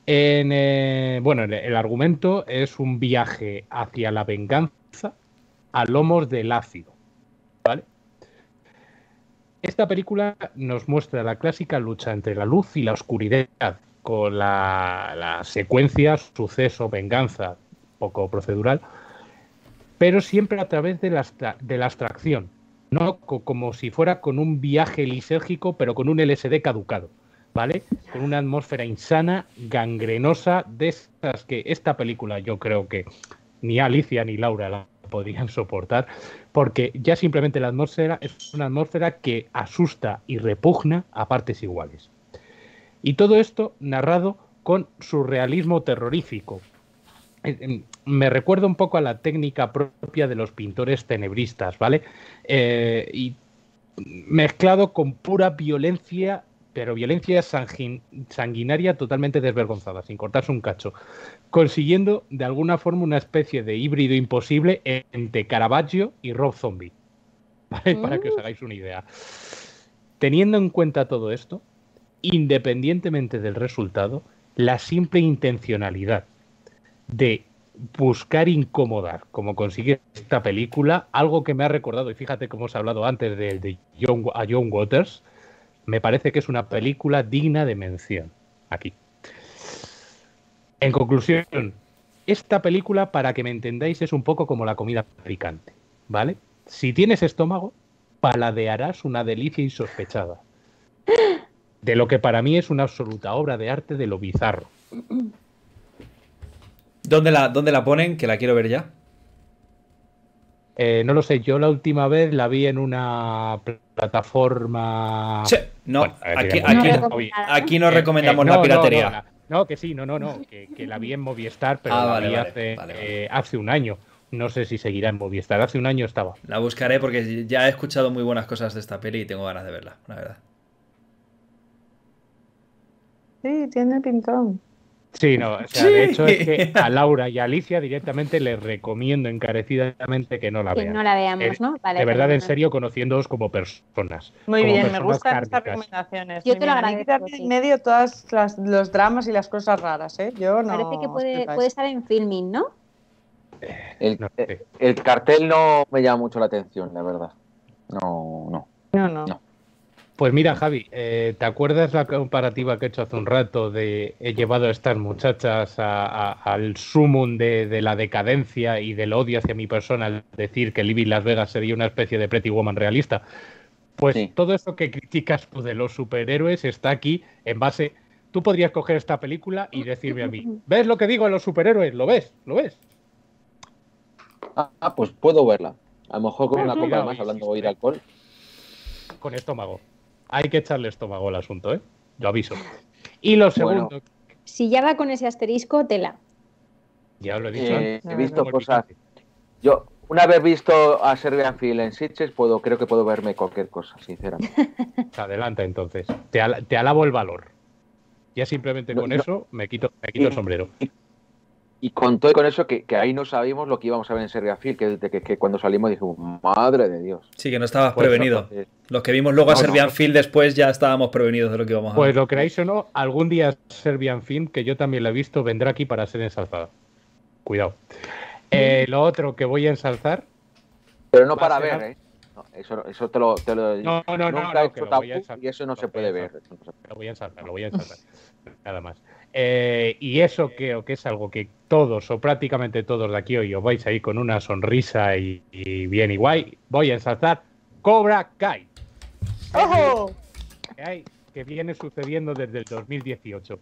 [SPEAKER 3] Eh, bueno, el, argumento es un viaje hacia la venganza a lomos del ácido. Esta película nos muestra la clásica lucha entre la luz y la oscuridad, con la, secuencia suceso, venganza, poco procedural, pero siempre a través de de la abstracción, no como si fuera con un viaje lisérgico, pero con un LSD caducado, ¿vale? Con una atmósfera insana, gangrenosa, de estas que esta película yo creo que ni Alicia ni Laura la podrían soportar, porque ya simplemente la atmósfera es una atmósfera que asusta y repugna a partes iguales. Y todo esto narrado con surrealismo terrorífico, Em, me recuerda un poco a la técnica propia de los pintores tenebristas, ¿vale? Eh, y mezclado con pura violencia, pero violencia sanguinaria totalmente desvergonzada, sin cortarse un cacho, consiguiendo de alguna forma una especie de híbrido imposible entre Caravaggio y Rob Zombie, Para que os mm. hagáis una idea. Teniendo en cuenta todo esto, independientemente del resultado, la simple intencionalidad de buscar incomodar, como consigue esta película, algo que me ha recordado, y fíjate cómo os he hablado antes del de John, Waters, me parece que es una película digna de mención aquí. En conclusión, esta película, para que me entendáis, es un poco como la comida picante, ¿vale? Si tienes estómago, paladearás una delicia insospechada. De lo que para mí es una absoluta obra de arte de lo bizarro. ¿Dónde la, dónde la ponen? Que la quiero ver ya. Eh, no lo sé, yo la última vez la vi en una plataforma. no, aquí, aquí, no eh, recomendamos eh, la piratería. No, que sí, no, no, no, que, la vi en Movistar, pero ah, la vi hace, hace un año.
[SPEAKER 1] No sé si seguirá en Movistar, hace un año estaba. La buscaré porque ya he escuchado muy buenas cosas de esta peli y tengo ganas de verla, la verdad.
[SPEAKER 4] Sí, tiene
[SPEAKER 2] pintón.
[SPEAKER 3] Sí, no, o sea, de hecho es que a Laura y a Alicia directamente les recomiendo encarecidamente que no la vean. Que
[SPEAKER 2] no la veamos, eh, ¿no? de verdad,
[SPEAKER 3] en serio, conociéndoos como personas. Muy bien, me gustan estas
[SPEAKER 4] recomendaciones. Yo te lo agradezco. en medio todos los dramas y las cosas raras, ¿eh? Yo no. Parece que puede, estar en filming, ¿no?
[SPEAKER 5] Eh, el, cartel no me llama mucho la atención, la verdad.
[SPEAKER 3] no. No, no. no. Pues mira, Javi, eh, ¿te acuerdas la comparativa que he hecho hace un rato de he llevado a estas muchachas al sumum de, la decadencia y del odio hacia mi persona al decir que Libby Las Vegas sería una especie de Pretty Woman realista? Pues todo eso que criticas tú de los superhéroes está aquí en base. Tú podrías coger esta película y decirme a mí, ¿ves lo que digo de los superhéroes? ¿Lo ves? ¿Lo ves? Ah, pues puedo verla. A lo mejor con pues una copa más hablando voy a ir alcohol. Con estómago hay que echarle estómago al asunto, ¿eh? Yo aviso. Y lo segundo.
[SPEAKER 2] si ya va con ese asterisco, tela.
[SPEAKER 3] Ya lo he dicho. Eh, he visto cosas.
[SPEAKER 5] Yo, una vez visto a Serbian Field en Sitches, puedo, creo que puedo verme cualquier cosa,
[SPEAKER 3] sinceramente. Te adelanta entonces. Te, alabo el valor. Ya simplemente con eso me quito, me quito el sombrero. y con y con eso que, ahí no sabíamos lo que
[SPEAKER 5] íbamos a ver en Serbian que, que, que, cuando salimos dijimos, madre de Dios.
[SPEAKER 1] Sí, que no estabas pues prevenido. Pues,
[SPEAKER 5] eh,
[SPEAKER 3] Los
[SPEAKER 1] que vimos luego a Serbian Film después ya estábamos prevenidos de lo que íbamos a pues ver. Pues
[SPEAKER 3] lo creáis o no, algún día Serbian Film, que yo también lo he visto, vendrá aquí para ser ensalzada. Cuidado. Eh, mm. lo otro que voy a ensalzar. Pero no para ver,
[SPEAKER 5] ¿eh? eso, te lo, No, No, no, no. y eso no se puede ver.
[SPEAKER 3] Lo voy a ensalzar, lo voy a ensalzar. nada más. Eh, y eso creo que es algo que todos o prácticamente todos de aquí hoy os vais ahí con una sonrisa y, bien y guay. Voy a ensalzar Cobra Kai. Que, viene sucediendo desde el 2018,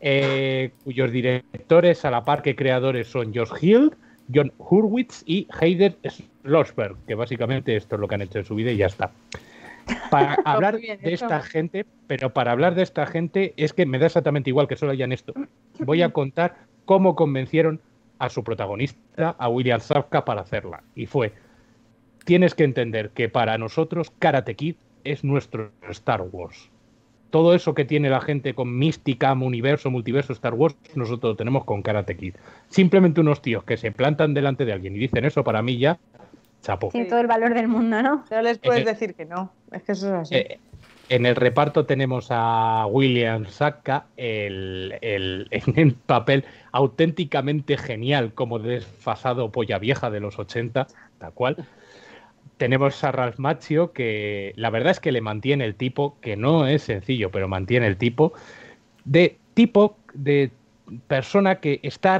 [SPEAKER 3] eh, cuyos directores a la par que creadores son Josh Hill, John Hurwitz y Heider Schlossberg, que básicamente esto es lo que han hecho en su vida y ya está para hablar de esta gente, pero para hablar de esta gente es que me da exactamente igual que solo hayan esto. Voy a contar cómo convencieron a su protagonista, a William Zafka, para hacerla. Y fue, tienes que entender que para nosotros Karate Kid es nuestro Star Wars. Todo eso que tiene la gente con mística, universo, multiverso, Star Wars, nosotros lo tenemos con Karate Kid. Simplemente unos tíos que se plantan delante de alguien y dicen eso para mí ya todo
[SPEAKER 4] el valor del mundo, ¿no? No les puedes eh, eh, decir que no. Es que eso es así. Eh,
[SPEAKER 3] en el reparto tenemos a William Sacca el, en el papel auténticamente genial, como desfasado polla vieja de los 80, tal cual. Tenemos a Ralph Macchio, que la verdad es que le mantiene el tipo, que no es sencillo, pero mantiene el tipo, de tipo de persona que está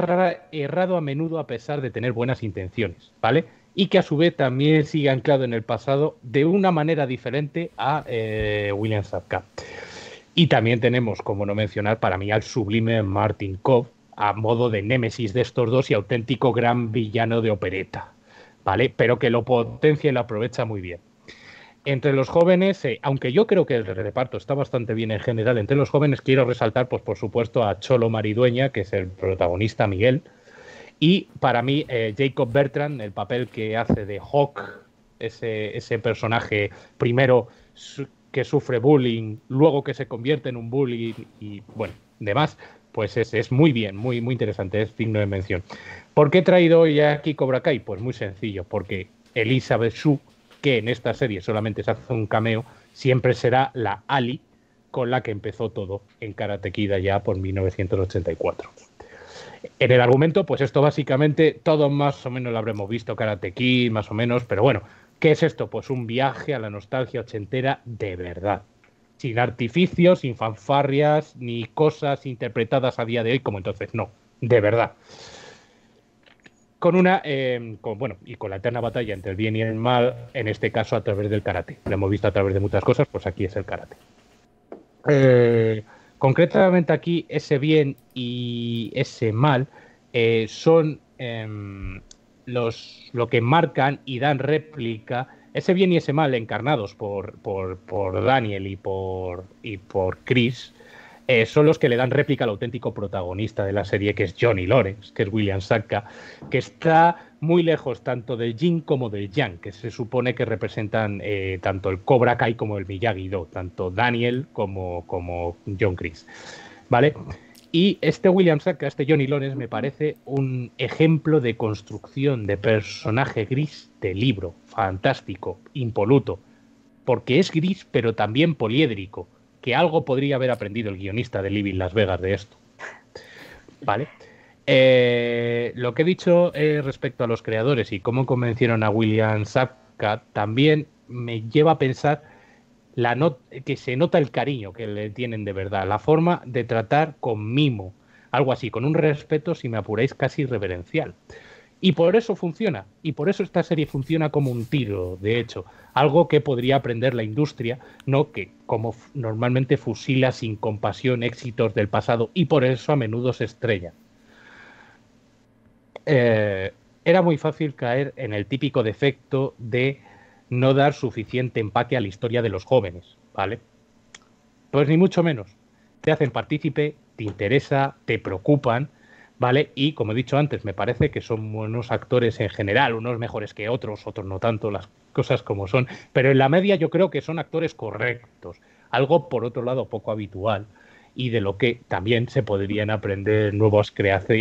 [SPEAKER 3] errado a menudo a pesar de tener buenas intenciones, ¿vale? y que a su vez también sigue anclado en el pasado de una manera diferente a eh, William Zapka. Y también tenemos, como no mencionar, para mí al sublime Martin Cobb, a modo de némesis de estos dos y auténtico gran villano de opereta, ¿vale? Pero que lo potencia y lo aprovecha muy bien. Entre los jóvenes, eh, aunque yo creo que el reparto está bastante bien en general, entre los jóvenes quiero resaltar, pues por supuesto, a Cholo Maridueña, que es el protagonista Miguel, y para mí, eh, Jacob Bertrand, el papel que hace de Hawk, ese, ese personaje primero que sufre bullying, luego que se convierte en un bullying y bueno, demás, pues es, es, muy bien, muy, muy interesante, es digno de mención. ¿Por qué he traído hoy aquí Cobra Kai? Pues muy sencillo, porque Elizabeth Shue, que en esta serie solamente se hace un cameo, siempre será la Ali con la que empezó todo en Karate Kid ya por 1984. En el argumento, pues esto básicamente, todo más o menos lo habremos visto, Karate Kid, más o menos, pero bueno, ¿qué es esto? Pues un viaje a la nostalgia ochentera de verdad. Sin artificios, sin fanfarrias, ni cosas interpretadas a día de hoy como entonces, no, de verdad. Con una, em, bueno, y con la eterna batalla entre el bien y el mal, en este caso a través del karate. Lo hemos visto a través de muchas cosas, pues aquí es el karate. Eh, Concretamente aquí, ese bien y ese mal eh, son em, los, lo que marcan y dan réplica, ese bien y ese mal encarnados por, por, por Daniel y por, y por Chris, eh, son los que le dan réplica al auténtico protagonista de la serie, que es Johnny Lawrence, que es William Sacka, que está muy lejos tanto de Jin como del Yang, que se supone que representan eh, tanto el Cobra Kai como el Miyagi-Do, tanto Daniel como, como John Chris. ¿Vale? Y este William Sacka, este Johnny Lawrence, me parece un ejemplo de construcción de personaje gris de libro, fantástico, impoluto, porque es gris pero también poliédrico que algo podría haber aprendido el guionista de Living Las Vegas de esto. ¿Vale? Eh, lo que he dicho eh, respecto a los creadores y cómo convencieron a William Sapka también me lleva a pensar la que se nota el cariño que le tienen de verdad, la forma de tratar con mimo, algo así, con un respeto, si me apuráis, casi reverencial. Y por eso funciona, y por eso esta serie funciona como un tiro, de hecho, algo que podría aprender la industria, no que como normalmente fusila sin compasión éxitos del pasado y por eso a menudo se estrella. Eh, era muy fácil caer en el típico defecto de no dar suficiente empaque a la historia de los jóvenes, ¿vale? Pues ni mucho menos. Te hacen partícipe, te interesa, te preocupan, ¿vale? Y como he dicho antes, me parece que son buenos actores en general, unos mejores que otros, otros no tanto, las cosas como son, pero en la media yo creo que son actores correctos, algo por otro lado poco habitual y de lo que también se podrían aprender nuevos,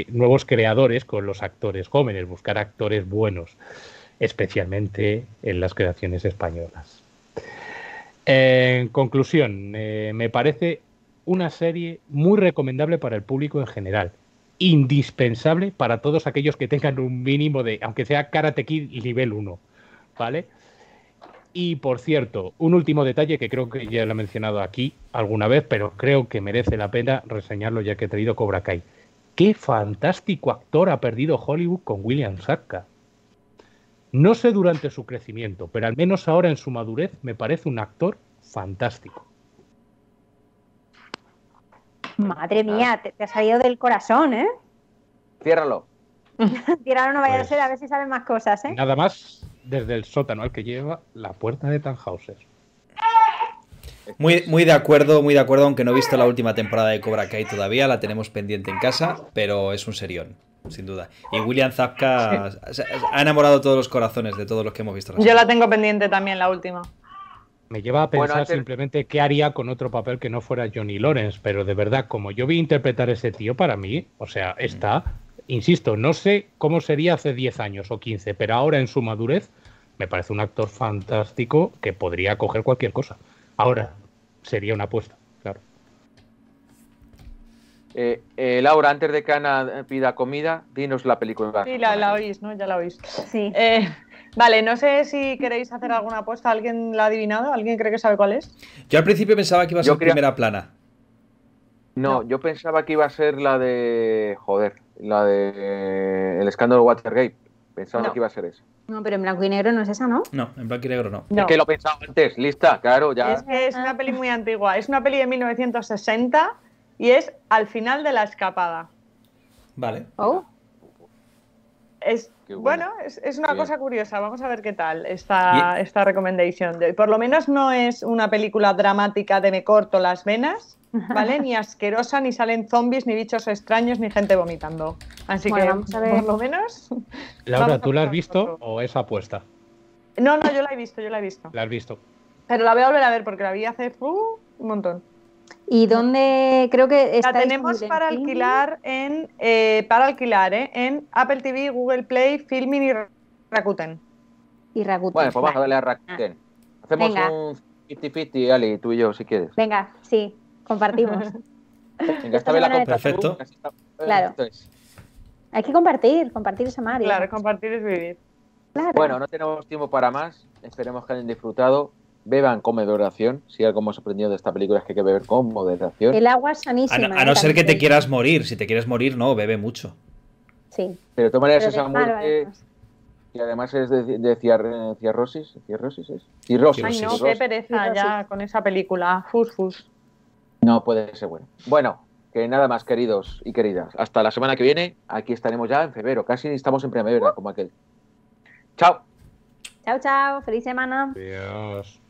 [SPEAKER 3] nuevos creadores con los actores jóvenes, buscar actores buenos, especialmente en las creaciones españolas. En conclusión, eh, me parece una serie muy recomendable para el público en general indispensable para todos aquellos que tengan un mínimo de, aunque sea Karate Kid nivel 1, ¿vale? Y por cierto, un último detalle que creo que ya lo he mencionado aquí alguna vez, pero creo que merece la pena reseñarlo ya que he traído Cobra Kai. Qué fantástico actor ha perdido Hollywood con William Sarka No sé durante su crecimiento, pero al menos ahora en su madurez me parece un actor fantástico.
[SPEAKER 2] Madre mía, te, ha salido del corazón, ¿eh? Ciérralo. Ciérralo, no vaya a pues ser, a ver si salen más cosas, ¿eh?
[SPEAKER 1] Nada más desde el sótano al que lleva la
[SPEAKER 3] puerta de Tannhauser.
[SPEAKER 1] Muy, muy de acuerdo, muy de acuerdo, aunque no he visto la última temporada de Cobra Kai todavía, la tenemos pendiente en casa, pero es un serión, sin duda. Y William Zafka ha enamorado todos los corazones de todos los que hemos visto.
[SPEAKER 3] Yo
[SPEAKER 4] la tengo pendiente también, la última. Me lleva a pensar
[SPEAKER 3] simplemente qué haría con otro papel que no fuera Johnny Lawrence, pero de verdad, como yo vi interpretar a ese tío, para mí, o sea, mm. está, insisto, no sé cómo sería hace 10 años o 15, pero ahora en su madurez me parece un actor fantástico que podría coger cualquier cosa. Ahora, sería una apuesta, claro.
[SPEAKER 5] Eh, eh, Laura, antes de que Ana pida comida, dinos la película. Sí, la,
[SPEAKER 4] la oís, ¿no? Ya la oís. Sí. Eh, Vale, no sé si queréis hacer alguna apuesta. ¿Alguien la ha adivinado? ¿Alguien cree que sabe cuál es?
[SPEAKER 1] Yo al principio pensaba que iba a ser primera plana. No, yo pensaba que iba a
[SPEAKER 5] ser la de. Joder, la de. Eh, el escándalo Watergate. Pensaba que iba a ser esa.
[SPEAKER 2] No, pero en blanco y negro no es esa, ¿no?
[SPEAKER 5] No, en blanco y negro no. Es que lo pensaba antes, lista, claro,
[SPEAKER 1] ya. Es
[SPEAKER 4] que es una peli muy antigua. Es una peli de 1960 y es Al final de la escapada. Vale. Oh bueno, es, una cosa curiosa. Vamos a ver qué tal esta, esta recomendación. por lo menos no es una película dramática de me corto las venas, ¿vale? ni asquerosa, ni salen zombies, ni bichos extraños, ni gente vomitando. Así que vamos a ver. por lo menos. Laura,
[SPEAKER 3] ¿tú la has visto o es apuesta?
[SPEAKER 4] No, no, yo la he visto, yo la he visto. La has visto. Pero la voy a volver a ver porque la vi hace uh, un montón. ¿Y dónde creo que está? La tenemos para alquilar en eh, para alquilar ¿eh? en Apple TV, Google Play, Filmin y
[SPEAKER 2] Rakuten. Y Rakuten. Bueno, pues vamos a darle a Rakuten.
[SPEAKER 5] Ah. Hacemos un 50-50, Ali, tú y yo, si quieres.
[SPEAKER 2] Venga, sí, compartimos. Venga, esta vez la compra Perfecto. claro. Hay que compartir, compartir es amar. Claro,
[SPEAKER 4] compartir es vivir.
[SPEAKER 5] Claro. Bueno, no tenemos tiempo para más. Esperemos que hayan disfrutado beban con moderación. Si algo hemos aprendido de esta película es que hay que beber con moderación. El
[SPEAKER 2] agua es sanísima. A ¿eh? no, ser que te
[SPEAKER 5] quieras
[SPEAKER 1] morir. Si te quieres morir, no, bebe mucho. Sí. Pero tú
[SPEAKER 2] esa muerte.
[SPEAKER 5] Y además es de, de cirrosis. ¿Cirrosis es? Ay,
[SPEAKER 4] no, qué pereza ya con esa película. Fus,
[SPEAKER 5] No puede ser bueno. Bueno, que nada más, queridos y queridas. Hasta la semana que viene. Aquí estaremos ya en febrero. Casi estamos en primavera, uh. como aquel. Chao.
[SPEAKER 2] Chao, chao. Feliz semana.
[SPEAKER 5] Adiós.